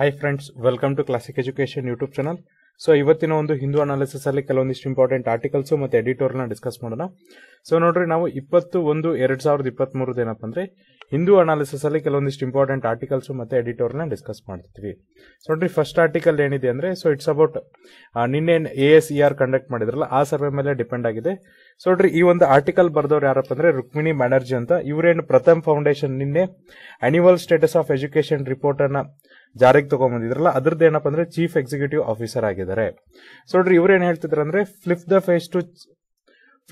high friends welcome to classic education YouTube channel so ಇವತ್ತಿನ ಒಂದು Hindu analysis ಅಲ್ಲಿ ಕೆಲವೊಂದಿಷ್ಟು ಇಂಪಾರ್ಟೆಂಟ್ ಆರ್ಟಿಕಲ್ಸ್ ಮತ್ತೆ ಎಡಿಟೋರ್ನ ಡಿಸ್ಕಸ್ ಮಾಡೋಣ ಸೊ ನೋಡ್ರಿ ನಾವು ಇಪ್ಪತ್ತು ಒಂದು ಎರಡ್ ಸಾವಿರದ ಇಪ್ಪತ್ತ್ ಮೂರು ಏನಪ್ಪ ಅಂದ್ರೆ ಹಿಂದೂ ಅನಾಲಿಸಿಸ್ ಅಲ್ಲಿ ಕೆಲವೊಂದಿಷ್ಟು ಇಂಪಾರ್ಟೆಂಟ್ ಆರ್ಟಿಕಲ್ಸ್ ಮತ್ತೆ ಎಡಿಟೋರ್ನ ಡಿಸ್ಕಸ್ ಮಾಡ್ತೀವಿ ಸೊ ನೋಡ್ರಿ ಫಸ್ಟ್ ಆರ್ಟಿಕಲ್ ಏನಿದೆ ಅಂದ್ರೆ ಸೊ ಇಟ್ಸ್ ಅಬೌಟ್ ನಿನ್ನೆ A S E R conduct ಮಾಡಿದ್ರಲ್ಲ ಆ ಸರ್ವೆ ಮೇಲೆ ಡಿಪೆಂಡ್ ಆಗಿದೆ ಸೊ ನೋಡ್ರಿ ಈ ಒಂದು ಆರ್ಟಿಕಲ್ ಬರ್ದವ್ರು ಯಾರಪ್ಪ ಅಂದ್ರೆ ರುಕ್ಮಿಣಿ ಬ್ಯಾನರ್ಜಿ ಅಂತ ಇವರೇನು ಪ್ರಥಮ್ ಫೌಂಡೇಶನ್ ನಿನ್ನೆ annual status of education report ಅನ್ನ ಜಾರಿಗೆ ತಗೊಂಡ್ಬಂದಿದ್ರಲ್ಲ ಅದ್ರದ್ದು ಏನಪ್ಪ ಅಂದ್ರೆ ಚೀಫ್ ಎಕ್ಸಿಕ್ಯೂಟಿವ್ ಆಫೀಸರ್ ಆಗಿದ್ದಾರೆ ಸೊ ನೋಡ್ರಿ ಇವ್ರೇನ್ ಹೇಳ್ತಿದ್ರು ಅಂದ್ರೆ flip the face to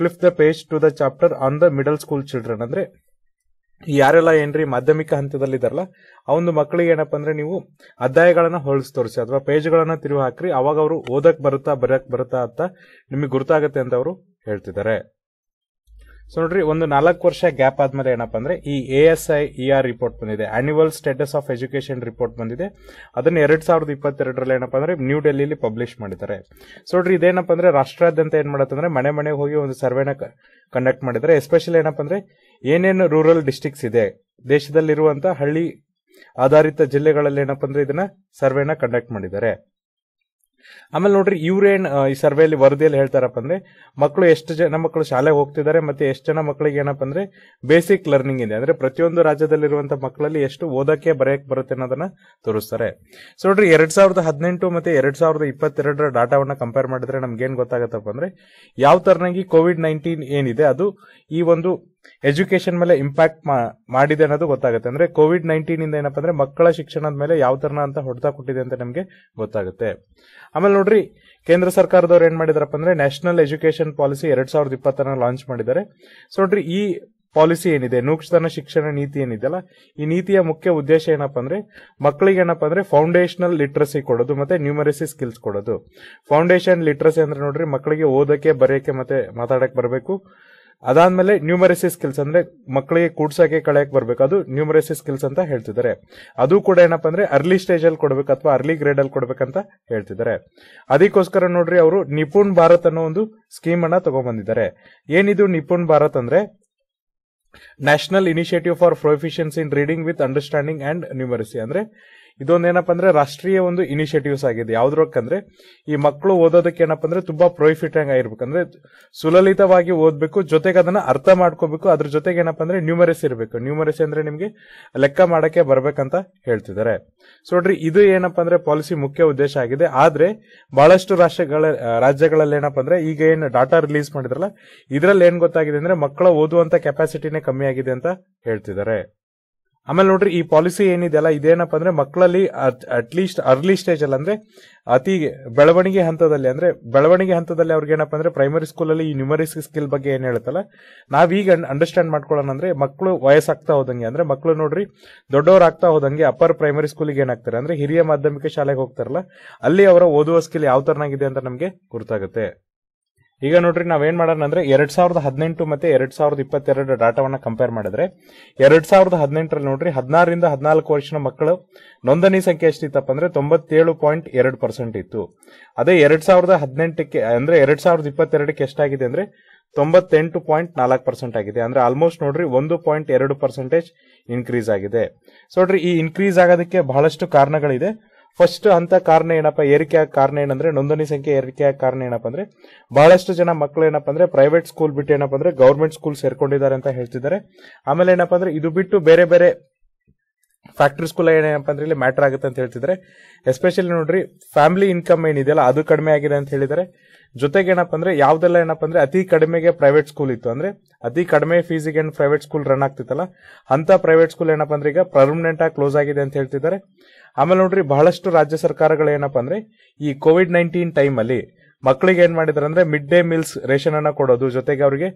flip the page to the chapter on the middle school children ಅಂದ್ರೆ ಯಾರೆಲ್ಲ ಏನ್ರಿ ಮಾಧ್ಯಮಿಕ ಹಂತದಲ್ಲಿ ಇದಾರಲ್ಲ ಆ ಒಂದು ಮಕ್ಕಳಿಗೆ ಏನಪ್ಪ ಅಂದ್ರೆ ನೀವು ಅಧ್ಯಾಯಗಳನ್ನ ಹೋಲ್ಸ್ ತೋರಿಸಿ ಅಥವಾ ಪೇಜ್ಗಳನ್ನ ತಿರುವ ಹಾಕ್ರಿ ಅವಾಗ ಅವರು ಓದಕ್ ಬರುತ್ತಾ ಬರಕ್ ಬರುತ್ತಾ ಅಂತ ನಿಮಗೆ ಗುರುತಾಗತ್ತೆ ಅಂತ ಅವರು ಹೇಳ್ತಿದ್ದಾರೆ ಸೊ ನೋಡ್ರಿ ಒಂದು ನಾಲ್ಕು ವರ್ಷ ಗ್ಯಾಪ್ ಆದ್ಮೇಲೆ ಏನಪ್ಪ ಅಂದ್ರೆ ಈ A S I E R report ಬಂದಿದೆ annual status of education report ಬಂದಿದೆ ಅದನ್ನ ಎರಡ್ ಸಾವಿರದ ಇಪ್ಪತ್ತೆರಡರಲ್ಲಿ ಏನಪ್ಪ ಅಂದ್ರೆ ನ್ಯೂ ಡೆಲ್ಲಿ ಪಬ್ಲಿಷ್ ಮಾಡಿದ್ದಾರೆ ಸೊ ನೋಡ್ರಿ ಇದೇನಪ್ಪ ಅಂದ್ರೆ ರಾಷ್ಟ್ರಾದ್ಯಂತ ಏನ್ ಮಾಡತ್ತಂದ್ರೆ ಮನೆ ಮನೆಗೆ ಹೋಗಿ ಒಂದು ಸರ್ವೆನ ಕಂಡಕ್ಟ್ ಮಾಡಿದ್ದಾರೆ ಎಸ್ಪೆಷಲಿ ಏನಪ್ಪ ಅಂದ್ರೆ ಏನೇನು ರೂರಲ್ ಡಿಸ್ಟಿಕ್ಸ್ ಇದೆ ದೇಶದಲ್ಲಿರುವಂತಹ ಹಳ್ಳಿ ಆಧಾರಿತ ಜಿಲ್ಲೆಗಳಲ್ಲಿ ಏನಪ್ಪ ಅಂದ್ರೆ ಇದನ್ನ ಸರ್ವೆನ ಕಂಡಕ್ಟ್ ಮಾಡಿದ್ದಾರೆ ಆಮೇಲೆ ನೋಡ್ರಿ ಇವ್ರೇನ್ ಈ ಸರ್ವೆಯಲ್ಲಿ ವರದಿಯಲ್ಲಿ ಹೇಳ್ತಾರಪ್ಪ ಅಂದ್ರೆ ಮಕ್ಕಳು ಎಷ್ಟು ಜನ ಮಕ್ಕಳು ಶಾಲೆಗೆ ಹೋಗ್ತಿದ್ದಾರೆ ಮತ್ತೆ ಎಷ್ಟು ಜನ ಮಕ್ಕಳಿಗೆ ಏನಪ್ಪ ಅಂದ್ರೆ ಬೇಸಿಕ್ ಲರ್ನಿಂಗ್ ಇದೆ ಅಂದ್ರೆ ಪ್ರತಿಯೊಂದು ರಾಜ್ಯದಲ್ಲಿರುವಂತಹ ಮಕ್ಕಳಲ್ಲಿ ಎಷ್ಟು ಓದಕ್ಕೆ ಬರೆಯಕ್ಕೆ ಬರುತ್ತೆ ಅನ್ನೋದನ್ನ ತೋರಿಸ್ತಾರೆ ಸೊ ನೋಡ್ರಿ ಎರಡ್ ಸಾವಿರದ ಹದಿನೆಂಟು ಮತ್ತೆ ಎರಡ್ ಸಾವಿರದ ಇಪ್ಪತ್ತೆರಡರ ಡಾಟಾವನ್ನ ಕಂಪೇರ್ ಮಾಡಿದ್ರೆ ನಮ್ಗೆ ಏನ್ ಗೊತ್ತಾಗತ್ತಪ್ಪ ಅಂದ್ರೆ ಯಾವ ತರನಾಗಿ ಕೋವಿಡ್ ನೈನ್ಟೀನ್ ಏನಿದೆ ಅದು ಈ ಒಂದು ಎಜುಕೇಶನ್ ಮೇಲೆ ಇಂಪ್ಯಾಕ್ಟ್ ಮಾಡಿದೆ ಅನ್ನೋದು ಗೊತ್ತಾಗುತ್ತೆ ಅಂದ್ರೆ ಕೋವಿಡ್ ನೈನ್ಟೀನ್ ಇಂದ ಏನಪ್ಪಾ ಅಂದ್ರೆ ಮಕ್ಕಳ ಶಿಕ್ಷಣದ ಮೇಲೆ ಯಾವ ತರನ ಅಂತ ಹೊಡೆತ ಕೊಟ್ಟಿದೆ ಅಂತ ನಮಗೆ ಗೊತ್ತಾಗುತ್ತೆ ಆಮೇಲೆ ನೋಡ್ರಿ ಕೇಂದ್ರ ಸರ್ಕಾರದವ್ರು ಏನ್ ಮಾಡಿದಾರಪ್ಪ ಅಂದ್ರೆ ನ್ಯಾಷನಲ್ ಎಜುಕೇಶನ್ ಪಾಲಿಸಿ ಎರಡ್ ಸಾವಿರದ ಇಪ್ಪತ್ತರ ಲಾಂಚ್ ಮಾಡಿದ್ದಾರೆ ಸೊ ನೋಡ್ರಿ ಈ ಪಾಲಿಸಿ ಏನಿದೆ ನೂಕ್ಷತನ ಶಿಕ್ಷಣ ನೀತಿ ಏನಿದೆಯಲ್ಲ ಈ ನೀತಿಯ ಮುಖ್ಯ ಉದ್ದೇಶ ಏನಪ್ಪಾ ಅಂದ್ರೆ ಮಕ್ಕಳಿಗೆ ಏನಪ್ಪಾ ಅಂದ್ರೆ ಫೌಂಡೇಶನಲ್ ಲಿಟ್ರಸಿ ಕೊಡೋದು ಮತ್ತೆ ನ್ಯೂಮರಸಿ ಸ್ಕಿಲ್ಸ್ ಕೊಡೋದು ಫೌಂಡೇಶನ್ ಲಿಟ್ರಸಿ ಅಂದ್ರೆ ನೋಡ್ರಿ ಮಕ್ಕಳಿಗೆ ಓದಕ್ಕೆ ಬರೆಯಕ್ಕೆ ಮತ್ತೆ ಮಾತಾಡಕ್ಕೆ ಬರಬೇಕು ಅದಾದ್ಮೇಲೆ ನ್ಯೂಮರಸಿ ಸ್ಕಿಲ್ಸ್ ಅಂದ್ರೆ ಮಕ್ಕಳಿಗೆ ಕೂಡ್ಸಕ್ಕೆ ಕಳೆಯಕ್ಕೆ ಬರಬೇಕು ಅದು ನ್ಯೂಮರಸಿ ಸ್ಕಿಲ್ಸ್ ಅಂತ ಹೇಳ್ತಿದ್ದಾರೆ ಅದು ಕೂಡ ಏನಪ್ಪ ಅಂದ್ರೆ ಅರ್ಲಿ ಸ್ಟೇಜ್ ಅಲ್ಲಿ ಕೊಡಬೇಕು ಅಥವಾ ಅರ್ಲಿ ಗ್ರೇಡ್ ಅಲ್ಲಿ ಕೊಡ್ಬೇಕಂತ ಹೇಳ್ತಿದ್ದಾರೆ ಅದಕ್ಕೋಸ್ಕರ ನೋಡ್ರಿ ಅವರು ನಿಪುಣ್ ಭಾರತ್ ಅನ್ನೋ ಒಂದು ಸ್ಕೀಮ್ ಅನ್ನ ತಗೊಂಡ್ಬಂದಿದ್ದಾರೆ ಏನಿದು ನಿಪುಣ್ ಭಾರತ್ ಅಂದ್ರೆ national initiative for proficiency in reading with understanding and numeracy ಅಂದ್ರೆ ಇದೊಂದೇನಪ್ಪ ಅಂದ್ರೆ ರಾಷ್ಟ್ರೀಯ ಒಂದು ಇನಿಷಿಯೇಟಿವ್ಸ್ ಆಗಿದೆ ಯಾವ್ದ್ರಕ್ಕಂದ್ರೆ ಈ ಮಕ್ಕಳು ಓದೋದಕ್ಕೆ ಏನಪ್ಪ ಅಂದ್ರೆ ತುಂಬಾ ಪ್ರೊಫಿಟಿಂಗ್ ಆಗಿರ್ಬೇಕಂದ್ರೆ ಸುಲಲಿತವಾಗಿ ಓದಬೇಕು ಜೊತೆಗೆ ಅದನ್ನ ಅರ್ಥ ಮಾಡ್ಕೋಬೇಕು ಅದ್ರ ಜೊತೆಗೆ ಏನಪ್ಪ ಅಂದ್ರೆ ನ್ಯೂಮರಸ್ ಇರಬೇಕು ನ್ಯೂಮರಸ್ ಅಂದ್ರೆ ನಿಮಗೆ ಲೆಕ್ಕ ಮಾಡಕ್ಕೆ ಬರ್ಬೇಕಂತ ಹೇಳ್ತಿದ್ದಾರೆ ಸೊ ನೋಡ್ರಿ ಇದು ಏನಪ್ಪ ಅಂದ್ರೆ ಪಾಲಿಸಿ ಮುಖ್ಯ ಉದ್ದೇಶ ಆಗಿದೆ ಆದ್ರೆ ಬಹಳಷ್ಟು ರಾಷ್ಟ್ರಗಳ ರಾಜ್ಯಗಳಲ್ಲಿ ಏನಪ್ಪ ಅಂದ್ರೆ ಈಗ ಏನು ಡಾಟಾ ರಿಲೀಸ್ ಮಾಡಿದ್ರಲ್ಲ ಇದ್ರಲ್ಲಿ ಏನ್ ಗೊತ್ತಾಗಿದೆ ಅಂದ್ರೆ ಮಕ್ಕಳ ಓದುವಂತ ಕೆಪಾಸಿಟಿನೇ ಕಮ್ಮಿ ಆಗಿದೆ ಅಂತ ಹೇಳ್ತಿದ್ದಾರೆ ಆಮೇಲೆ ನೋಡ್ರಿ ಈ ಪಾಲಿಸಿ ಏನಿದೆಯಲ್ಲ ಇದೇನಪ್ಪ ಅಂದ್ರೆ ಮಕ್ಕಳಲ್ಲಿ ಅಟ್ ಲೀಸ್ಟ್ ಅರ್ಲಿ ಸ್ಟೇಜ್ ಅಲ್ಲಿ ಅಂದ್ರೆ ಅತಿ ಬೆಳವಣಿಗೆ ಹಂತದಲ್ಲಿ ಅಂದ್ರೆ ಬೆಳವಣಿಗೆ ಹಂತದಲ್ಲಿ ಅವ್ರಿಗೆ ಏನಪ್ಪ ಅಂದ್ರೆ ಪ್ರೈಮರಿ ಸ್ಕೂಲ್ ಅಲ್ಲಿ ಈ ನ್ಯೂಮರಿಸ್ ಸ್ಕಿಲ್ ಬಗ್ಗೆ ಏನ್ ಹೇಳುತ್ತಲ್ಲ ನಾವೀಗ ಅಂಡರ್ಸ್ಟ್ಯಾಂಡ್ ಮಾಡ್ಕೊಳ್ಳೋಣ ಅಂದ್ರೆ ಮಕ್ಕಳು ವಯಸ್ಸಾಗ್ತಾ ಹೋದಂಗೆ ಅಂದ್ರೆ ಮಕ್ಕಳು ನೋಡ್ರಿ ದೊಡ್ಡವರಾಗ್ತಾ ಹೋದಂಗೆ ಅಪ್ಪರ್ ಪ್ರೈಮರಿ ಸ್ಕೂಲ್ಗೆ ಏನಾಗ್ತಾರೆ ಅಂದ್ರೆ ಹಿರಿಯ ಮಾಧ್ಯಮಿಕ ಶಾಲೆಗೆ ಹೋಗ್ತಾರಲ್ಲ ಅಲ್ಲಿ ಅವರ ಓದುವ ಸ್ಕಿಲ್ ಯಾವ ತರನಾಗಿದೆ ಅಂತ ನಮಗೆ ಗೊತ್ತಾಗುತ್ತೆ ಈಗ ನೋಡ್ರಿ ನಾವೇನ್ ಮಾಡೋಣ ಅಂದ್ರೆ ಎರಡ್ ಸಾವಿರದ ಹದಿನೆಂಟು ಮತ್ತೆ ಎರಡ್ ಸಾವಿರದ ಇಪ್ಪತ್ತೆರಡು ಡಾಟಾವನ್ನ ಕಂಪೇರ್ ಮಾಡಿದ್ರೆ ಎರಡ್ ಸಾವಿರದ ಹದಿನೆಂಟರಲ್ಲಿ ನೋಡ್ರಿ ಹದಿನಾರರಿಂದ ಹದಿನಾಲ್ಕು ವರ್ಷದ ಮಕ್ಕಳು ನೋಂದಣಿ ಸಂಖ್ಯೆ ಎಷ್ಟಿತ್ತಪ್ಪ ಅಂದ್ರೆ ತೊಂಬತ್ತೇಳು ಪಾಯಿಂಟ್ ಎರಡು ಪರ್ಸೆಂಟ್ ಇತ್ತು ಅದೇ ಎರಡ್ ಸಾವಿರದ ಹದಿನೆಂಟಕ್ಕೆ ಅಂದ್ರೆ ಎರಡ್ ಸಾವಿರದ ಇಪ್ಪತ್ತೆರಡಕ್ಕೆ ಎಷ್ಟಾಗಿದೆ ಅಂದ್ರೆ ತೊಂಬತ್ತೆಂಟು ಪಾಯಿಂಟ್ ನಾಲ್ಕು ಪರ್ಸೆಂಟ್ ಆಗಿದೆ ಅಂದ್ರೆ ಆಲ್ಮೋಸ್ಟ್ ನೋಡ್ರಿ ಒಂದು ಪಾಯಿಂಟ್ ಎರಡು ಪರ್ಸೆಂಟೇಜ್ ಇನ್ಕ್ರೀಸ್ ಆಗಿದೆ ಸೊ ನೋಡ್ರಿ ಈ ಇನ್ಕ್ರೀಸ್ ಆಗೋದಕ್ಕೆ ಬಹಳಷ್ಟು ಕಾರಣಗಳಿದೆ ಫಸ್ಟ್ ಅಂತ ಕಾರಣ ಏನಪ್ಪ ಏರಿಕೆ ಆಗ ಕಾರಣ ಏನಂದ್ರೆ ನೋಂದಣಿ ಸಂಖ್ಯೆ ಏರಿಕೆ ಆಗ ಕಾರಣ ಏನಪ್ಪ ಅಂದ್ರೆ ಬಹಳಷ್ಟು ಜನ ಮಕ್ಕಳು ಏನಪ್ಪ ಅಂದ್ರೆ ಪ್ರೈವೇಟ್ ಸ್ಕೂಲ್ ಬಿಟ್ಟು ಏನಪ್ಪ ಅಂದ್ರೆ ಗೌರ್ಮೆಂಟ್ ಸ್ಕೂಲ್ ಸೇರ್ಕೊಂಡಿದ್ದಾರೆ ಅಂತ ಹೇಳ್ತಿದ್ದಾರೆ ಆಮೇಲೆ ಏನಪ್ಪ ಅಂದ್ರೆ ಇದು ಬಿಟ್ಟು ಬೇರೆ ಬೇರೆ ಫ್ಯಾಕ್ಟ್ರಿ ಸ್ಕೂಲ್ ಏನಪ್ಪ ಅಂದ್ರೆ ಇಲ್ಲಿ ಮ್ಯಾಟರ್ ಆಗುತ್ತೆ ಅಂತ ಹೇಳ್ತಿದ್ದಾರೆ ಎಸ್ಪೆಷಲಿ ನೋಡ್ರಿ ಫ್ಯಾಮಿಲಿ ಇನ್ಕಮ್ ಏನಿದೆಯಲ್ಲ ಅದು ಕಡಿಮೆ ಆಗಿದೆ ಅಂತ ಹೇಳಿದ್ದಾರೆ ಜೊತೆಗೆ ಏನಪ್ಪ ಅಂದ್ರೆ ಯಾವ್ದೆಲ್ಲ ಏನಪ್ಪ ಅಂದ್ರೆ ಅತಿ ಕಡಿಮೆಗೆ ಪ್ರೈವೇಟ್ ಸ್ಕೂಲ್ ಇತ್ತು ಅಂದ್ರೆ ಅತಿ ಕಡಿಮೆ ಫೀಸಿಗೆ ಏನು ಪ್ರೈವೇಟ್ ಸ್ಕೂಲ್ ರನ್ ಆಗ್ತಿತ್ತಲ್ಲ ಅಂತ ಪ್ರೈವೇಟ್ ಸ್ಕೂಲ್ ಏನಪ್ಪ ಅಂದ್ರೆ ಈಗ ಪರ್ಮನೆಂಟ್ ಆಗಿ ಕ್ಲೋಸ್ ಆಗಿದೆ ಅಂತ ಹೇಳ್ತಿದ್ದಾರೆ ಆಮೇಲೆ ನೋಡ್ರಿ ಬಹಳಷ್ಟು ರಾಜ್ಯ ಸರ್ಕಾರಗಳು ಏನಪ್ಪ ಅಂದ್ರೆ ಈ ಕೋವಿಡ್ ನೈನ್ಟೀನ್ ಟೈಮ್ ಅಲ್ಲಿ ಮಕ್ಕಳಿಗೆ ಏನ್ ಮಾಡಿದಾರೆ ಅಂದ್ರೆ ಮಿಡ್ ಡೇ ಮೀಲ್ಸ್ ರೇಷನ್ ಅನ್ನ ಕೊಡೋದು ಜೊತೆಗೆ ಅವರಿಗೆ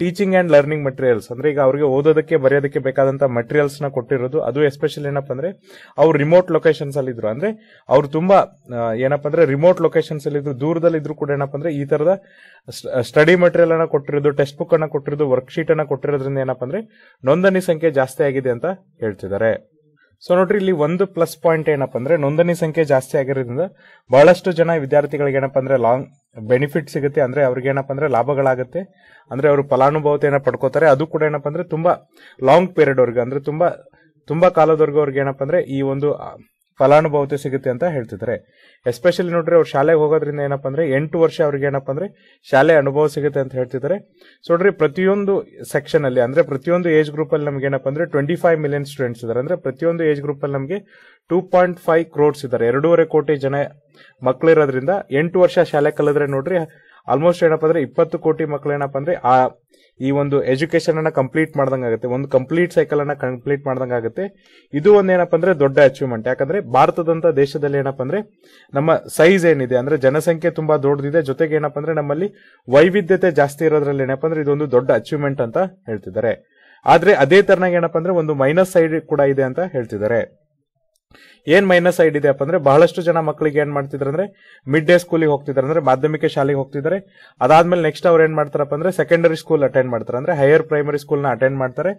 ಟೀಚಿಂಗ್ ಅಂಡ್ ಲರ್ನಿಂಗ್ ಮಟೀರಿಯಲ್ಸ್ ಅಂದ್ರೆ ಈಗ ಅವರಿಗೆ ಓದೋದಕ್ಕೆ ಬರೆಯೋದಕ್ಕೆ ಬೇಕಾದಂತ ಮಟೀರಿಯಲ್ಸ್ ನ ಕೊಟ್ಟಿರೋದು ಅದು ಎಸ್ಪೆಷಲ್ ಏನಪ್ಪ ಅಂದ್ರೆ ಅವ್ರು ರಿಮೋಟ್ ಲೊಕೇಶನ್ಸ್ ಅಲ್ಲಿ ಇದ್ರು ಅಂದ್ರೆ ಅವ್ರು ತುಂಬಾ ಏನಪ್ಪ ಅಂದ್ರೆ ರಿಮೋಟ್ ಲೊಕೇಶನ್ಸ್ ಅಲ್ಲಿ ಇದ್ರು ದೂರದಲ್ಲಿ ಇದ್ರು ಕೂಡ ಏನಪ್ಪ ಅಂದ್ರೆ ಈ ತರದ ಸ್ಟಡಿ ಮೆಟೀರಿಯಲ್ ಅನ್ನ ಕೊಟ್ಟಿರೋದು ಟೆಕ್ಸ್ಟ್ ಬುಕ್ ಅನ್ನ ಕೊಟ್ಟಿರೋದು ವರ್ಕ್ ಶೀಟ್ ಅನ್ನ ಕೊಟ್ಟಿರೋದ್ರಿಂದ ಏನಪ್ಪ ಅಂದ್ರೆ ನೋಂದಣಿ ಸಂಖ್ಯೆ ಜಾಸ್ತಿ ಆಗಿದೆ ಅಂತ ಹೇಳ್ತಿದ್ದಾರೆ ಸೊ ನೋಡ್ರಿ ಇಲ್ಲಿ ಒಂದು ಪ್ಲಸ್ ಪಾಯಿಂಟ್ ಏನಪ್ಪ ಅಂದ್ರೆ ನೋಂದಣಿ ಸಂಖ್ಯೆ ಜಾಸ್ತಿ ಆಗಿರೋದ್ರಿಂದ ಬಹಳಷ್ಟು ಜನ ವಿದ್ಯಾರ್ಥಿಗಳಿಗೆ ಏನಪ್ಪ ಅಂದ್ರೆ ಲಾಂಗ್ ಬೆನಿಫಿಟ್ ಸಿಗುತ್ತೆ ಅಂದ್ರೆ ಅವ್ರಿಗೆ ಏನಪ್ಪ ಅಂದ್ರೆ ಲಾಭಗಳಾಗುತ್ತೆ ಅಂದ್ರೆ ಅವರು ಫಲಾನುಭವತೆಯನ್ನ ಪಡ್ಕೋತಾರೆ ಅದು ಕೂಡ ಏನಪ್ಪ ಅಂದ್ರೆ ತುಂಬಾ ಲಾಂಗ್ ಪೀರಿಯಡ್ ವರ್ಗ ಅಂದ್ರೆ ತುಂಬಾ ತುಂಬಾ ಕಾಲದವರೆಗೂ ಅವ್ರಿಗೆ ಏನಪ್ಪ ಅಂದ್ರೆ ಈ ಒಂದು ಫಲಾನುಭವತೆ ಸಿಗುತ್ತೆ ಅಂತ ಹೇಳ್ತಿದ್ದಾರೆ ಎಸ್ಪೆಷಲಿ ನೋಡ್ರಿ ಅವ್ರು ಶಾಲೆಗೆ ಹೋಗೋದ್ರಿಂದ ಏನಪ್ಪ ಅಂದ್ರೆ ಎಂಟು ವರ್ಷ ಅವ್ರಿಗೆ ಏನಪ್ಪ ಅಂದ್ರೆ ಶಾಲೆ ಅನುಭವ ಸಿಗುತ್ತೆ ಅಂತ ಹೇಳ್ತಿದ್ದಾರೆ ಸೊ ನೋಡ್ರಿ ಪ್ರತಿಯೊಂದು ಸೆಕ್ಷನ್ ಅಲ್ಲಿ ಅಂದ್ರೆ ಪ್ರತಿಯೊಂದು ಏಜ್ ಗ್ರೂಪ್ ಅಲ್ಲಿ ನಮ್ಗೆ ಏನಪ್ಪ ಅಂದ್ರೆ ಟ್ವೆಂಟಿ ಫೈವ್ ಮಿಲಿಯನ್ ಸ್ಟೂಡೆಂಟ್ಸ್ ಇದಾರೆ ಅಂದ್ರೆ ಪ್ರತಿಯೊಂದು ಏಜ್ ಗ್ರೂಪ್ ಅಲ್ಲಿ ನಮಗೆ ಟೂ ಪಾಯಿಂಟ್ ಫೈವ್ ಕ್ರೋಡ್ಸ್ ಇದ್ದಾರೆ ಎರಡೂವರೆ ಕೋಟಿ ಜನ ಮಕ್ಕಳಿರೋದ್ರಿಂದ ಎಂಟು ವರ್ಷ ಶಾಲೆ ಕಲಿದ್ರೆ ನೋಡ್ರಿ ಆಲ್ಮೋಸ್ಟ್ ಏನಪ್ಪ ಅಂದ್ರೆ ಇಪ್ಪತ್ತು ಕೋಟಿ ಮಕ್ಕಳು ಏನಪ್ಪ ಅಂದ್ರೆ ಆ ಈ ಒಂದು ಎಜುಕೇಶನ್ ಅನ್ನ ಕಂಪ್ಲೀಟ್ ಆಗುತ್ತೆ ಒಂದು ಕಂಪ್ಲೀಟ್ ಸೈಕಲ್ ಅನ್ನ ಕಂಪ್ಲೀಟ್ ಆಗುತ್ತೆ ಇದು ಒಂದ್ ಏನಪ್ಪ ಅಂದ್ರೆ ದೊಡ್ಡ ಅಚೀವ್ಮೆಂಟ್ ಯಾಕಂದ್ರೆ ಭಾರತದಂತ ದೇಶದಲ್ಲಿ ಏನಪ್ಪ ಅಂದ್ರೆ ನಮ್ಮ ಸೈಜ್ ಏನಿದೆ ಅಂದ್ರೆ ಜನಸಂಖ್ಯೆ ತುಂಬಾ ದೊಡ್ಡದಿದೆ ಜೊತೆಗೆ ಏನಪ್ಪ ಅಂದ್ರೆ ನಮ್ಮಲ್ಲಿ ವೈವಿಧ್ಯತೆ ಜಾಸ್ತಿ ಇರೋದ್ರಲ್ಲಿ ಏನಪ್ಪ ಅಂದ್ರೆ ಇದೊಂದು ದೊಡ್ಡ ಅಚೀವ್ಮೆಂಟ್ ಅಂತ ಹೇಳ್ತಿದ್ದಾರೆ ಆದ್ರೆ ಅದೇ ತರನಾಗ ಏನಪ್ಪ ಅಂದ್ರೆ ಒಂದು ಮೈನಸ್ ಸೈಡ್ ಕೂಡ ಇದೆ ಅಂತ ಹೇಳ್ತಿದ್ದಾರೆ ಏನ್ ಮೈನಸ್ ಸೈಡ್ ಇದೆ ಅಂದ್ರೆ ಬಹಳಷ್ಟು ಜನ ಮಕ್ಕಳಿಗೆ ಏನ್ ಮಾಡ್ತಿದ್ರು ಅಂದ್ರೆ ಮಿಡ್ ಡೇ ಸ್ಕೂಲಿಗೆ ಹೋಗ್ತಿದ್ರು ಅಂದ್ರೆ ಮಾಧ್ಯಮಿಕ ಶಾಲೆಗೆ ಹೋಗ್ತಿದಾರೆ ಅದಾದ್ಮೇಲೆ ನೆಕ್ಸ್ಟ್ ಅವ್ರು ಏನ್ ಮಾಡ್ತಾರಪ್ಪ ಅಂದ್ರೆ ಸೆಕೆಂಡರಿ ಸ್ಕೂಲ್ ಅಟೆಂಡ್ ಮಾಡ್ತಾರೆ ಅಂದ್ರೆ ಹೈಯರ್ ಪ್ರೈಮರಿ ಸ್ಕೂಲ್ ನ ಅಟೆಂಡ್ ಮಾಡ್ತಾರೆ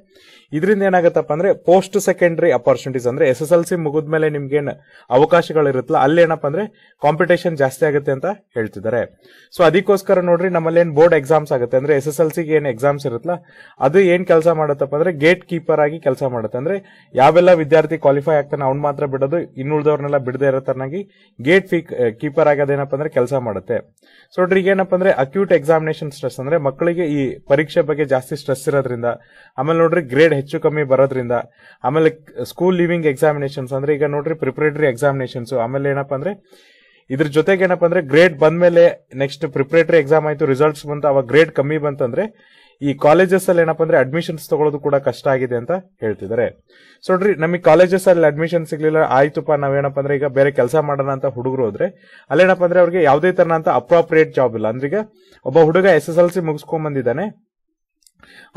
ಇದರಿಂದ ಏನಾಗತ್ತಪ್ಪ ಅಂದ್ರೆ ಪೋಸ್ಟ್ ಸೆಕೆಂಡರಿ ಅಪರ್ಚುನಿಟೀಸ್ ಅಂದ್ರೆ ಎಸ್ ಎಸ್ ಎಲ್ ಸಿ ಮುಗಿದ್ಮೇಲೆ ನಿಮ್ಗೆ ಏನು ಅವಕಾಶಗಳಿರುತ್ತಲ್ಲ ಅಲ್ಲಿ ಏನಪ್ಪ ಅಂದ್ರೆ ಕಾಂಪಿಟೇಷನ್ ಜಾಸ್ತಿ ಆಗುತ್ತೆ ಅಂತ ಹೇಳ್ತಿದ್ದಾರೆ ಸೊ ಅದಕ್ಕೋಸ್ಕರ ನೋಡ್ರಿ ನಮ್ಮಲ್ಲಿ ಏನ್ ಬೋರ್ಡ್ ಎಕ್ಸಾಮ್ಸ್ ಆಗುತ್ತೆ ಅಂದ್ರೆ ಎಸ್ ಎಸ್ ಎಲ್ ಸಿಗೆ ಏನ್ ಎಕ್ಸಾಮ್ಸ್ ಇರುತ್ತಲ್ಲ ಅದು ಏನ್ ಕೆಲಸ ಮಾಡುತ್ತಪ್ಪ ಅಂದ್ರೆ ಗೇಟ್ ಕೀಪರ್ ಆಗಿ ಕೆಲಸ ಮಾಡುತ್ತೆ ಅಂದ್ರೆ ಯಾವೆಲ್ಲ ವಿದ್ಯಾರ್ಥಿ ಕ್ವಾಲಿಫೈ ಆಗ್ತಾನೆ ಅವ್ನು ಮಾತ್ರ ಬಿಡೋದು ಇನ್ನುಳಿದವ್ರನ್ನೆಲ್ಲ ಬಿಡದೇ ಇರೋ ತರನಾಗಿ ಗೇಟ್ ಫೀ ಕೀಪರ್ ಆಗೋದೇನಪ್ಪ ಅಂದ್ರೆ ಕೆಲಸ ಮಾಡುತ್ತೆ ಸೊ ಈಗ ಏನಪ್ಪ ಅಂದ್ರೆ ಅಕ್ಯೂಟ್ ಎಕ್ಸಾಮಿನೇಷನ್ ಸ್ಟ್ರೆಸ್ ಅಂದ್ರೆ ಮಕ್ಕಳಿಗೆ ಈ ಪರೀಕ್ಷೆ ಬಗ್ಗೆ ಜಾಸ್ತಿ ಸ್ಟ್ರೆಸ್ ಇರೋದ್ರಿಂದ ಆಮೇಲೆ ನೋಡ್ರಿ ಗ್ರೇಡ್ ಹೆಚ್ಚು ಕಮ್ಮಿ ಬರೋದ್ರಿಂದ ಆಮೇಲೆ ಸ್ಕೂಲ್ ಲಿವಿಂಗ್ ಎಕ್ಸಾಮಿನೇಷನ್ಸ್ ಅಂದ್ರೆ ಈಗ ನೋಡ್ರಿ ಪ್ರಿಪರೇಟರಿ ಎಕ್ಸಾಮಿನೇಷನ್ಸ್ ಆಮೇಲೆ ಏನಪ್ಪ ಅಂದ್ರೆ ಇದ್ರ ಜೊತೆಗೆ ಏನಪ್ಪ ಅಂದ್ರೆ ಗ್ರೇಡ್ ಬಂದ್ಮೇಲೆ ನೆಕ್ಸ್ಟ್ ಪ್ರಿಪರೇಟರಿ ಎಕ್ಸಾಮ್ ಆಯ್ತು ರಿಸಲ್ಟ್ಸ್ ಬಂತು ಅವಾಗ ಗ್ರೇಡ್ ಕಮ್ಮಿ ಬಂತಂದ್ರೆ ಈ ಕಾಲೇಜಸ್ ಅಲ್ಲಿ ಏನಪ್ಪಾ ಅಂದ್ರೆ ಅಡ್ಮಿಷನ್ಸ್ ತಗೊಳ್ಳೋದು ಕೂಡ ಕಷ್ಟ ಆಗಿದೆ ಅಂತ ಹೇಳ್ತಿದ್ದಾರೆ ಸೊ ನೋಡ್ರಿ ನಮಗೆ ಕಾಲೇಜಸ್ ಅಲ್ಲಿ ಅಡ್ಮಿಷನ್ ಸಿಗ್ಲಿಲ್ಲ ಆಯ್ತುಪ್ಪ ನಾವೇನಪ್ಪ ಅಂದ್ರೆ ಈಗ ಬೇರೆ ಕೆಲಸ ಮಾಡೋಣ ಅಂತ ಹುಡುಗರು ಹೋದ್ರೆ ಅಲ್ಲೇನಪ್ಪ ಅಂದ್ರೆ ಅವ್ರಿಗೆ ಯಾವುದೇ ತರ ಅಂತ ಅಪ್ರಾಪ್ರಿಯೇಟ್ ಜಾಬ್ ಇಲ್ಲ ಅಂದ್ರೆ ಈಗ ಒಬ್ಬ ಹುಡುಗ ಎಸ್ ಎಸ್ ಎಲ್ ಸಿ ಮುಗಿಸ್ಕೊಂಡ್ ಬಂದಿದ್ದಾನೆ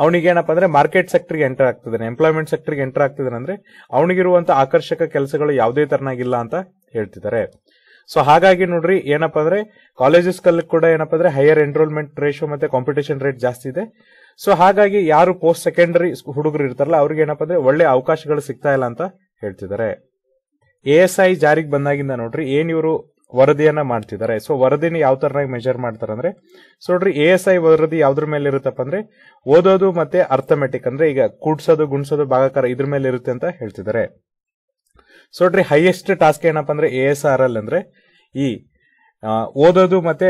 ಅವನಿಗೆ ಏನಪ್ಪ ಅಂದ್ರೆ ಮಾರ್ಕೆಟ್ ಗೆ ಎಂಟರ್ ಆಗ್ತಿದ್ದಾನೆ ಎಂಪ್ಲಾಯ್ಮೆಂಟ್ ಗೆ ಎಂಟರ್ ಆಗ್ತಿದ್ದಾನೆ ಅಂದ್ರೆ ಅವನಿಗಿರುವಂತಹ ಆಕರ್ಷಕ ಕೆಲಸಗಳು ಯಾವುದೇ ತರನಾಗಿಲ್ಲ ಅಂತ ಹೇಳ್ತಿದ್ದಾರೆ ಸೊ ಹಾಗಾಗಿ ನೋಡ್ರಿ ಏನಪ್ಪಾ ಅಂದ್ರೆ ಕಾಲೇಜಸ್ ಕೂಡ ಏನಪ್ಪ ಅಂದ್ರೆ ಹೈಯರ್ ಎನ್ರೋಲ್ಮೆಂಟ್ ರೇಷೋ ಮತ್ತೆ ಕಾಂಪಿಟೇಷನ್ ರೇಟ್ ಜಾಸ್ತಿ ಇದೆ ಸೊ ಹಾಗಾಗಿ ಯಾರು ಪೋಸ್ಟ್ ಸೆಕೆಂಡರಿ ಹುಡುಗರು ಇರ್ತಾರಲ್ಲ ಅವ್ರಿಗೆ ಏನಪ್ಪ ಅಂದ್ರೆ ಒಳ್ಳೆ ಅವಕಾಶಗಳು ಸಿಗ್ತಾ ಇಲ್ಲ ಅಂತ ಹೇಳ್ತಿದ್ದಾರೆ ಎ ಎಸ್ ಐ ಜಾರಿಗೆ ಬಂದಾಗಿಂದ ನೋಡ್ರಿ ಏನ್ ಇವರು ವರದಿಯನ್ನ ಮಾಡ್ತಿದ್ದಾರೆ ಸೊ ವರದಿನ ಯಾವ ತರನಾಗಿ ಮೆಜರ್ ಮಾಡ್ತಾರೆ ಅಂದ್ರೆ ಸೊ ನೋಡ್ರಿ ಎ ಎಸ್ ಐ ವರದಿ ಯಾವ್ದ್ರ ಮೇಲೆ ಇರುತ್ತಪ್ಪ ಅಂದ್ರೆ ಓದೋದು ಮತ್ತೆ ಅರ್ಥಮೆಟಿಕ್ ಅಂದ್ರೆ ಈಗ ಕೂಡ್ಸೋದು ಗುಣ್ಸೋದು ಭಾಗಕಾರ ಇದ್ರ ಮೇಲೆ ಇರುತ್ತೆ ಅಂತ ಹೇಳ್ತಿದ್ದಾರೆ ಸೊ ನೋಡ್ರಿ ಹೈಯೆಸ್ಟ್ ಟಾಸ್ಕ್ ಏನಪ್ಪ ಅಂದ್ರೆ ಎ ಎಸ್ ಆರ್ ಎಲ್ ಅಂದ್ರೆ ಈ ಓದೋದು ಮತ್ತೆ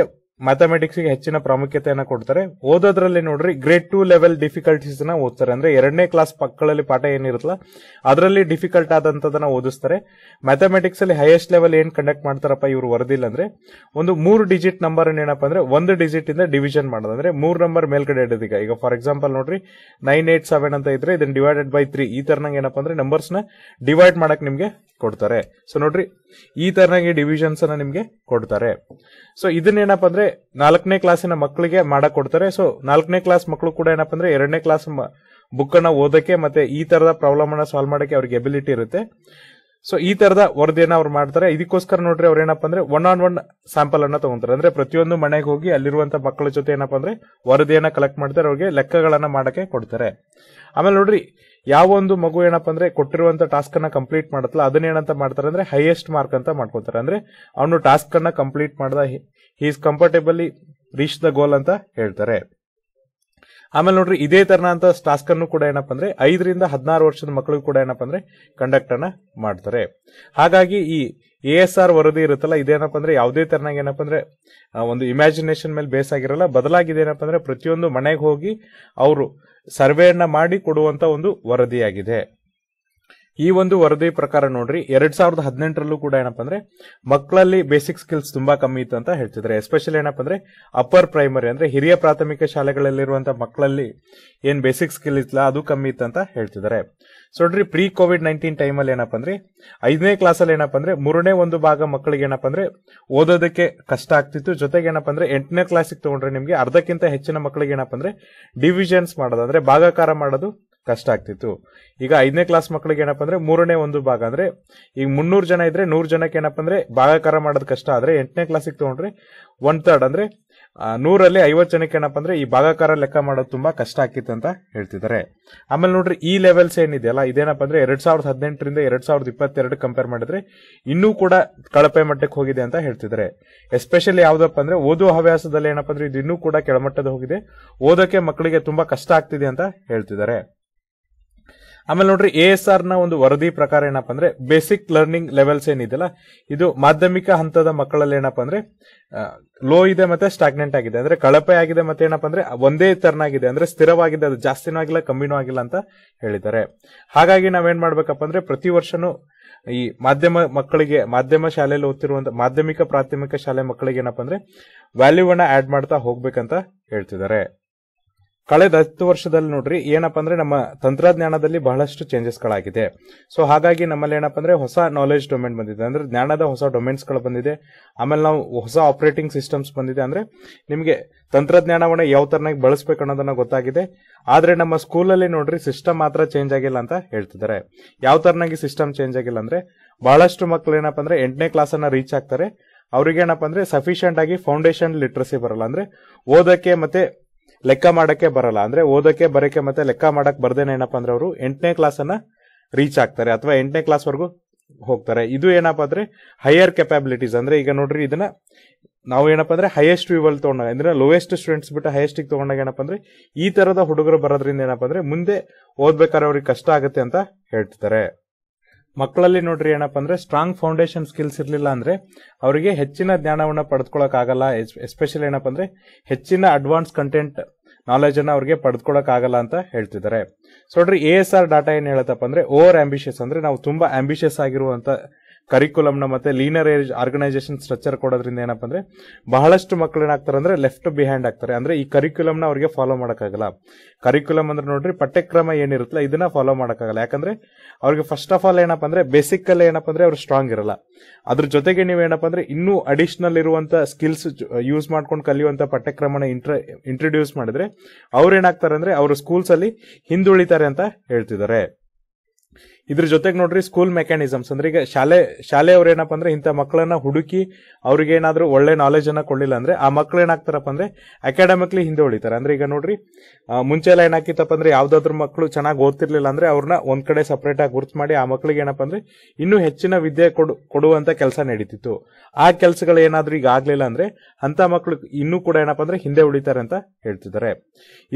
ಮ್ಯಾಥಮೆಟಿಕ್ಸ್ ಗೆ ಹೆಚ್ಚಿನ ಪ್ರಾಮುಖ್ಯತೆಯನ್ನು ಕೊಡ್ತಾರೆ ಓದೋದ್ರಲ್ಲಿ ನೋಡ್ರಿ ಗ್ರೇಡ್ ಟೂ ಲೆವೆಲ್ ಡಿಫಿಕಲ್ಟೀಸ್ ನ ಓದ್ತಾರೆ ಅಂದ್ರೆ ಎರಡನೇ ಕ್ಲಾಸ್ ಪಕ್ಕಗಳಲ್ಲಿ ಪಾಠ ಏನಿರುತ್ತಲ್ಲ ಅದರಲ್ಲಿ ಡಿಫಿಕಲ್ಟ್ ಆದಂತದನ್ನ ಓದಿಸ್ತಾರೆ ಮ್ಯಾಥಮೆಟಿಕ್ಸ್ ಅಲ್ಲಿ ಹೈಯೆಸ್ಟ್ ಲೆವೆಲ್ ಏನ್ ಕಂಡಕ್ಟ್ ಮಾಡ್ತಾರಪ್ಪ ಇವರು ವರದಿಲ್ಲ ಅಂದ್ರೆ ಒಂದು ಮೂರು ಡಿಜಿಟ್ ನಂಬರ್ ಏನಪ್ಪ ಅಂದ್ರೆ ಒಂದು ಡಿಜಿಟ್ ಇಂದ ಡಿವಿಷನ್ ಮಾಡೋದು ಅಂದ್ರೆ ಮೂರ್ ನಂಬರ್ ಮೇಲ್ಗಡೆ ಇಡೋದು ಈಗ ಈಗ ಫಾರ್ ಎಕ್ಸಾಂಪಲ್ ನೋಡ್ರಿ ನೈನ್ ಏಟ್ ಸೆವೆನ್ ಅಂತ ಇದ್ರೆ ಇದನ್ನ ಡಿವೈಡೆಡ್ ಬೈ ತ್ರೀ ಈ ತರನಾಗ ಏನಪ್ಪ ಅಂದ್ರೆ ನಂಬರ್ಸ್ ನ ಡಿವೈಡ್ ಮಾಡಕ್ ನಿಮ್ಗೆ ಕೊಡ್ತಾರೆ ಸೊ ನೋಡ್ರಿ ಈ ತರನಾಗಿ ಡಿವಿಷನ್ಸ್ ಅನ್ನ ನಿಮ್ಗೆ ಕೊಡ್ತಾರೆ ಸೊ ಇದನ್ನೇನಪ್ಪ ಅಂದ್ರೆ ನಾಲ್ಕನೇ ಕ್ಲಾಸಿನ ಮಕ್ಕಳಿಗೆ ಮಾಡಕ್ ಕೊಡ್ತಾರೆ ಸೊ ನಾಲ್ಕನೇ ಕ್ಲಾಸ್ ಮಕ್ಕಳು ಕೂಡ ಏನಪ್ಪ ಅಂದ್ರೆ ಎರಡನೇ ಕ್ಲಾಸ್ ಬುಕ್ ಅನ್ನ ಓದಕ್ಕೆ ಮತ್ತೆ ಈ ತರದ ಪ್ರಾಬ್ಲಮ್ ಅನ್ನ ಸಾಲ್ವ್ ಮಾಡಕ್ಕೆ ಅವ್ರಿಗೆ ಎಬಿಲಿಟಿ ಇರುತ್ತೆ ಸೊ ಈ ತರದ ವರದಿಯನ್ನ ಅವ್ರು ಮಾಡ್ತಾರೆ ಇದಕ್ಕೋಸ್ಕರ ನೋಡ್ರಿ ಅವ್ರ ಏನಪ್ಪ ಅಂದ್ರೆ ಒನ್ ಆನ್ ಒನ್ ಸ್ಯಾಂಪಲ್ ಅನ್ನ ತಗೊಂತಾರೆ ಅಂದ್ರೆ ಪ್ರತಿಯೊಂದು ಮನೆಗೆ ಹೋಗಿ ಅಲ್ಲಿರುವಂತ ಮಕ್ಕಳ ಜೊತೆ ಏನಪ್ಪ ಅಂದ್ರೆ ವರದಿಯನ್ನ ಕಲೆಕ್ಟ್ ಮಾಡ್ತಾರೆ ಅವ್ರಿಗೆ ಲೆಕ್ಕಗಳನ್ನ ಮಾಡಕ್ಕೆ ಕೊಡ್ತಾರೆ ಆಮೇಲೆ ನೋಡ್ರಿ ಯಾವ ಒಂದು ಮಗು ಏನಪ್ಪ ಅಂದ್ರೆ ಕೊಟ್ಟಿರುವಂತ ಟಾಸ್ಕ್ ಅನ್ನ ಕಂಪ್ಲೀಟ್ ಮಾಡತ್ತಲ್ಲ ಅದನ್ನ ಏನಂತ ಮಾಡ್ತಾರೆ ಅಂದ್ರೆ ಹೈಯೆಸ್ಟ್ ಮಾರ್ಕ್ ಅಂತ ಮಾಡ್ಕೊತಾರೆ ಅಂದ್ರೆ ಅವನು ಟಾಸ್ಕ್ ಅನ್ನ ಕಂಪ್ಲೀಟ್ ಮಾಡ್ದ is comfortably reach the goal ಅಂತ ಹೇಳ್ತಾರೆ ಆಮೇಲೆ ನೋಡ್ರಿ ಇದೇ ತರನಾಂತ ಟಾಸ್ಕ್ ಅನ್ನು ಕೂಡ ಏನಪ್ಪ ಅಂದ್ರೆ ಐದರಿಂದ ಹದಿನಾರು ವರ್ಷದ ಮಕ್ಕಳಿಗೂ ಕೂಡ ಏನಪ್ಪ ಅಂದ್ರೆ ಕಂಡಕ್ಟ್ ಅನ್ನ ಮಾಡ್ತಾರೆ ಹಾಗಾಗಿ ಈ ಎ ಎಸ್ ಆರ್ ವರದಿ ಇರುತ್ತಲ್ಲ ಇದೇನಪ್ಪ ಅಂದ್ರೆ ಯಾವುದೇ ತರನಾಗ ಏನಪ್ಪ ಅಂದ್ರೆ ಒಂದು ಇಮ್ಯಾಜಿನೇಷನ್ ಮೇಲೆ ಬೇಸ್ ಆಗಿರಲ್ಲ ಬದಲಾಗಿದೆ ಏನಪ್ಪ ಅಂದ್ರೆ ಪ್ರತಿಯೊಂದು ಮನೆಗೆ ಹೋಗಿ ಅವರು ಸರ್ವೆಯನ್ನ ಮಾಡಿ ಕೊಡುವಂತ ಒಂದು ವರದಿಯಾಗಿದೆ ಈ ಒಂದು ವರದಿ ಪ್ರಕಾರ ನೋಡ್ರಿ ಎರಡ್ ಸಾವಿರದ ಹದಿನೆಂಟರಲ್ಲೂ ಕೂಡ ಏನಪ್ಪ ಅಂದ್ರೆ ಮಕ್ಕಳಲ್ಲಿ ಬೇಸಿಕ್ ಸ್ಕಿಲ್ಸ್ ತುಂಬಾ ಕಮ್ಮಿ ಇತ್ತು ಅಂತ ಹೇಳ್ತಿದ್ರೆ ಎಸ್ಪೆಷಲಿ ಏನಪ್ಪ ಅಂದ್ರೆ ಅಪ್ಪರ್ ಪ್ರೈಮರಿ ಅಂದ್ರೆ ಹಿರಿಯ ಪ್ರಾಥಮಿಕ ಶಾಲೆಗಳಲ್ಲಿರುವಂತ ಮಕ್ಕಳಲ್ಲಿ ಏನ್ ಬೇಸಿಕ್ ಸ್ಕಿಲ್ ಇತ್ತಲ್ಲ ಅದು ಕಮ್ಮಿ ಇತ್ತು ಅಂತ ಹೇಳ್ತಿದ್ದಾರೆ ಸೊ ನೋಡ್ರಿ ಪ್ರೀ ಕೋವಿಡ್ ನೈನ್ಟೀನ್ ಟೈಮಲ್ಲಿ ಏನಪ್ಪ ಅಂದ್ರೆ ಐದನೇ ಕ್ಲಾಸಲ್ಲಿ ಏನಪ್ಪ ಅಂದ್ರೆ ಮೂರನೇ ಒಂದು ಭಾಗ ಮಕ್ಕಳಿಗೆ ಏನಪ್ಪಾ ಅಂದ್ರೆ ಓದೋದಕ್ಕೆ ಕಷ್ಟ ಆಗ್ತಿತ್ತು ಜೊತೆಗೆ ಏನಪ್ಪಾ ಅಂದ್ರೆ ಎಂಟನೇ ಕ್ಲಾಸಿಗೆ ತಗೊಂಡ್ರೆ ನಿಮಗೆ ಅರ್ಧಕ್ಕಿಂತ ಹೆಚ್ಚಿನ ಮಕ್ಕಳಿಗೆ ಏನಪ್ಪ ಅಂದ್ರೆ ಡಿವಿಷನ್ಸ್ ಮಾಡೋದು ಅಂದ್ರೆ ಭಾಗಾಕಾರ ಮಾಡೋದು ಕಷ್ಟ ಆಗ್ತಿತ್ತು ಈಗ ಐದನೇ ಕ್ಲಾಸ್ ಮಕ್ಕಳಿಗೆ ಏನಪ್ಪ ಅಂದ್ರೆ ಮೂರನೇ ಒಂದು ಭಾಗ ಅಂದ್ರೆ ಈಗ ಮುನ್ನೂರು ಜನ ಇದ್ರೆ ನೂರು ಜನಕ್ಕೆ ಏನಪ್ಪ ಅಂದ್ರೆ ಭಾಗಾಕಾರ ಮಾಡೋದು ಕಷ್ಟ ಆದ್ರೆ ಎಂಟನೇ ಕ್ಲಾಸಿಗೆ ತಗೊಂಡ್ರೆ ಒನ್ ತರ್ಡ್ ಅಂದ್ರೆ ನೂರಲ್ಲಿ ಐವತ್ತು ಜನಕ್ಕೆ ಏನಪ್ಪ ಅಂದ್ರೆ ಈ ಭಾಗಾಕಾರ ಲೆಕ್ಕ ಮಾಡೋದು ತುಂಬಾ ಕಷ್ಟ ಆಗ್ತಿತ್ತು ಅಂತ ಹೇಳ್ತಿದ್ದಾರೆ ಆಮೇಲೆ ನೋಡ್ರಿ ಈ ಲೆವೆಲ್ಸ್ ಏನಿದೆಯಲ್ಲ ಇದೇನಪ್ಪ ಅಂದ್ರೆ ಎರಡ್ ಸಾವಿರದ ಹದಿನೆಂಟರಿಂದ ಎರಡ್ ಸಾವಿರದ ಇಪ್ಪತ್ತೆರಡು ಕಂಪೇರ್ ಮಾಡಿದ್ರೆ ಇನ್ನೂ ಕೂಡ ಕಳಪೆ ಮಟ್ಟಕ್ಕೆ ಹೋಗಿದೆ ಅಂತ ಹೇಳ್ತಿದ್ದಾರೆ ಎಸ್ಪೆಷಲಿ ಯಾವ್ದಪ್ಪ ಅಂದ್ರೆ ಓದುವ ಹವ್ಯಾಸದಲ್ಲಿ ಏನಪ್ಪ ಅಂದ್ರೆ ಇದು ಇನ್ನೂ ಕೂಡ ಕೆಳಮಟ್ಟದ ಹೋಗಿದೆ ಓದಕ್ಕೆ ಮಕ್ಕಳಿಗೆ ತುಂಬಾ ಕಷ್ಟ ಆಗ್ತಿದೆ ಅಂತ ಹೇಳ್ತಿದ್ದಾರೆ ಆಮೇಲೆ ನೋಡ್ರಿ ಎ ಎಸ್ ಆರ್ ನ ಒಂದು ವರದಿ ಪ್ರಕಾರ ಏನಪ್ಪ ಅಂದ್ರೆ ಬೇಸಿಕ್ ಲರ್ನಿಂಗ್ ಲೆವೆಲ್ಸ್ ಏನಿದೆಲ್ಲ ಇದು ಮಾಧ್ಯಮಿಕ ಹಂತದ ಮಕ್ಕಳಲ್ಲಿ ಏನಪ್ಪಾ ಅಂದ್ರೆ ಲೋ ಇದೆ ಮತ್ತೆ ಸ್ಟಾಗ್ನೆಂಟ್ ಆಗಿದೆ ಅಂದ್ರೆ ಕಳಪೆ ಆಗಿದೆ ಮತ್ತೆ ಏನಪ್ಪಾ ಅಂದ್ರೆ ಒಂದೇ ತರನಾಗಿದೆ ಅಂದ್ರೆ ಸ್ಥಿರವಾಗಿದೆ ಅದು ಜಾಸ್ತಿನೂ ಆಗಿಲ್ಲ ಕಮ್ಮಿನೂ ಆಗಿಲ್ಲ ಅಂತ ಹೇಳಿದ್ದಾರೆ ಹಾಗಾಗಿ ನಾವೇನ್ ಮಾಡ್ಬೇಕಪ್ಪ ಅಂದ್ರೆ ಪ್ರತಿ ವರ್ಷನೂ ಈ ಮಾಧ್ಯಮ ಮಕ್ಕಳಿಗೆ ಮಾಧ್ಯಮ ಶಾಲೆಯಲ್ಲಿ ಓದ್ತಿರುವಂತ ಮಾಧ್ಯಮಿಕ ಪ್ರಾಥಮಿಕ ಶಾಲೆ ಮಕ್ಕಳಿಗೆ ಏನಪ್ಪ ಅಂದ್ರೆ ವ್ಯಾಲ್ಯೂವನ್ನ ಆಡ್ ಮಾಡ್ತಾ ಹೋಗ್ಬೇಕಂತ ಹೇಳ್ತಿದ್ದಾರೆ ಕಳೆದ ಹತ್ತು ವರ್ಷದಲ್ಲಿ ನೋಡ್ರಿ ಏನಪ್ಪ ಅಂದ್ರೆ ನಮ್ಮ ತಂತ್ರಜ್ಞಾನದಲ್ಲಿ ಬಹಳಷ್ಟು ಚೇಂಜಸ್ಗಳಾಗಿದೆ ಸೊ ಹಾಗಾಗಿ ನಮ್ಮಲ್ಲಿ ಏನಪ್ಪ ಅಂದ್ರೆ ಹೊಸ ನಾಲೆಜ್ ಡೊಮೇನ್ ಬಂದಿದೆ ಅಂದ್ರೆ ಜ್ಞಾನದ ಹೊಸ ಡೊಮೇನ್ಸ್ ಗಳು ಬಂದಿದೆ ಆಮೇಲೆ ನಾವು ಹೊಸ ಆಪರೇಟಿಂಗ್ ಸಿಸ್ಟಮ್ಸ್ ಬಂದಿದೆ ಅಂದ್ರೆ ನಿಮಗೆ ತಂತ್ರಜ್ಞಾನವನ್ನು ಯಾವ ತರನಾಗಿ ಬಳಸಬೇಕು ಅನ್ನೋದನ್ನ ಗೊತ್ತಾಗಿದೆ ಆದ್ರೆ ನಮ್ಮ ಸ್ಕೂಲಲ್ಲಿ ನೋಡ್ರಿ ಸಿಸ್ಟಮ್ ಮಾತ್ರ ಚೇಂಜ್ ಆಗಿಲ್ಲ ಅಂತ ಹೇಳ್ತಿದ್ದಾರೆ ಯಾವ ತರನಾಗಿ ಸಿಸ್ಟಮ್ ಚೇಂಜ್ ಆಗಿಲ್ಲ ಅಂದ್ರೆ ಬಹಳಷ್ಟು ಮಕ್ಕಳು ಏನಪ್ಪ ಅಂದ್ರೆ ಎಂಟನೇ ಕ್ಲಾಸ್ ಅನ್ನ ರೀಚ್ ಆಗ್ತಾರೆ ಅವ್ರಿಗೆ ಏನಪ್ಪ ಅಂದ್ರೆ ಸಫಿಶಿಯಂಟ್ ಆಗಿ ಫೌಂಡೇಶನ್ ಲಿಟ್ರಸಿ ಬರಲ್ಲ ಅಂದ್ರೆ ಓದಕ್ಕೆ ಮತ್ತೆ ಲೆಕ್ಕ ಮಾಡಕ್ಕೆ ಬರಲ್ಲ ಅಂದ್ರೆ ಓದಕ್ಕೆ ಬರಕ್ಕೆ ಮತ್ತೆ ಲೆಕ್ಕ ಮಾಡಕ್ ಬರ್ದೇನೆ ಏನಪ್ಪಾ ಅಂದ್ರೆ ಅವರು ಎಂಟನೇ ಕ್ಲಾಸ್ ಅನ್ನ ರೀಚ್ ಆಗ್ತಾರೆ ಅಥವಾ ಎಂಟನೇ ಕ್ಲಾಸ್ ವರೆಗೂ ಹೋಗ್ತಾರೆ ಇದು ಏನಪ್ಪ ಅಂದ್ರೆ ಹೈಯರ್ ಕೆಪಾಬಿಲಿಟೀಸ್ ಅಂದ್ರೆ ಈಗ ನೋಡ್ರಿ ಇದನ್ನ ನಾವು ಏನಪ್ಪ ಅಂದ್ರೆ ಹೈಯೆಸ್ಟ್ ವಿವಲ್ ತಗೊಂಡಾಗ ಅಂದ್ರೆ ಲೋಯೆಸ್ಟ್ ಸ್ಟೂಡೆಂಟ್ಸ್ ಬಿಟ್ಟು ಹೈಯೆಸ್ಟ್ ತಗೊಂಡಾಗ ಏನಪ್ಪ ಅಂದ್ರೆ ಈ ತರದ ಹುಡುಗರು ಬರೋದ್ರಿಂದ ಏನಪ್ಪ ಅಂದ್ರೆ ಮುಂದೆ ಓದ್ಬೇಕಾದ್ರೆ ಅವ್ರಿಗೆ ಕಷ್ಟ ಆಗುತ್ತೆ ಅಂತ ಹೇಳ್ತಾರೆ ಮಕ್ಕಳಲ್ಲಿ ನೋಡ್ರಿ ಏನಪ್ಪ ಅಂದ್ರೆ ಸ್ಟ್ರಾಂಗ್ ಫೌಂಡೇಶನ್ ಸ್ಕಿಲ್ಸ್ ಇರಲಿಲ್ಲ ಅಂದ್ರೆ ಅವರಿಗೆ ಹೆಚ್ಚಿನ ಜ್ಞಾನವನ್ನು ಪಡೆದುಕೊಳ್ಳಕ್ ಆಗಲ್ಲ ಎಸ್ಪೆಷಲಿ ಏನಪ್ಪ ಅಂದ್ರೆ ಹೆಚ್ಚಿನ ಅಡ್ವಾನ್ಸ್ ಕಂಟೆಂಟ್ ನಾಲೆಜ್ ಅನ್ನ ಅವ್ರಿಗೆ ಪಡೆದುಕೊಳ್ಳಕ್ ಆಗಲ್ಲ ಅಂತ ಹೇಳ್ತಿದ್ದಾರೆ ಸೊ ನೋಡ್ರಿ ಎ ಎಸ್ ಆರ್ ಡಾಟಾ ಏನ್ ಹೇಳತ್ತಪ್ಪ ಅಂದ್ರೆ ಓವರ್ ಆಂಬಿಷಿಯಸ್ ಅಂದ್ರೆ ನಾವು ತುಂಬಾ ಆಂಬಿಷಿಯಸ್ ಆಗಿರುವಂತ ಕರಿಕುಲಮ್ನ ಮತ್ತೆ ಲೀನರ್ ಏಜ್ ಆರ್ಗನೈಸೇಷನ್ ಸ್ಟ್ರಕ್ಚರ್ ಕೊಡೋದ್ರಿಂದ ಏನಪ್ಪ ಅಂದ್ರೆ ಬಹಳಷ್ಟು ಮಕ್ಕಳು ಏನಾಗ್ತಾರೆ ಅಂದ್ರೆ ಲೆಫ್ಟ್ ಬಿಹೈಂಡ್ ಆಗ್ತಾರೆ ಅಂದ್ರೆ ಈ ಕರಿಕ್ಯುಲಮ್ನ ಅವರಿಗೆ ಫಾಲೋ ಮಾಡೋಕ್ಕಾಗಲ್ಲ ಕರಿಕ್ಯುಲಮ್ ಅಂದ್ರೆ ನೋಡ್ರಿ ಪಠ್ಯಕ್ರಮ ಏನಿರುತ್ತಲ್ಲ ಇದನ್ನ ಫಾಲೋ ಮಾಡೋಕ್ಕಾಗಲ್ಲ ಯಾಕಂದ್ರೆ ಅವ್ರಿಗೆ ಫಸ್ಟ್ ಆಫ್ ಆಲ್ ಏನಪ್ಪ ಅಂದ್ರೆ ಬೇಸಿಕ್ ಅಲ್ಲಿ ಏನಪ್ಪ ಅಂದ್ರೆ ಅವ್ರು ಸ್ಟ್ರಾಂಗ್ ಇರಲ್ಲ ಅದ್ರ ಜೊತೆಗೆ ಏನಪ್ಪ ಅಂದ್ರೆ ಇನ್ನೂ ಅಡಿಷನಲ್ ಇರುವಂತ ಸ್ಕಿಲ್ಸ್ ಯೂಸ್ ಮಾಡ್ಕೊಂಡು ಕಲಿಯುವಂತ ಪಠ್ಯಕ್ರಮನ ಇಂಟ್ರ ಇಂಟ್ರೊಡ್ಯೂಸ್ ಮಾಡಿದ್ರೆ ಏನಾಗ್ತಾರೆ ಅಂದ್ರೆ ಅವರು ಸ್ಕೂಲ್ಸ್ ಅಲ್ಲಿ ಹಿಂದುಳಿತಾರೆ ಅಂತ ಹೇಳ್ತಿದ್ದಾರೆ ಇದ್ರ ಜೊತೆಗೆ ನೋಡ್ರಿ ಸ್ಕೂಲ್ ಮೆಕ್ಯಾನಿಸಮ್ಸ್ ಅಂದ್ರೆ ಈಗ ಶಾಲೆ ಶಾಲೆಯವ್ರು ಏನಪ್ಪ ಅಂದ್ರೆ ಇಂಥ ಮಕ್ಕಳನ್ನ ಹುಡುಕಿ ಅವ್ರಿಗೆ ಏನಾದ್ರೂ ಒಳ್ಳೆ ನಾಲೆಜ್ ಅನ್ನ ಕೊಡ್ಲಿಲ್ಲ ಅಂದ್ರೆ ಆ ಮಕ್ಳು ಏನಾಗ್ತಾರಪ್ಪ ಅಂದ್ರೆ ಅಕಾಡೆಮಿಕ್ಲಿ ಹಿಂದೆ ಉಳಿತಾರೆ ಅಂದ್ರೆ ಈಗ ನೋಡ್ರಿ ಮುಂಚೆ ಎಲ್ಲ ಏನಾಕಿತ್ತಪ್ಪ ಅಂದ್ರೆ ಯಾವ್ದಾದ್ರು ಮಕ್ಕಳು ಚೆನ್ನಾಗಿ ಓದ್ತಿರ್ಲಿಲ್ಲ ಅಂದ್ರೆ ಅವ್ರನ್ನ ಒಂದ್ ಕಡೆ ಸಪ್ರೇಟ್ ಆಗಿ ಗುರ್ತು ಮಾಡಿ ಆ ಮಕ್ಳಿಗೆ ಏನಪ್ಪ ಅಂದ್ರೆ ಇನ್ನೂ ಹೆಚ್ಚಿನ ವಿದ್ಯೆ ಕೊಡು ಕೊಡುವಂತ ಕೆಲಸ ನಡೀತಿತ್ತು ಆ ಕೆಲಸಗಳು ಏನಾದ್ರೂ ಈಗ ಆಗ್ಲಿಲ್ಲ ಅಂದ್ರೆ ಅಂತ ಮಕ್ಳು ಇನ್ನೂ ಕೂಡ ಏನಪ್ಪ ಅಂದ್ರೆ ಹಿಂದೆ ಉಳಿತಾರೆ ಅಂತ ಹೇಳ್ತಿದ್ದಾರೆ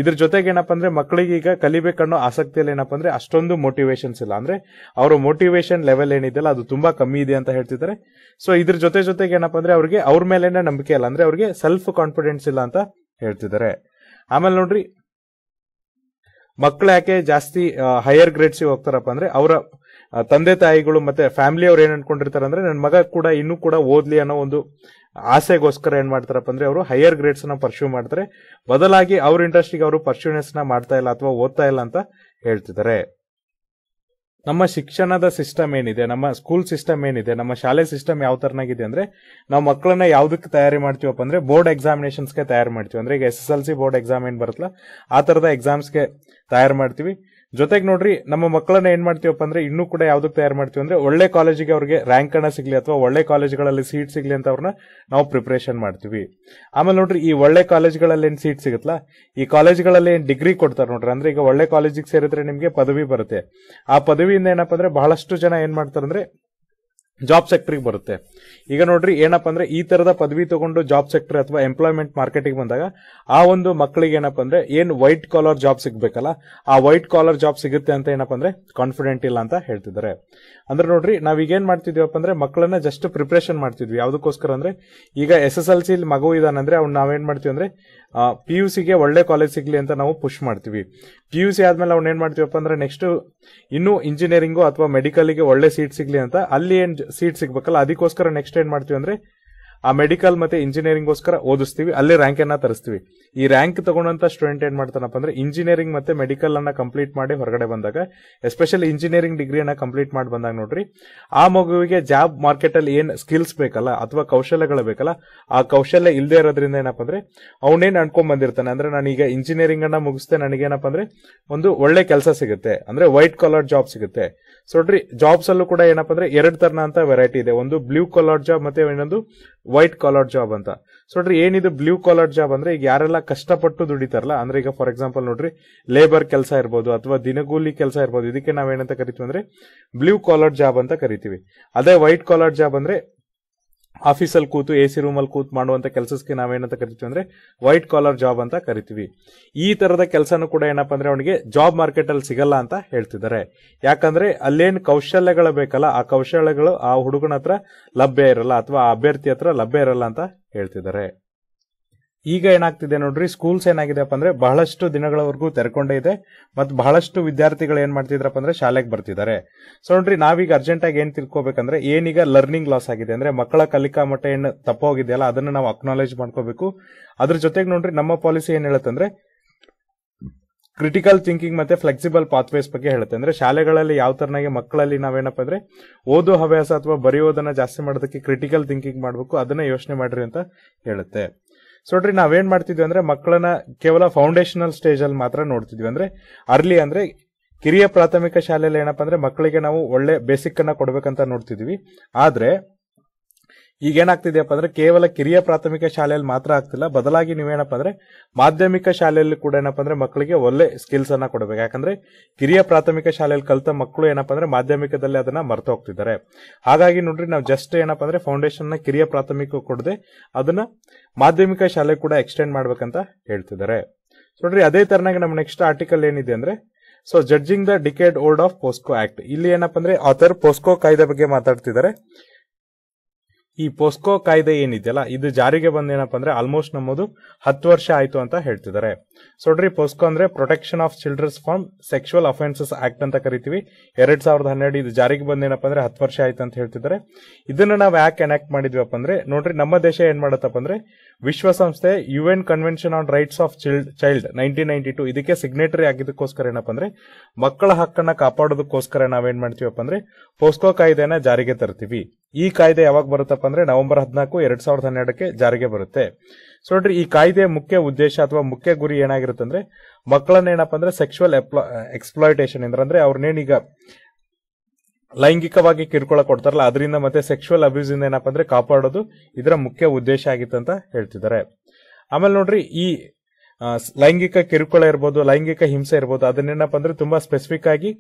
ಇದ್ರ ಜೊತೆಗೆ ಏನಪ್ಪ ಅಂದ್ರೆ ಮಕ್ಕಳಿಗೆ ಈಗ ಕಲಿಬೇಕನ್ನೋ ಆಸಕ್ತಿಯಲ್ಲಿ ಏನಪ್ಪ ಅಂದ್ರೆ ಅಷ್ಟೊಂದು ಮೋಟಿವೇಶನ್ಸ್ ಇಲ್ಲ ಅಂದ್ರೆ ಅವರ ಮೋಟಿವೇಶನ್ ಲೆವೆಲ್ ಏನಿದೆಯಲ್ಲ ಅದು ತುಂಬಾ ಕಮ್ಮಿ ಇದೆ ಅಂತ ಹೇಳ್ತಿದ್ದಾರೆ ಸೊ ಇದ್ರ ಜೊತೆ ಜೊತೆಗೆ ಏನಪ್ಪ ಅಂದ್ರೆ ಅವ್ರಿಗೆ ಅವ್ರ ಮೇಲೆನೆ ನಂಬಿಕೆ ಇಲ್ಲ ಅಂದ್ರೆ ಅವ್ರಿಗೆ ಸೆಲ್ಫ್ ಕಾನ್ಫಿಡೆನ್ಸ್ ಇಲ್ಲ ಅಂತ ಹೇಳ್ತಿದ್ದಾರೆ ಆಮೇಲೆ ನೋಡ್ರಿ ಮಕ್ಕಳು ಯಾಕೆ ಜಾಸ್ತಿ ಹೈಯರ್ ಗ್ರೇಡ್ಸ್ ಹೋಗ್ತಾರಪ್ಪ ಅಂದ್ರೆ ಅವರ ತಂದೆ ತಾಯಿಗಳು ಮತ್ತೆ ಫ್ಯಾಮಿಲಿ ಅವ್ರು ಏನ್ ಅನ್ಕೊಂಡಿರ್ತಾರೆ ಅಂದ್ರೆ ನನ್ನ ಮಗ ಕೂಡ ಇನ್ನೂ ಕೂಡ ಓದ್ಲಿ ಅನ್ನೋ ಒಂದು ಆಸೆಗೋಸ್ಕರ ಏನ್ ಮಾಡ್ತಾರಪ್ಪ ಅಂದ್ರೆ ಅವರು ಹೈಯರ್ ಗ್ರೇಡ್ಸ್ ನ ಪರ್ಸ್ಯೂ ಮಾಡ್ತಾರೆ ಬದಲಾಗಿ ಅವ್ರ ಗೆ ಅವರು ಪರ್ಶ್ಯೂನೆಸ್ ನ ಮಾಡ್ತಾ ಇಲ್ಲ ಅಥವಾ ಓದ್ತಾ ಇಲ್ಲ ಅಂತ ಹೇಳ್ತಿದ್ದಾರೆ ನಮ್ಮ ಶಿಕ್ಷಣದ ಸಿಸ್ಟಮ್ ಏನಿದೆ ನಮ್ಮ ಸ್ಕೂಲ್ ಸಿಸ್ಟಮ್ ಏನಿದೆ ನಮ್ಮ ಶಾಲೆ ಸಿಸ್ಟಮ್ ಯಾವ ತರನಾಗಿದೆ ಅಂದ್ರೆ ನಾವು ಮಕ್ಕಳನ್ನ ಯಾವ್ದಕ್ಕೆ ತಯಾರಿ ಮಾಡ್ತೀವಪ್ಪ ಅಂದ್ರೆ ಬೋರ್ಡ್ ಎಕ್ಸಾಮಿನೇಷನ್ಸ್ಗೆ ತಯಾರಿ ಮಾಡ್ತೀವಿ ಅಂದ್ರೆ ಈಗ S S L C board exam ಏನ್ ಬರುತ್ತಲ್ಲ ಆ ತರದ ಎಕ್ಸಾಮ್ಸ್ಗೆ ತಯಾರು ಮಾಡ್ತೀವಿ ಜೊತೆಗೆ ನೋಡ್ರಿ ನಮ್ಮ ಮಕ್ಕಳನ್ನ ಏನ್ ಮಾಡ್ತೀವಪ್ಪ ಅಂದ್ರೆ ಇನ್ನೂ ಕೂಡ ಯಾವ್ದಕ್ಕೆ ತಯಾರು ಮಾಡ್ತೀವಿ ಅಂದ್ರೆ ಒಳ್ಳೆ ಕಾಲೇಜಿಗೆ ಅವ್ರಿಗೆ ರ್ಯಾಂಕ್ ಅನ್ನ ಸಿಗ್ಲಿ ಅಥವಾ ಒಳ್ಳೆ ಕಾಲೇಜ್ಗಳಲ್ಲಿ ಸೀಟ್ ಸಿಗ್ಲಿ ಅಂತ ಅವ್ರನ್ನ ನಾವು ಪ್ರಿಪರೇಷನ್ ಮಾಡ್ತೀವಿ ಆಮೇಲೆ ನೋಡ್ರಿ ಈ ಒಳ್ಳೆ ಕಾಲೇಜ್ಗಳಲ್ಲಿ ಏನ್ ಸೀಟ್ ಸಿಗುತ್ತಲ್ಲ ಈ ಕಾಲೇಜ್ಗಳಲ್ಲಿ ಏನ್ ಡಿಗ್ರಿ ಕೊಡ್ತಾರೆ ನೋಡ್ರಿ ಅಂದ್ರೆ ಈಗ ಒಳ್ಳೆ ಕಾಲೇಜಿಗೆ ಸೇರಿದ್ರೆ ನಿಮಗೆ ಪದವಿ ಬರುತ್ತೆ ಆ ಪದವಿಯಿಂದ ಏನಪ್ಪ ಅಂದ್ರೆ ಬಹಳಷ್ಟು ಜನ ಏನ್ ಮಾಡ್ತಾರಂದ್ರೆ ಜಾಬ್ ಸೆಕ್ಟರ್ಗೆ ಬರುತ್ತೆ ಈಗ ನೋಡ್ರಿ ಏನಪ್ಪ ಅಂದ್ರೆ ಈ ತರದ ಪದವಿ ತಗೊಂಡು ಜಾಬ್ ಸೆಕ್ಟರ್ ಅಥವಾ ಎಂಪ್ಲಾಯ್ಮೆಂಟ್ ಮಾರ್ಕೆಟಿಗೆ ಬಂದಾಗ ಆ ಒಂದು ಮಕ್ಕಳಿಗೆ ಏನಪ್ಪ ಅಂದ್ರೆ ಏನ್ ವೈಟ್ ಕಾಲರ್ ಜಾಬ್ ಸಿಗ್ಬೇಕಲ್ಲ ಆ ವೈಟ್ ಕಾಲರ್ ಜಾಬ್ ಸಿಗುತ್ತೆ ಅಂತ ಏನಪ್ಪ ಅಂದ್ರೆ ಕಾನ್ಫಿಡೆಂಟ್ ಇಲ್ಲ ಅಂತ ಹೇಳ್ತಿದ್ದಾರೆ ಅಂದ್ರೆ ನೋಡ್ರಿ ನಾವೀಗ ಏನ್ ಮಾಡ್ತಿದ್ವಿಪ್ಪ ಅಂದ್ರೆ ಮಕ್ಕಳನ್ನ ಜಸ್ಟ್ ಪ್ರಿಪರೇಷನ್ ಮಾಡ್ತಿದ್ವಿ ಯಾವ್ದಕ್ಕೋಸ್ಕರ ಅಂದ್ರೆ ಈಗ ಎಸ್ ಎಸ್ ಎಲ್ ಸಿ ಮಗು ಇದಾನಂದ್ರೆ ಅವ್ನ ನಾವೇನ್ ಮಾಡ್ತೀವಿ ಅಂದ್ರೆ ಪಿ ಯು ಸಿಗೆ ಒಳ್ಳೆ ಕಾಲೇಜ್ ಸಿಗ್ಲಿ ಅಂತ ನಾವು ಪುಷ್ ಮಾಡ್ತೀವಿ ಪಿ ಯು ಸಿ ಆದ್ಮೇಲೆ ಅವ್ನು ಏನ್ ಮಾಡ್ತೀವಪ್ಪ ಅಂದ್ರೆ ನೆಕ್ಸ್ಟ್ ಇನ್ನು ಇಂಜಿನಿಯರಿಂಗು ಅಥವಾ ಮೆಡಿಕಲ್ಗೆ ಒಳ್ಳೆ ಸೀಟ್ ಸಿಗ್ಲಿ ಅಂತ ಅಲ್ಲಿ ಏನ್ ಸೀಟ್ ಸಿಗ್ಬೇಕಲ್ಲ ಅದಕ್ಕೋಸ್ಕರ ನೆಕ್ಸ್ಟ್ ಏನ್ ಮಾಡ್ತೀವಿ ಅಂದ್ರೆ ಆ ಮೆಡಿಕಲ್ ಮತ್ತೆ ಇಂಜಿನಿಯರಿಂಗ್ ಗೋಸ್ಕರ ಓದಿಸ್ತೀವಿ ಅಲ್ಲಿ ರ್ಯಾಂಕ್ ಅನ್ನ ತರಿಸ್ತೀವಿ ಈ ರ್ಯಾಂಕ್ ತಗೊಂಡಂತ ಸ್ಟೂಡೆಂಟ್ ಏನ್ ಮಾಡ್ತಾನಪ್ಪ ಅಂದ್ರೆ ಇಂಜಿನಿಯರಿಂಗ್ ಮತ್ತೆ ಮೆಡಿಕಲ್ ಅನ್ನ ಕಂಪ್ಲೀಟ್ ಮಾಡಿ ಹೊರಗಡೆ ಬಂದಾಗ ಎಸ್ಪೆಷಲಿ ಇಂಜಿನಿಯರಿಂಗ್ ಅನ್ನ ಕಂಪ್ಲೀಟ್ ಮಾಡಿ ಬಂದಾಗ ನೋಡ್ರಿ ಆ ಮಗುವಿಗೆ ಜಾಬ್ ಮಾರ್ಕೆಟ್ ಅಲ್ಲಿ ಏನ್ ಸ್ಕಿಲ್ಸ್ ಬೇಕಲ್ಲ ಅಥವಾ ಕೌಶಲ್ಯಗಳು ಬೇಕಲ್ಲ ಆ ಕೌಶಲ್ಯ ಇಲ್ಲದೆ ಇರೋದ್ರಿಂದ ಏನಪ್ಪ ಅಂದ್ರೆ ಅವನೇನ್ ಅನ್ಕೊಂಡ್ ಬಂದಿರ್ತಾನೆ ಅಂದ್ರೆ ಈಗ ಇಂಜಿನಿಯರಿಂಗ್ ಅನ್ನ ಮುಗಿಸ್ತೆ ನನಗೇನಪ್ಪ ಅಂದ್ರೆ ಒಂದು ಒಳ್ಳೆ ಕೆಲಸ ಸಿಗುತ್ತೆ ಅಂದ್ರೆ ವೈಟ್ ಕಾಲರ್ ಜಾಬ್ ಸಿಗುತ್ತೆ ಸೊ ನೋಡ್ರಿ ಜಾಬ್ಸ್ ಅಲ್ಲೂ ಕೂಡ ಏನಪ್ಪ ಅಂದ್ರೆ ಎರಡು ತರನ ಅಂತ ವೆರೈಟಿ ಇದೆ ಒಂದು ಬ್ಲೂ ಕಾಲರ್ ಜಾಬ್ ಮತ್ತೆ ಇನ್ನೊಂದು ವೈಟ್ ಕಾಲರ್ ಜಾಬ್ ಅಂತ ಸೊ ನೋಡ್ರಿ ಏನಿದು ಬ್ಲೂ ಕಾಲರ್ ಜಾಬ್ ಅಂದ್ರೆ ಈಗ ಯಾರೆಲ್ಲ ಕಷ್ಟಪಟ್ಟು ದುಡಿತಾರಲ್ಲ ಅಂದ್ರೆ ಈಗ ಫಾರ್ ಎಕ್ಸಾಂಪಲ್ ನೋಡ್ರಿ ಲೇಬರ್ ಕೆಲಸ ಇರ್ಬೋದು ಅಥವಾ ದಿನಗೂಲಿ ಕೆಲಸ ಇರ್ಬೋದು ಇದಕ್ಕೆ ನಾವೇನಂತ ಕರಿತೀವಿ ಅಂದ್ರೆ ಬ್ಲೂ ಕಾಲರ್ ಜಾಬ್ ಅಂತ ಕರಿತೀವಿ ಅದೇ ವೈಟ್ ಕಾಲರ್ ಜಾಬ್ ಅಂದ್ರೆ ಆಫೀಸಲ್ಲಿ ಕೂತು ಎ ಸಿ ರೂಮಲ್ಲಿ ಕೂತು ಮಾಡುವಂಥ ಕೆಲಸಕ್ಕೆ ನಾವೇನಂತ ಕರಿತೀವಿ ಅಂದ್ರೆ ವೈಟ್ ಕಾಲರ್ ಜಾಬ್ ಅಂತ ಕರಿತೀವಿ ಈ ತರದ ಕೆಲಸನೂ ಕೂಡ ಏನಪ್ಪ ಅಂದ್ರೆ ಅವನಿಗೆ ಜಾಬ್ ಮಾರ್ಕೆಟ್ ಅಲ್ಲಿ ಸಿಗಲ್ಲ ಅಂತ ಹೇಳ್ತಿದ್ದಾರೆ ಯಾಕಂದ್ರೆ ಅಲ್ಲೇನು ಕೌಶಲ್ಯಗಳು ಬೇಕಲ್ಲ ಆ ಕೌಶಲ್ಯಗಳು ಆ ಹುಡುಗನ ಹತ್ರ ಲಭ್ಯ ಇರಲ್ಲ ಅಥವಾ ಆ ಅಭ್ಯರ್ಥಿ ಹತ್ರ ಲಭ್ಯ ಇರಲ್ಲ ಅಂತ ಹೇಳ್ತಿದ್ದಾರೆ ಈಗ ಏನಾಗ್ತಿದೆ ನೋಡ್ರಿ ಸ್ಕೂಲ್ಸ್ ಏನಾಗಿದೆಪ್ಪ ಅಂದ್ರೆ ಬಹಳಷ್ಟು ದಿನಗಳವರೆಗೂ ತೆರ್ಕೊಂಡೇ ಇದೆ ಮತ್ತು ಬಹಳಷ್ಟು ವಿದ್ಯಾರ್ಥಿಗಳು ಏನ್ ಮಾಡ್ತಿದ್ರಪ್ಪ ಅಂದ್ರೆ ಶಾಲೆಗೆ ಬರ್ತಿದ್ದಾರೆ ಸೊ ನೋಡ್ರಿ ನಾವೀಗ ಅರ್ಜೆಂಟ್ ಆಗಿ ಏನ್ ತಿಳ್ಕೊಬೇಕಂದ್ರೆ ಏನೀಗ ಲರ್ನಿಂಗ್ ಲಾಸ್ ಆಗಿದೆ ಅಂದ್ರೆ ಮಕ್ಕಳ ಕಲಿಕಾ ಮಟ್ಟ ಏನು ತಪ್ಪೋಗಿದೆಯಲ್ಲ ಅದನ್ನ ನಾವು ಅಕ್ನಾಲೇಜ್ ಮಾಡ್ಕೋಬೇಕು ಅದ್ರ ಜೊತೆಗೆ ನೋಡ್ರಿ ನಮ್ಮ ಪಾಲಿಸಿ ಏನ್ ಹೇಳುತ್ತಂದ್ರೆ ಕ್ರಿಟಿಕಲ್ ಥಿಂಕಿಂಗ್ ಮತ್ತೆ ಫ್ಲೆಕ್ಸಿಬಲ್ ಪಾತ್ವೇಸ್ ಬಗ್ಗೆ ಹೇಳುತ್ತೆ ಅಂದ್ರೆ ಶಾಲೆಗಳಲ್ಲಿ ಯಾವ ತರನಾಗಿ ಮಕ್ಕಳಲ್ಲಿ ನಾವೇನಪ್ಪ ಅಂದ್ರೆ ಓದೋ ಹವ್ಯಾಸ ಅಥವಾ ಬರೆಯೋದನ್ನ ಜಾಸ್ತಿ ಮಾಡೋದಕ್ಕೆ ಕ್ರಿಟಿಕಲ್ ಥಿಂಕಿಂಗ್ ಮಾಡಬೇಕು ಅದನ್ನ ಯೋಚನೆ ಮಾಡ್ರಿ ಅಂತ ಹೇಳುತ್ತೆ ಸೊಡ್ರಿ ನಾವೇನ್ ಮಾಡ್ತಿದ್ವಿ ಅಂದ್ರೆ ಮಕ್ಕಳನ್ನ ಕೇವಲ ಫೌಂಡೇಶನಲ್ ಸ್ಟೇಜ್ ಅಲ್ಲಿ ಮಾತ್ರ ನೋಡ್ತಿದ್ವಿ ಅಂದ್ರೆ ಅರ್ಲಿ ಅಂದ್ರೆ ಕಿರಿಯ ಪ್ರಾಥಮಿಕ ಶಾಲೆಯಲ್ಲಿ ಏನಪ್ಪಾ ಅಂದ್ರೆ ಮಕ್ಕಳಿಗೆ ನಾವು ಒಳ್ಳೆ ಬೇಸಿಕ್ ಅನ್ನ ಕೊಡ್ಬೇಕಂತ ನೋಡ್ತಿದ್ವಿ ಆದ್ರೆ ಈಗ ಏನಾಗ್ತಿದೆಯಪ್ಪ ಅಂದ್ರೆ ಕೇವಲ ಕಿರಿಯ ಪ್ರಾಥಮಿಕ ಶಾಲೆಯಲ್ಲಿ ಮಾತ್ರ ಆಗ್ತಿಲ್ಲ ಬದಲಾಗಿ ನೀವೇನಪ್ಪ ಅಂದ್ರೆ ಮಾಧ್ಯಮಿಕ ಶಾಲೆಯಲ್ಲಿ ಕೂಡ ಏನಪ್ಪ ಅಂದ್ರೆ ಮಕ್ಕಳಿಗೆ ಒಳ್ಳೆ ಸ್ಕಿಲ್ಸ್ ಅನ್ನ ಕೊಡಬೇಕು ಯಾಕಂದ್ರೆ ಕಿರಿಯ ಪ್ರಾಥಮಿಕ ಶಾಲೆಯಲ್ಲಿ ಕಲಿತ ಮಕ್ಕಳು ಏನಪ್ಪ ಅಂದ್ರೆ ಮಾಧ್ಯಮಿಕದಲ್ಲಿ ಅದನ್ನ ಮರೆತು ಹೋಗ್ತಿದ್ದಾರೆ ಹಾಗಾಗಿ ನೋಡ್ರಿ ನಾವು ಜಸ್ಟ್ ಏನಪ್ಪ ಅಂದ್ರೆ ಫೌಂಡೇಶನ್ ನ ಕಿರಿಯ ಪ್ರಾಥಮಿಕ ಕೊಡದೆ ಅದನ್ನ ಮಾಧ್ಯಮಿಕ ಶಾಲೆ ಕೂಡ ಎಕ್ಸ್ಟೆಂಡ್ ಮಾಡ್ಬೇಕಂತ ಹೇಳ್ತಿದ್ದಾರೆ ನೋಡ್ರಿ ಅದೇ ತರನಾಗಿ ನಮ್ಮ ನೆಕ್ಸ್ಟ್ ಆರ್ಟಿಕಲ್ ಏನಿದೆ ಅಂದ್ರೆ so judging the decade old of POCSO act ಇಲ್ಲಿ ಏನಪ್ಪ ಅಂದ್ರೆ ಆಥರ್ ಪೋಸ್ಕೋ ಕಾಯ್ದೆ ಬಗ್ಗೆ ಮಾತಾಡ್ತಿದ್ದಾರೆ ಈ ಪೋಸ್ಕೋ ಕಾಯ್ದೆ ಏನಿದೆಯಲ್ಲ ಇದು ಜಾರಿಗೆ ಬಂದೇನಪ್ಪ ಅಂದ್ರೆ ಆಲ್ಮೋಸ್ಟ್ ನಮ್ಮದು ಹತ್ತು ವರ್ಷ ಆಯ್ತು ಅಂತ ಹೇಳ್ತಿದ್ದಾರೆ ನೋಡ್ರಿ ಪೋಸ್ಕೋ ಅಂದ್ರೆ protection of childrens form sexual offences act ಅಂತ ಕರಿತೀವಿ ಎರಡ್ ಸಾವಿರದ ಹನ್ನೆರಡು ಇದು ಜಾರಿಗೆ ಬಂದೇನಪ್ಪ ಅಂದ್ರೆ ಹತ್ತು ವರ್ಷ ಆಯ್ತು ಅಂತ ಹೇಳ್ತಿದ್ದಾರೆ ಇದನ್ನ ನಾವು ಯಾಕೆ ಎನಾಕ್ಟ್ ಮಾಡಿದ್ವಪ್ಪ ಅಂದ್ರೆ ನೋಡ್ರಿ ನಮ್ಮ ದೇಶ ಏನ್ ಮಾಡತ್ತಪ್ಪ ಅಂದ್ರೆ ವಿಶ್ವಸಂಸ್ಥೆ U N convention on rights of child child nineteen ninety two ಇದಕ್ಕೆ ಸಿಗ್ನೇಟರಿ ಆಗಿದ್ದಕ್ಕೋಸ್ಕರ ಏನಪ್ಪ ಅಂದ್ರೆ ಮಕ್ಕಳ ಹಕ್ಕನ್ನ ಕಾಪಾಡೋದಕ್ಕೋಸ್ಕರ ನಾವೇನ್ ಮಾಡ್ತೀವಪ್ಪ ಅಂದ್ರೆ ಪೋಸ್ಕೋ ಕಾಯ್ದೆನ ಜಾರಿಗೆ ತರ್ತೀವಿ ಈ ಕಾಯ್ದೆ ಯಾವಾಗ ಬರುತ್ತಪ್ಪ ಅಂದ್ರೆ ನವೆಂಬರ್ ಹದಿನಾಲ್ಕು ಎರಡ್ ಸಾವಿರದ ಹನ್ನೆರಡಕ್ಕೆ ಜಾರಿಗೆ ಬರುತ್ತೆ ಸೊ ನೋಡ್ರಿ ಈ ಕಾಯ್ದೆಯ ಮುಖ್ಯ ಉದ್ದೇಶ ಅಥವಾ ಮುಖ್ಯ ಗುರಿ ಏನಾಗಿರುತ್ತೆ ಅಂದ್ರೆ ಮಕ್ಕಳನ್ನ ಏನಪ್ಪಾ ಅಂದ್ರೆ ಸೆಕ್ಷುವಲ್ ಎಕ್ಸ್ಪ್ಲಾಯಿಟೇಷನ್ ಅಂದ್ರೆ ಅವ್ರನ್ನೇನೀಗ ಲೈಂಗಿಕವಾಗಿ ಕಿರುಕುಳ ಕೊಡ್ತಾರಲ್ಲ ಅದರಿಂದ ಮತ್ತೆ ಸೆಕ್ಷುವಲ್ ಅಬ್ಯೂಸ್ ಇಂದ ಏನಪ್ಪ ಅಂದ್ರೆ ಕಾಪಾಡೋದು ಇದರ ಮುಖ್ಯ ಉದ್ದೇಶ ಆಗಿತ್ತು ಅಂತ ಹೇಳ್ತಿದ್ದಾರೆ ಆಮೇಲೆ ನೋಡ್ರಿ ಈ ಲೈಂಗಿಕ ಕಿರುಕುಳ ಇರ್ಬೋದು ಲೈಂಗಿಕ ಹಿಂಸೆ ಇರ್ಬೋದು ಅದನ್ನೇನಪ್ಪ ಅಂದ್ರೆ ತುಂಬಾ ಸ್ಪೆಸಿಫಿಕ್ ಆಗಿ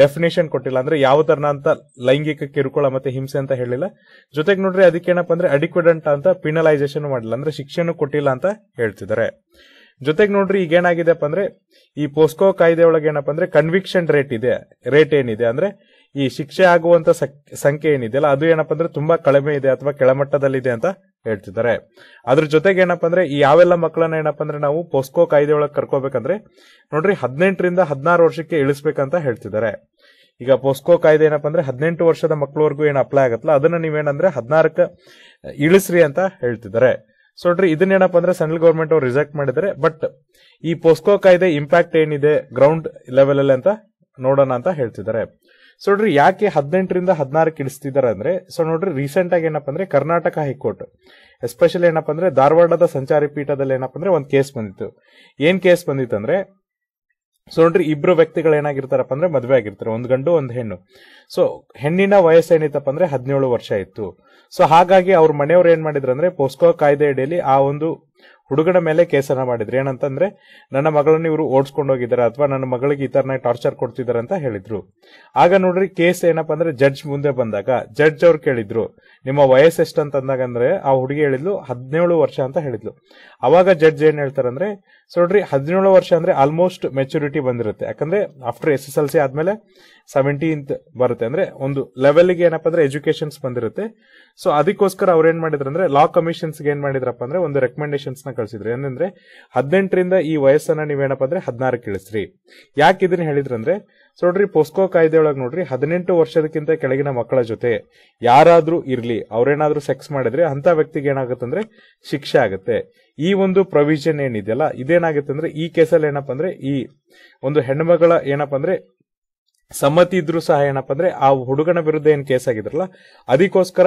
ಡೆಫಿನೇಷನ್ ಕೊಟ್ಟಿಲ್ಲ ಅಂದ್ರೆ ಯಾವ ತರನ ಅಂತ ಲೈಂಗಿಕ ಕಿರುಕುಳ ಮತ್ತೆ ಹಿಂಸೆ ಅಂತ ಹೇಳಿಲ್ಲ ಜೊತೆಗೆ ನೋಡ್ರಿ ಅದಕ್ಕೆ ಏನಪ್ಪ ಅಂದ್ರೆ ಅಡಿಕ್ವಿಡೆಂಟ್ ಅಂತ ಪಿನಲೈಸೇಷನ್ ಮಾಡಿಲ್ಲ ಅಂದ್ರೆ ಶಿಕ್ಷೆನು ಕೊಟ್ಟಿಲ್ಲ ಅಂತ ಹೇಳ್ತಿದ್ದಾರೆ ಜೊತೆಗೆ ನೋಡ್ರಿ ಈಗ ಏನಾಗಿದೆಪ್ಪ ಅಂದ್ರೆ ಈ ಪೋಸ್ಕೋ ಕಾಯ್ದೆ ಒಳಗೆ ಏನಪ್ಪ ಅಂದ್ರೆ ಕನ್ವಿಕ್ಷನ್ ರೇಟ್ ಇದೆ ರೇಟ್ ಏನಿದೆ ಅಂದ್ರೆ ಈ ಶಿಕ್ಷೆ ಆಗುವಂತ ಸಂಖ್ಯೆ ಏನಿದೆಯಲ್ಲ ಅದು ಏನಪ್ಪ ಅಂದ್ರೆ ತುಂಬಾ ಕಡಿಮೆ ಇದೆ ಅಥವಾ ಕೆಳಮಟ್ಟದಲ್ಲಿದೆ ಅಂತ ಹೇಳ್ತಿದ್ದಾರೆ ಅದ್ರ ಜೊತೆಗೆ ಏನಪ್ಪ ಅಂದ್ರೆ ಈ ಯಾವೆಲ್ಲ ಮಕ್ಕಳನ್ನ ಏನಪ್ಪ ಅಂದ್ರೆ ನಾವು ಪೋಸ್ಕೋ ಕಾಯ್ದೆ ಒಳಗೆ ಕರ್ಕೋಬೇಕಂದ್ರೆ ನೋಡ್ರಿ ಹದಿನೆಂಟರಿಂದ ಹದಿನಾರು ವರ್ಷಕ್ಕೆ ಇಳಿಸ್ಬೇಕಂತ ಹೇಳ್ತಿದ್ದಾರೆ ಈಗ ಪೋಸ್ಕೋ ಕಾಯ್ದೆ ಏನಪ್ಪ ಅಂದ್ರೆ ಹದಿನೆಂಟು ವರ್ಷದ ಮಕ್ಕಳವರೆಗೂ ಏನು ಅಪ್ಲೈ ಆಗತ್ತಲ್ಲ ಅದನ್ನ ನೀವೇನಂದ್ರೆ ಹದಿನಾರಕ್ಕೆ ಇಳಿಸ್ರಿ ಅಂತ ಹೇಳ್ತಿದ್ದಾರೆ ಸೊ ನೋಡ್ರಿ ಇದನ್ನೇನಪ್ಪ ಅಂದ್ರೆ ಸೆಂಟ್ರಲ್ ಗೌರ್ಮೆಂಟ್ ಅವ್ರು ರಿಜೆಕ್ಟ್ ಮಾಡಿದರೆ ಬಟ್ ಈ ಪೋಸ್ಕೋ ಕಾಯ್ದೆ ಇಂಪ್ಯಾಕ್ಟ್ ಏನಿದೆ ಗ್ರೌಂಡ್ ಲೆವೆಲ್ ಅಲ್ಲಿ ಅಂತ ನೋಡೋಣ ಅಂತ ಹೇಳ್ತಿದ್ದಾರೆ ಸೊ ನೋಡ್ರಿ ಯಾಕೆ ಹದಿನೆಂಟರಿಂದ ಹದಿನಾರಕ್ಕೆ ಇಳಿಸ್ತಿದ್ದಾರೆ ಅಂದ್ರೆ ಸೊ ನೋಡ್ರಿ ರೀಸೆಂಟ್ ಆಗಿ ಏನಪ್ಪ ಅಂದ್ರೆ ಕರ್ನಾಟಕ ಹೈಕೋರ್ಟ್ ಎಸ್ಪೆಷಲಿ ಏನಪ್ಪ ಅಂದ್ರೆ ಧಾರವಾಡದ ಸಂಚಾರಿ ಪೀಠದಲ್ಲಿ ಏನಪ್ಪ ಅಂದ್ರೆ ಒಂದು ಕೇಸ್ ಬಂದಿತ್ತು ಏನ್ ಕೇಸ್ ಬಂದಿತ್ತು ಅಂದ್ರೆ ಸೊ ನೋಡ್ರಿ ಇಬ್ರು ವ್ಯಕ್ತಿಗಳು ಏನಾಗಿರ್ತಾರಪ್ಪ ಅಂದ್ರೆ ಮದುವೆ ಆಗಿರ್ತಾರೆ ಒಂದು ಗಂಡು ಒಂದು ಹೆಣ್ಣು ಸೊ ಹೆಣ್ಣಿನ ವಯಸ್ಸು ಏನಿತ್ತಪ್ಪ ಅಂದ್ರೆ ಹದಿನೇಳು ವರ್ಷ ಇತ್ತು ಸೊ ಹಾಗಾಗಿ ಅವ್ರ ಮನೆಯವರು ಏನ್ ಮಾಡಿದ್ರು ಅಂದ್ರೆ ಪೋಸ್ಕೋ ಕಾಯ್ದೆ ಅಡಿಯಲ್ಲಿ ಆ ಒಂದು ಹುಡುಗನ ಮೇಲೆ ಕೇಸನ್ನ ಮಾಡಿದ್ರು ಏನಂತಂದ್ರೆ ನನ್ನ ಮಗಳನ್ನ ಇವರು ಓಡಿಸ್ಕೊಂಡು ಹೋಗಿದ್ದಾರೆ ಅಥವಾ ನನ್ನ ಮಗಳಿಗೆ ಈ ತರನ ಟಾರ್ಚರ್ ಕೊಡ್ತಿದ್ದಾರೆ ಅಂತ ಹೇಳಿದ್ರು ಆಗ ನೋಡ್ರಿ ಕೇಸ್ ಏನಪ್ಪ ಅಂದ್ರೆ ಜಡ್ಜ್ ಮುಂದೆ ಬಂದಾಗ ಜಡ್ಜ್ ಅವ್ರು ಕೇಳಿದ್ರು ನಿಮ್ಮ ವಯಸ್ಸು ಎಷ್ಟು ಅಂತಂದಾಗ ಅಂದ್ರೆ ಆ ಹುಡುಗಿ ಹೇಳಿದ್ಲು ಹದಿನೇಳು ವರ್ಷ ಅಂತ ಹೇಳಿದ್ಲು ಅವಾಗ ಜಡ್ಜ್ ಏನ್ ಹೇಳ್ತಾರಂದ್ರೆ ಸೊ ನೋಡ್ರಿ ಹದಿನೇಳು ವರ್ಷ ಅಂದ್ರೆ ಆಲ್ಮೋಸ್ಟ್ ಮೆಚುರಿಟಿ ಬಂದಿರುತ್ತೆ ಯಾಕಂದ್ರೆ after S S L C ಆದ್ಮೇಲೆ ಸೆವೆಂಟೀನ್ತ್ ಬರುತ್ತೆ ಅಂದ್ರೆ ಒಂದು ಗೆ ಏನಪ್ಪ ಅಂದ್ರೆ ಎಜುಕೇಶನ್ಸ್ ಬಂದಿರುತ್ತೆ ಸೊ ಅದಕ್ಕೋಸ್ಕರ ಅವ್ರು ಏನ್ ಮಾಡಿದ್ರು ಅಂದ್ರೆ ಲಾ ಕಮಿಷನ್ಸ್ಗೆ ಏನ್ ಮಾಡಿದ್ರಪ್ಪ ಅಂದ್ರೆ ಒಂದು ರೆಕಮೆಂಡೇಶನ್ಸ್ ನ ಕಳಿಸಿದ್ರು ಏನಂದ್ರೆ ಹದಿನೆಂಟರಿಂದ ಈ ವಯಸ್ಸನ್ನ ನೀವೇನಪ್ಪ ಅಂದ್ರೆ ಹದಿನಾರಕ್ಕೆ ಇಳಿಸ್ರಿ ಯಾಕೆ ಇದನ್ನ ಹೇಳಿದ್ರಂದ್ರೆ ಸೊ ನೋಡ್ರಿ ಪೋಸ್ಕೋ ಕಾಯ್ದೆ ಒಳಗೆ ನೋಡ್ರಿ ಹದಿನೆಂಟು ವರ್ಷದಕ್ಕಿಂತ ಕೆಳಗಿನ ಮಕ್ಕಳ ಜೊತೆ ಯಾರಾದ್ರೂ ಇರ್ಲಿ ಅವ್ರೇನಾದ್ರೂ ಸೆಕ್ಸ್ ಮಾಡಿದ್ರೆ ಅಂತ ವ್ಯಕ್ತಿಗೆ ಅಂದ್ರೆ ಶಿಕ್ಷೆ ಆಗುತ್ತೆ ಈ ಒಂದು ಪ್ರೊವಿಷನ್ ಏನಿದೆಯಲ್ಲ ಇದೇನಾಗುತ್ತೆ ಅಂದ್ರೆ ಈ ಕೇಸಲ್ಲಿ ಏನಪ್ಪ ಅಂದ್ರೆ ಈ ಒಂದು ಹೆಣ್ಮಗಳ ಏನಪ್ಪ ಅಂದ್ರೆ ಸಮ್ಮತಿ ಇದ್ರು ಸಹ ಏನಪ್ಪ ಅಂದ್ರೆ ಆ ಹುಡುಗನ ವಿರುದ್ಧ ಏನ್ ಕೇಸ್ ಆಗಿದ್ರಲ್ಲ ಅದಕ್ಕೋಸ್ಕರ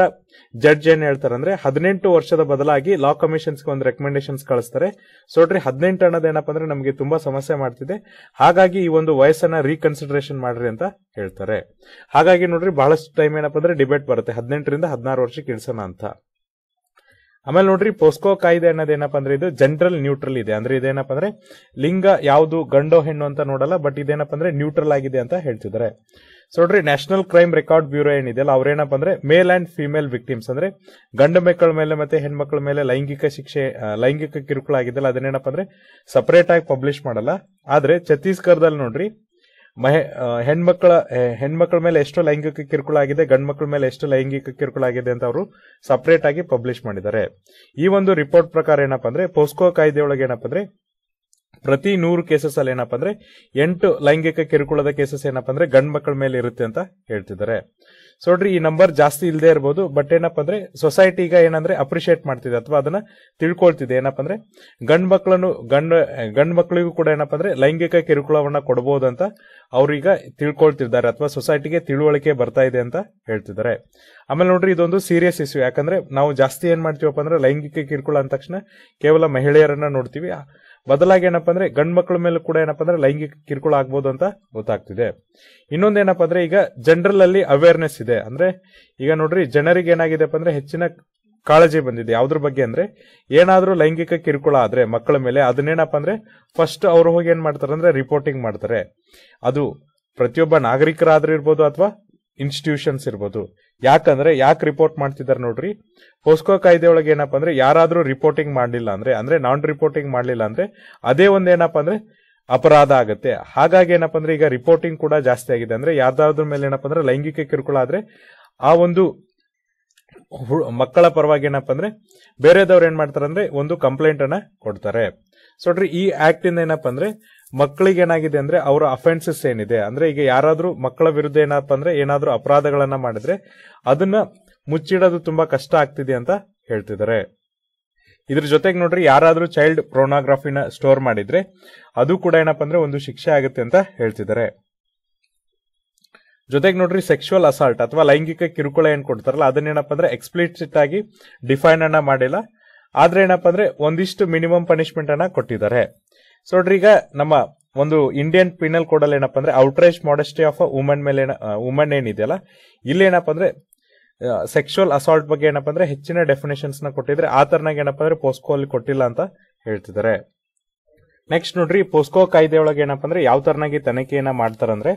ಜಡ್ಜ್ ಏನ್ ಅಂದ್ರೆ ಹದಿನೆಂಟು ವರ್ಷದ ಬದಲಾಗಿ ಲಾ ಕಮಿಷನ್ಸ್ಗೆ ಒಂದು ರೆಕಮೆಂಡೇಶನ್ಸ್ ಕಳಿಸ್ತಾರೆ ನೋಡ್ರಿ ಹದಿನೆಂಟು ಅನ್ನೋದು ಏನಪ್ಪ ಅಂದ್ರೆ ನಮಗೆ ತುಂಬಾ ಸಮಸ್ಯೆ ಮಾಡ್ತಿದೆ ಹಾಗಾಗಿ ಈ ಒಂದು ವಯಸ್ಸನ್ನ ರೀಕನ್ಸಿಡರೇಷನ್ ಮಾಡ್ರಿ ಅಂತ ಹೇಳ್ತಾರೆ ಹಾಗಾಗಿ ನೋಡ್ರಿ ಬಹಳಷ್ಟು ಟೈಮ್ ಏನಪ್ಪ ಅಂದ್ರೆ ಡಿಬೇಟ್ ಬರುತ್ತೆ ಹದಿನೆಂಟರಿಂದ ಹದಿನಾರು ವರ್ಷಕ್ಕೆ ಇಳಿಸೋಣ ಅಂತ ಆಮೇಲೆ ನೋಡ್ರಿ ಪೋಸ್ಕೋ ಕಾಯ್ದೆ ಅನ್ನೋದು ಏನಪ್ಪ ಅಂದ್ರೆ ಇದು ಜನರಲ್ ನ್ಯೂಟ್ರಲ್ ಇದೆ ಅಂದ್ರೆ ಇದೇನಪ್ಪ ಅಂದ್ರೆ ಲಿಂಗ ಯಾವುದು ಗಂಡೋ ಹೆಣ್ಣು ಅಂತ ನೋಡಲ್ಲ ಬಟ್ ಇದೇನಪ್ಪ ಅಂದ್ರೆ ನ್ಯೂಟ್ರಲ್ ಆಗಿದೆ ಅಂತ ಹೇಳ್ತಿದ್ದಾರೆ ಸೊ ನೋಡ್ರಿ ನ್ಯಾಷನಲ್ ಕ್ರೈಮ್ ರೆಕಾರ್ಡ್ ಬ್ಯೂರೋ ಏನಿದೆಯಲ್ಲ ಅವ್ರೇನಪ್ಪ ಅಂದ್ರೆ ಮೇಲ್ ಅಂಡ್ ಫಿಮೇಲ್ ವಿಕ್ಟಿಮ್ಸ್ ಅಂದ್ರೆ ಗಂಡು ಮಕ್ಕಳ ಮೇಲೆ ಮತ್ತೆ ಹೆಣ್ಮಕ್ಳ ಮೇಲೆ ಲೈಂಗಿಕ ಶಿಕ್ಷೆ ಲೈಂಗಿಕ ಕಿರುಕುಳ ಆಗಿದೆಯಲ್ಲ ಅದನ್ನೇನಪ್ಪ ಅಂದ್ರೆ ಸಪರೇಟ್ ಆಗಿ ಪಬ್ಲಿಷ್ ಮಾಡಲ್ಲ ಆದ್ರೆ ಛತ್ತೀಸ್ಗಢದಲ್ಲಿ ನೋಡ್ರಿ ಮಹೆ ಹೆಣ್ಮಕ್ಳ ಹೆಣ್ಮಕ್ಳ ಮೇಲೆ ಎಷ್ಟು ಲೈಂಗಿಕ ಕಿರುಕುಳ ಆಗಿದೆ ಗಂಡ್ಮಕ್ಳ ಮೇಲೆ ಎಷ್ಟು ಲೈಂಗಿಕ ಕಿರುಕುಳ ಆಗಿದೆ ಅಂತ ಅವರು ಸಪರೇಟ್ ಆಗಿ ಪಬ್ಲಿಷ್ ಮಾಡಿದ್ದಾರೆ ಈ ಒಂದು ರಿಪೋರ್ಟ್ ಪ್ರಕಾರ ಏನಪ್ಪಾ ಅಂದ್ರೆ ಪೋಸ್ಕೋ ಕಾಯ್ದೆಯೊಳಗೆ ಏನಪ್ಪಾ ಅಂದ್ರೆ ಪ್ರತಿ ನೂರು ಕೇಸಸ್ ಅಲ್ಲಿ ಏನಪ್ಪಾ ಅಂದ್ರೆ ಎಂಟು ಲೈಂಗಿಕ ಕಿರುಕುಳದ ಕೇಸಸ್ ಏನಪ್ಪ ಅಂದ್ರೆ ಗಂಡ್ ಮಕ್ಕಳ ಮೇಲೆ ಇರುತ್ತೆ ಅಂತ ಹೇಳ್ತಿದ್ದಾರೆ ಸೊ ನೋಡ್ರಿ ಈ ನಂಬರ್ ಜಾಸ್ತಿ ಇಲ್ಲದೆ ಇರಬಹುದು ಬಟ್ ಏನಪ್ಪ ಅಂದ್ರೆ ಸೊಸೈಟಿ ಈಗ ಏನಂದ್ರೆ ಅಪ್ರಿಷಿಯೇಟ್ ಮಾಡ್ತಿದೆ ಅಥವಾ ಅದನ್ನ ತಿಳ್ಕೊಳ್ತಿದೆ ಏನಪ್ಪ ಅಂದ್ರೆ ಗಂಡ್ ಮಕ್ಕಳನ್ನು ಗಂಡ ಗಂಡ್ ಮಕ್ಕಳಿಗೂ ಕೂಡ ಏನಪ್ಪಾ ಅಂದ್ರೆ ಲೈಂಗಿಕ ಕಿರುಕುಳವನ್ನ ಕೊಡಬಹುದು ಅಂತ ಅವ್ರೀಗ ತಿಳ್ಕೊಳ್ತಿದ್ದಾರೆ ಅಥವಾ ಸೊಸೈಟಿಗೆ ತಿಳುವಳಿಕೆ ಬರ್ತಾ ಇದೆ ಅಂತ ಹೇಳ್ತಿದ್ದಾರೆ ಆಮೇಲೆ ನೋಡ್ರಿ ಇದೊಂದು ಸೀರಿಯಸ್ ಇಶ್ಯೂ ಯಾಕಂದ್ರೆ ನಾವು ಜಾಸ್ತಿ ಏನ್ ಮಾಡ್ತೀವಪ್ಪ ಅಂದ್ರೆ ಲೈಂಗಿಕ ಕಿರುಕುಳ ಅಂದ ತಕ್ಷಣ ಕೇವಲ ಮಹಿಳೆಯರನ್ನ ನೋಡ್ತೀವಿ ಬದಲಾಗಿ ಏನಪ್ಪಾ ಅಂದ್ರೆ ಗಂಡು ಮಕ್ಕಳ ಮೇಲೆ ಕೂಡ ಏನಪ್ಪಾ ಅಂದ್ರೆ ಲೈಂಗಿಕ ಕಿರುಕುಳ ಆಗ್ಬೋದು ಅಂತ ಗೊತ್ತಾಗ್ತಿದೆ ಇನ್ನೊಂದೇನಪ್ಪ ಅಂದ್ರೆ ಈಗ ಜನರಲ್ ಅಲ್ಲಿ ಅವೇರ್ನೆಸ್ ಇದೆ ಅಂದ್ರೆ ಈಗ ನೋಡ್ರಿ ಜನರಿಗೆ ಏನಾಗಿದೆಪ್ಪ ಅಂದ್ರೆ ಹೆಚ್ಚಿನ ಕಾಳಜಿ ಬಂದಿದೆ ಯಾವ್ದ್ರ ಬಗ್ಗೆ ಅಂದ್ರೆ ಏನಾದ್ರೂ ಲೈಂಗಿಕ ಕಿರುಕುಳ ಆದ್ರೆ ಮಕ್ಕಳ ಮೇಲೆ ಅದನ್ನೇನಪ್ಪ ಅಂದ್ರೆ ಫಸ್ಟ್ ಅವ್ರು ಹೋಗಿ ಏನ್ ಮಾಡ್ತಾರೆ ಅಂದ್ರೆ ರಿಪೋರ್ಟಿಂಗ್ ಮಾಡ್ತಾರೆ ಅದು ಪ್ರತಿಯೊಬ್ಬ ನಾಗರಿಕರಾದ್ರೂ ಇರ್ಬೋದು ಅಥವಾ ಇನ್ಸ್ಟಿಟ್ಯೂಷನ್ಸ್ ಇರ್ಬೋದು ಯಾಕಂದ್ರೆ ಯಾಕೆ ರಿಪೋರ್ಟ್ ಮಾಡ್ತಿದ್ದಾರೆ ನೋಡ್ರಿ ಪೋಸ್ಕೋ ಕಾಯ್ದೆ ಒಳಗೆ ಏನಪ್ಪಾ ಅಂದ್ರೆ ಯಾರಾದ್ರೂ ರಿಪೋರ್ಟಿಂಗ್ ಮಾಡಲಿಲ್ಲ ಅಂದ್ರೆ ಅಂದ್ರೆ ನಾನ್ ರಿಪೋರ್ಟಿಂಗ್ ಮಾಡಲಿಲ್ಲ ಅಂದ್ರೆ ಅದೇ ಒಂದು ಏನಪ್ಪ ಅಂದ್ರೆ ಅಪರಾಧ ಆಗುತ್ತೆ ಹಾಗಾಗಿ ಏನಪ್ಪ ಅಂದ್ರೆ ಈಗ ರಿಪೋರ್ಟಿಂಗ್ ಕೂಡ ಜಾಸ್ತಿ ಆಗಿದೆ ಅಂದ್ರೆ ಯಾರ್ದಾದ್ರ ಮೇಲೆ ಏನಪ್ಪ ಅಂದ್ರೆ ಲೈಂಗಿಕ ಕಿರುಕುಳ ಆದ್ರೆ ಆ ಒಂದು ಮಕ್ಕಳ ಪರವಾಗಿ ಏನಪ್ಪಾ ಅಂದ್ರೆ ಬೇರೆದವ್ರು ಏನ್ ಮಾಡ್ತಾರೆ ಅಂದ್ರೆ ಒಂದು ಕಂಪ್ಲೇಂಟ್ ಅನ್ನ ಕೊಡ್ತಾರೆ ಸೊ ಈ ಆಕ್ಟ್ ಇಂದ ಏನಪ್ಪ ಅಂದ್ರೆ ಮಕ್ಕಳಿಗೆ ಏನಾಗಿದೆ ಅಂದ್ರೆ ಅವರ ಅಫೆನ್ಸಸ್ ಏನಿದೆ ಅಂದ್ರೆ ಈಗ ಯಾರಾದ್ರೂ ಮಕ್ಕಳ ವಿರುದ್ಧ ಏನಪ್ಪ ಅಂದ್ರೆ ಏನಾದ್ರೂ ಅಪರಾಧಗಳನ್ನ ಮಾಡಿದ್ರೆ ಅದನ್ನ ಮುಚ್ಚಿಡೋದು ತುಂಬಾ ಕಷ್ಟ ಆಗ್ತಿದೆ ಅಂತ ಹೇಳ್ತಿದ್ದಾರೆ ಇದ್ರ ಜೊತೆಗೆ ನೋಡ್ರಿ ಯಾರಾದ್ರೂ ಚೈಲ್ಡ್ ಪ್ರೋನೋಗ್ರಾಫಿನ ಸ್ಟೋರ್ ಮಾಡಿದ್ರೆ ಅದು ಕೂಡ ಏನಪ್ಪ ಅಂದ್ರೆ ಒಂದು ಶಿಕ್ಷೆ ಆಗುತ್ತೆ ಅಂತ ಹೇಳ್ತಿದ್ದಾರೆ ಜೊತೆಗೆ ನೋಡ್ರಿ ಸೆಕ್ಷುವಲ್ ಅಸಾಲ್ಟ್ ಅಥವಾ ಲೈಂಗಿಕ ಕಿರುಕುಳ ಏನ್ ಕೊಡ್ತಾರಲ್ಲ ಅದನ್ನೇನಪ್ಪ ಅಂದ್ರೆ ಎಕ್ಸ್ಪ್ಲಿಸಿಟ್ ಆಗಿ ಡಿಫೈನ್ ಅನ್ನ ಮಾಡಿಲ್ಲ ಆದ್ರೆ ಏನಪ್ಪ ಅಂದ್ರೆ ಒಂದಿಷ್ಟು ಮಿನಿಮಮ್ ಪನಿಷ್ಮೆಂಟ್ ಅನ್ನ ಕೊಟ್ಟಿದ್ದಾರೆ ಸೊ ನೋಡ್ರಿ ಈಗ ನಮ್ಮ ಒಂದು ಇಂಡಿಯನ್ ಪಿನಲ್ ಕೋಡ್ ಅಲ್ಲಿ ಏನಪ್ಪಾ ಅಂದ್ರೆ outrage modesty of a woman ಮೇಲೆ ವುಮನ್ ಏನಿದೆಯಲ್ಲ ಇಲ್ಲಿ ಏನಪ್ಪಾ ಅಂದ್ರೆ ಸೆಕ್ಷುವಲ್ ಅಸಾಲ್ಟ್ ಬಗ್ಗೆ ಏನಪ್ಪ ಅಂದ್ರೆ ಹೆಚ್ಚಿನ ಡೆಫಿನೇಷನ್ಸ್ ನ ಕೊಟ್ಟಿದ್ರೆ ಆ ತರನಾಗ ಏನಪ್ಪ ಅಂದ್ರೆ ಪೋಸ್ಕೋ ಅಲ್ಲಿ ಕೊಟ್ಟಿಲ್ಲ ಅಂತ ಹೇಳ್ತಿದ್ದಾರೆ ನೆಕ್ಸ್ಟ್ ನೋಡ್ರಿ ಪೋಸ್ಕೋ ಕಾಯ್ದೆ ಒಳಗೆ ಏನಪ್ಪ ಅಂದ್ರೆ ಯಾವ ತರನಾಗಿ ತನಿಖೆಯನ್ನ ಮಾಡ್ತಾರಂದ್ರೆ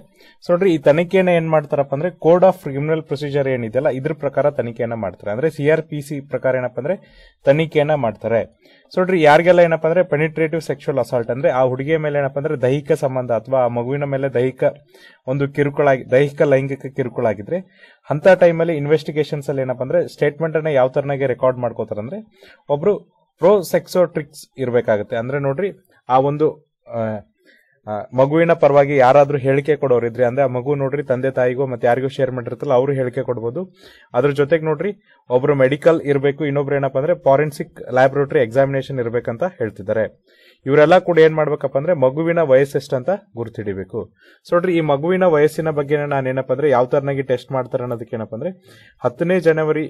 ಸೊ ನೋಡ್ರಿ ಈ ತನಿಖೆಯನ್ನ ಏನ್ ಮಾಡ್ತಾರಪ್ಪ ಅಂದ್ರೆ ಕೋಡ್ ಆಫ್ ಕ್ರಿಮಿನಲ್ ಪ್ರೊಸೀಜರ್ ಏನಿದೆಯಲ್ಲ ಇದ್ರ ಪ್ರಕಾರ ತನಿಖೆಯನ್ನ ಮಾಡ್ತಾರೆ ಅಂದ್ರೆ ಸಿಆರ್ ಪಿ ಸಿ ಪ್ರಕಾರ ಏನಪ್ಪ ಅಂದ್ರೆ ತನಿಖೆಯನ್ನ ಮಾಡ್ತಾರೆ ಸೊ ನೋಡ್ರಿ ಯಾರಿಗೆಲ್ಲ ಏನಪ್ಪ ಅಂದ್ರೆ ಪೆನಿಟ್ರೇಟಿವ್ ಸೆಕ್ಷುವಲ್ ಅಸಾಲ್ಟ್ ಅಂದ್ರೆ ಆ ಹುಡುಗಿಯ ಮೇಲೆ ಏನಪ್ಪ ಅಂದ್ರೆ ದೈಹಿಕ ಸಂಬಂಧ ಅಥವಾ ಆ ಮಗುವಿನ ಮೇಲೆ ದೈಹಿಕ ಒಂದು ಕಿರುಕುಳ ದೈಹಿಕ ಲೈಂಗಿಕ ಕಿರುಕುಳ ಆಗಿದ್ರೆ ಅಂತ ಟೈಮಲ್ಲಿ ಇನ್ವೆಸ್ಟಿಗೇಷನ್ಸ್ ಅಲ್ಲಿ ಏನಪ್ಪ ಅಂದ್ರೆ ಸ್ಟೇಟ್ಮೆಂಟ್ ಅನ್ನ ಯಾವ ತರನಾಗಿ ರೆಕಾರ್ಡ್ ಮಾಡ್ಕೋತಾರೆ ಒಬ್ರು ಪ್ರೊ ಸೆಕ್ಸೋ ಟ್ರಿಕ್ಸ್ ಇರಬೇಕಾಗುತ್ತೆ ಅಂದ್ರೆ ನೋಡ್ರಿ ಆ ಒಂದು ಮಗುವಿನ ಪರವಾಗಿ ಯಾರಾದ್ರೂ ಹೇಳಿಕೆ ಕೊಡೋರು ಇದ್ರೆ ಅಂದ್ರೆ ಆ ಮಗು ನೋಡ್ರಿ ತಂದೆ ತಾಯಿಗೂ ಮತ್ತೆ ಯಾರಿಗೂ ಶೇರ್ ಮಾಡಿರ್ತಲ್ಲ ಅವರು ಹೇಳಿಕೆ ಕೊಡ್ಬೋದು ಅದ್ರ ಜೊತೆಗೆ ನೋಡ್ರಿ ಒಬ್ರು ಮೆಡಿಕಲ್ ಇರಬೇಕು ಇನ್ನೊಬ್ರು ಏನಪ್ಪಾ ಅಂದ್ರೆ ಫಾರೆನ್ಸಿಕ್ ಲ್ಯಾಬೋರೇಟರಿ ಎಕ್ಸಾಮಿನೇಷನ್ ಇರಬೇಕಂತ ಹೇಳ್ತಿದ್ದಾರೆ ಇವರೆಲ್ಲ ಕೂಡ ಏನ್ ಮಾಡ್ಬೇಕಪ್ಪ ಅಂದ್ರೆ ಮಗುವಿನ ವಯಸ್ಸೆಷ್ಟಂತ ಗುರುತಿಡಿಬೇಕು ಸೊ ನೋಡ್ರಿ ಈ ಮಗುವಿನ ವಯಸ್ಸಿನ ಬಗ್ಗೆ ನಾನು ಏನಪ್ಪಾ ಅಂದ್ರೆ ಯಾವ ತರನಾಗಿ ಟೆಸ್ಟ್ ಮಾಡ್ತಾರೆ ಅನ್ನೋದಕ್ಕೆ ಏನಪ್ಪಾ ಅಂದ್ರೆ ಹತ್ತನೇ ಜನವರಿ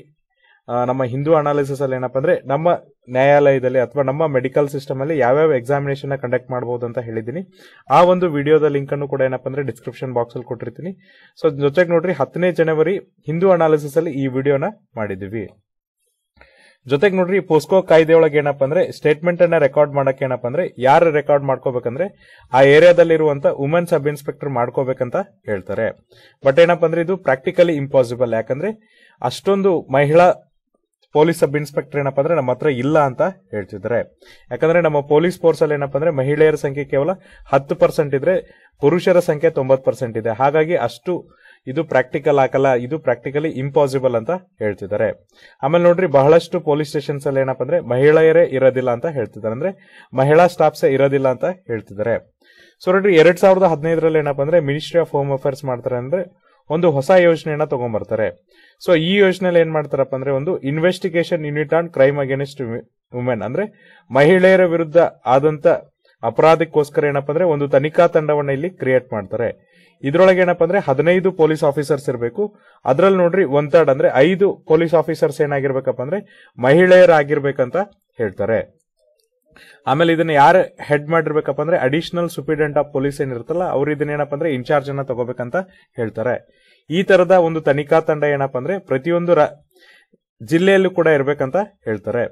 ನಮ್ಮ ಹಿಂದೂ ಅನಾಲಿಸಿಸ್ ಅಲ್ಲಿ ಏನಪ್ಪ ಅಂದ್ರೆ ನಮ್ಮ ನ್ಯಾಯಾಲಯದಲ್ಲಿ ಅಥವಾ ನಮ್ಮ ಮೆಡಿಕಲ್ ಸಿಸ್ಟಮ್ ಅಲ್ಲಿ ಯಾವ್ಯಾವ ಎಕ್ಸಾಮಿನೇಷನ್ ಕಂಡಕ್ಟ್ ಮಾಡಬಹುದು ಅಂತ ಹೇಳಿದ್ದೀನಿ ಆ ಒಂದು ವಿಡಿಯೋದ ಲಿಂಕ್ ಅನ್ನು ಕೂಡ ಏನಪ್ಪ ಅಂದ್ರೆ ಡಿಸ್ಕ್ರಿಪ್ಷನ್ ಬಾಕ್ಸ್ ಅಲ್ಲಿ ಕೊಟ್ಟಿರ್ತೀನಿ ಸೊ ಜೊತೆಗೆ ನೋಡ್ರಿ ಹತ್ತನೇ ಜನವರಿ ಹಿಂದೂ ಅನಾಲಿಸಿಸ್ ಅಲ್ಲಿ ಈ ವಿಡಿಯೋನ ಮಾಡಿದೀವಿ ಜೊತೆಗೆ ನೋಡ್ರಿ ಪೋಸ್ಕೋ ಕಾಯ್ದೆಯೊಳಗೆ ಏನಪ್ಪಾ ಅಂದ್ರೆ ಸ್ಟೇಟ್ಮೆಂಟ್ ಅನ್ನ ರೆಕಾರ್ಡ್ ಮಾಡಕ್ಕೆ ಏನಪ್ಪ ಅಂದ್ರೆ ಯಾರು ರೆಕಾರ್ಡ್ ಮಾಡ್ಕೋಬೇಕಂದ್ರೆ ಆ ಏರಿಯಾದಲ್ಲಿರುವಂತ ವುಮೆನ್ ಸಬ್ ಇನ್ಸ್ಪೆಕ್ಟರ್ ಮಾಡ್ಕೋಬೇಕಂತ ಹೇಳ್ತಾರೆ ಬಟ್ ಏನಪ್ಪ ಅಂದ್ರೆ ಇದು ಪ್ರಾಕ್ಟಿಕಲಿ ಇಂಪಾಸಿಬಲ್ ಯಾಕಂದ್ರೆ ಅಷ್ಟೊಂದು ಮಹಿಳಾ ಪೊಲೀಸ್ ಸಬ್ ಇನ್ಸ್ಪೆಕ್ಟರ್ ಏನಪ್ಪ ಅಂದ್ರೆ ನಮ್ಮ ಹತ್ರ ಇಲ್ಲ ಅಂತ ಹೇಳ್ತಿದ್ದಾರೆ ಯಾಕಂದ್ರೆ ನಮ್ಮ ಪೊಲೀಸ್ ಫೋರ್ಸ್ ಅಲ್ಲಿ ಏನಪ್ಪ ಅಂದ್ರೆ ಮಹಿಳೆಯರ ಸಂಖ್ಯೆ ಕೇವಲ ಹತ್ತು ಪರ್ಸೆಂಟ್ ಇದ್ರೆ ಪುರುಷರ ಸಂಖ್ಯೆ ತೊಂಬತ್ ಪರ್ಸೆಂಟ್ ಇದೆ ಹಾಗಾಗಿ ಅಷ್ಟು ಇದು ಪ್ರಾಕ್ಟಿಕಲ್ ಆಗಲ್ಲ ಇದು ಪ್ರಾಕ್ಟಿಕಲಿ ಇಂಪಾಸಿಬಲ್ ಅಂತ ಹೇಳ್ತಿದ್ದಾರೆ ಆಮೇಲೆ ನೋಡ್ರಿ ಬಹಳಷ್ಟು ಪೊಲೀಸ್ ಸ್ಟೇಷನ್ಸ್ ಅಲ್ಲಿ ಏನಪ್ಪ ಅಂದ್ರೆ ಮಹಿಳೆಯರೇ ಇರೋದಿಲ್ಲ ಅಂತ ಹೇಳ್ತಿದ್ದಾರೆ ಅಂದ್ರೆ ಮಹಿಳಾ ಸ್ಟಾಫ್ಸ್ ಇರೋದಿಲ್ಲ ಅಂತ ಹೇಳ್ತಿದ್ದಾರೆ ಸೊ ನೋಡ್ರಿ ಎರಡ್ ಸಾವಿರದ ಹದಿನೈದರಲ್ಲಿ ಏನಪ್ಪ ಅಂದ್ರೆ ಮಿನಿಸ್ಟ್ರಿ ಆಫ್ ಹೋಮ್ ಅಫೇರ್ಸ್ ಮಾಡ್ತಾರೆ ಅಂದ್ರೆ ಒಂದು ಹೊಸ ಯೋಜನೆಯನ್ನ ತಗೊಂಡ್ಬರ್ತಾರೆ ಸೊ ಈ ಯೋಜನೆಯಲ್ಲಿ ಏನ್ ಮಾಡ್ತಾರಪ್ಪ ಅಂದ್ರೆ ಒಂದು investigation unit on crime against women ಅಂದ್ರೆ ಮಹಿಳೆಯರ ವಿರುದ್ಧ ಆದಂತ ಅಪರಾಧಕ್ಕೋಸ್ಕರ ಏನಪ್ಪ ಅಂದ್ರೆ ಒಂದು ತನಿಖಾ ತಂಡವನ್ನ ಇಲ್ಲಿ ಕ್ರಿಯೇಟ್ ಮಾಡ್ತಾರೆ ಇದ್ರೊಳಗೆ ಏನಪ್ಪ ಅಂದ್ರೆ ಹದಿನೈದು ಪೊಲೀಸ್ ಆಫೀಸರ್ಸ್ ಇರಬೇಕು ಅದ್ರಲ್ಲಿ ನೋಡ್ರಿ ಒನ್ ಥರ್ಡ್ ಅಂದ್ರೆ ಐದು ಪೊಲೀಸ್ ಆಫೀಸರ್ಸ್ ಏನಾಗಿರ್ಬೇಕಪ್ಪ ಅಂದ್ರೆ ಮಹಿಳೆಯರಾಗಿರ್ಬೇಕಂತ ಹೇಳ್ತಾರೆ ಆಮೇಲೆ ಇದನ್ನ ಯಾರು ಹೆಡ್ ಮಾಡಿರ್ಬೇಕಪ್ಪ ಅಂದ್ರೆ ಅಡಿಷನಲ್ ಸುಪ್ರಿಡೆಂಟ್ ಆಫ್ ಪೊಲೀಸ್ ಏನಿರುತ್ತಲ್ಲ ಅವ್ರು ಇದನ್ನ ಏನಪ್ಪ ಅಂದ್ರೆ ಇನ್ಚಾರ್ಜ್ ಅನ್ನ ತಗೋಬೇಕಂತ ಹೇಳ್ತಾರೆ ಈ ತರದ ಒಂದು ತನಿಖಾ ತಂಡ ಏನಪ್ಪ ಅಂದ್ರೆ ಪ್ರತಿಯೊಂದು ಜಿಲ್ಲೆಯಲ್ಲೂ ಕೂಡ ಇರಬೇಕಂತ ಹೇಳ್ತಾರೆ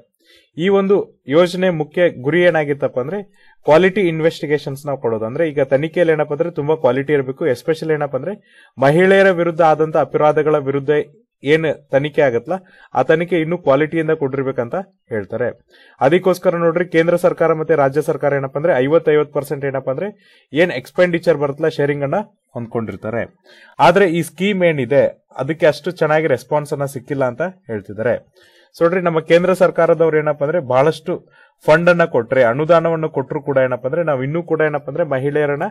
ಈ ಒಂದು ಯೋಜನೆ ಮುಖ್ಯ ಗುರಿ ಏನಾಗಿತ್ತಪ್ಪ ಅಂದ್ರೆ ಕ್ವಾಲಿಟಿ ಇನ್ವೆಸ್ಟಿಗೇಷನ್ಸ್ ನಾವು ಕೊಡೋದು ಅಂದ್ರೆ ಈಗ ತನಿಖೆಯಲ್ಲಿ ಏನಪ್ಪ ಅಂದ್ರೆ ತುಂಬಾ ಕ್ವಾಲಿಟಿ ಇರಬೇಕು ಎಸ್ಪೆಷಲಿ ಏನಪ್ಪ ಅಂದ್ರೆ ಮಹಿಳೆಯರ ವಿರುದ್ಧ ಆದಂತ ಅಪರಾಧಗಳ ವಿರುದ್ಧ ಏನು ತನಿಖೆ ಆಗತ್ತಲ್ಲ ಆ ತನಿಖೆ ಇನ್ನೂ ಕ್ವಾಲಿಟಿಯಿಂದ ಕೊಡಿರ್ಬೇಕಂತ ಹೇಳ್ತಾರೆ ಅದಕ್ಕೋಸ್ಕರ ನೋಡ್ರಿ ಕೇಂದ್ರ ಸರ್ಕಾರ ಮತ್ತೆ ರಾಜ್ಯ ಸರ್ಕಾರ ಏನಪ್ಪ ಅಂದ್ರೆ ಐವತ್ತೈವತ್ ಪರ್ಸೆಂಟ್ ಏನಪ್ಪ ಅಂದ್ರೆ ಏನ್ ಎಕ್ಸ್ಪೆಂಡಿಚರ್ ಬರುತ್ತಲ್ಲ ಶೇರಿಂಗ್ ಅನ್ನ ಹೊಂದ್ಕೊಂಡಿರ್ತಾರೆ ಆದ್ರೆ ಈ ಸ್ಕೀಮ್ ಏನಿದೆ ಅದಕ್ಕೆ ಅಷ್ಟು ಚೆನ್ನಾಗಿ ರೆಸ್ಪಾನ್ಸ್ ಅನ್ನ ಸಿಕ್ಕಿಲ್ಲ ಅಂತ ಹೇಳ್ತಿದ್ದಾರೆ ಸೊ ನೋಡ್ರಿ ನಮ್ಮ ಕೇಂದ್ರ ಸರ್ಕಾರದವ್ರು ಏನಪ್ಪಾ ಅಂದ್ರೆ ಬಹಳಷ್ಟು ಫಂಡ್ ಅನ್ನ ಕೊಟ್ರೆ ಅನುದಾನವನ್ನು ಕೊಟ್ಟರು ಕೂಡ ಏನಪ್ಪಾ ಅಂದ್ರೆ ನಾವು ಇನ್ನೂ ಕೂಡ ಏನಪ್ಪಾ ಅಂದ್ರೆ ಮಹಿಳೆಯರನ್ನ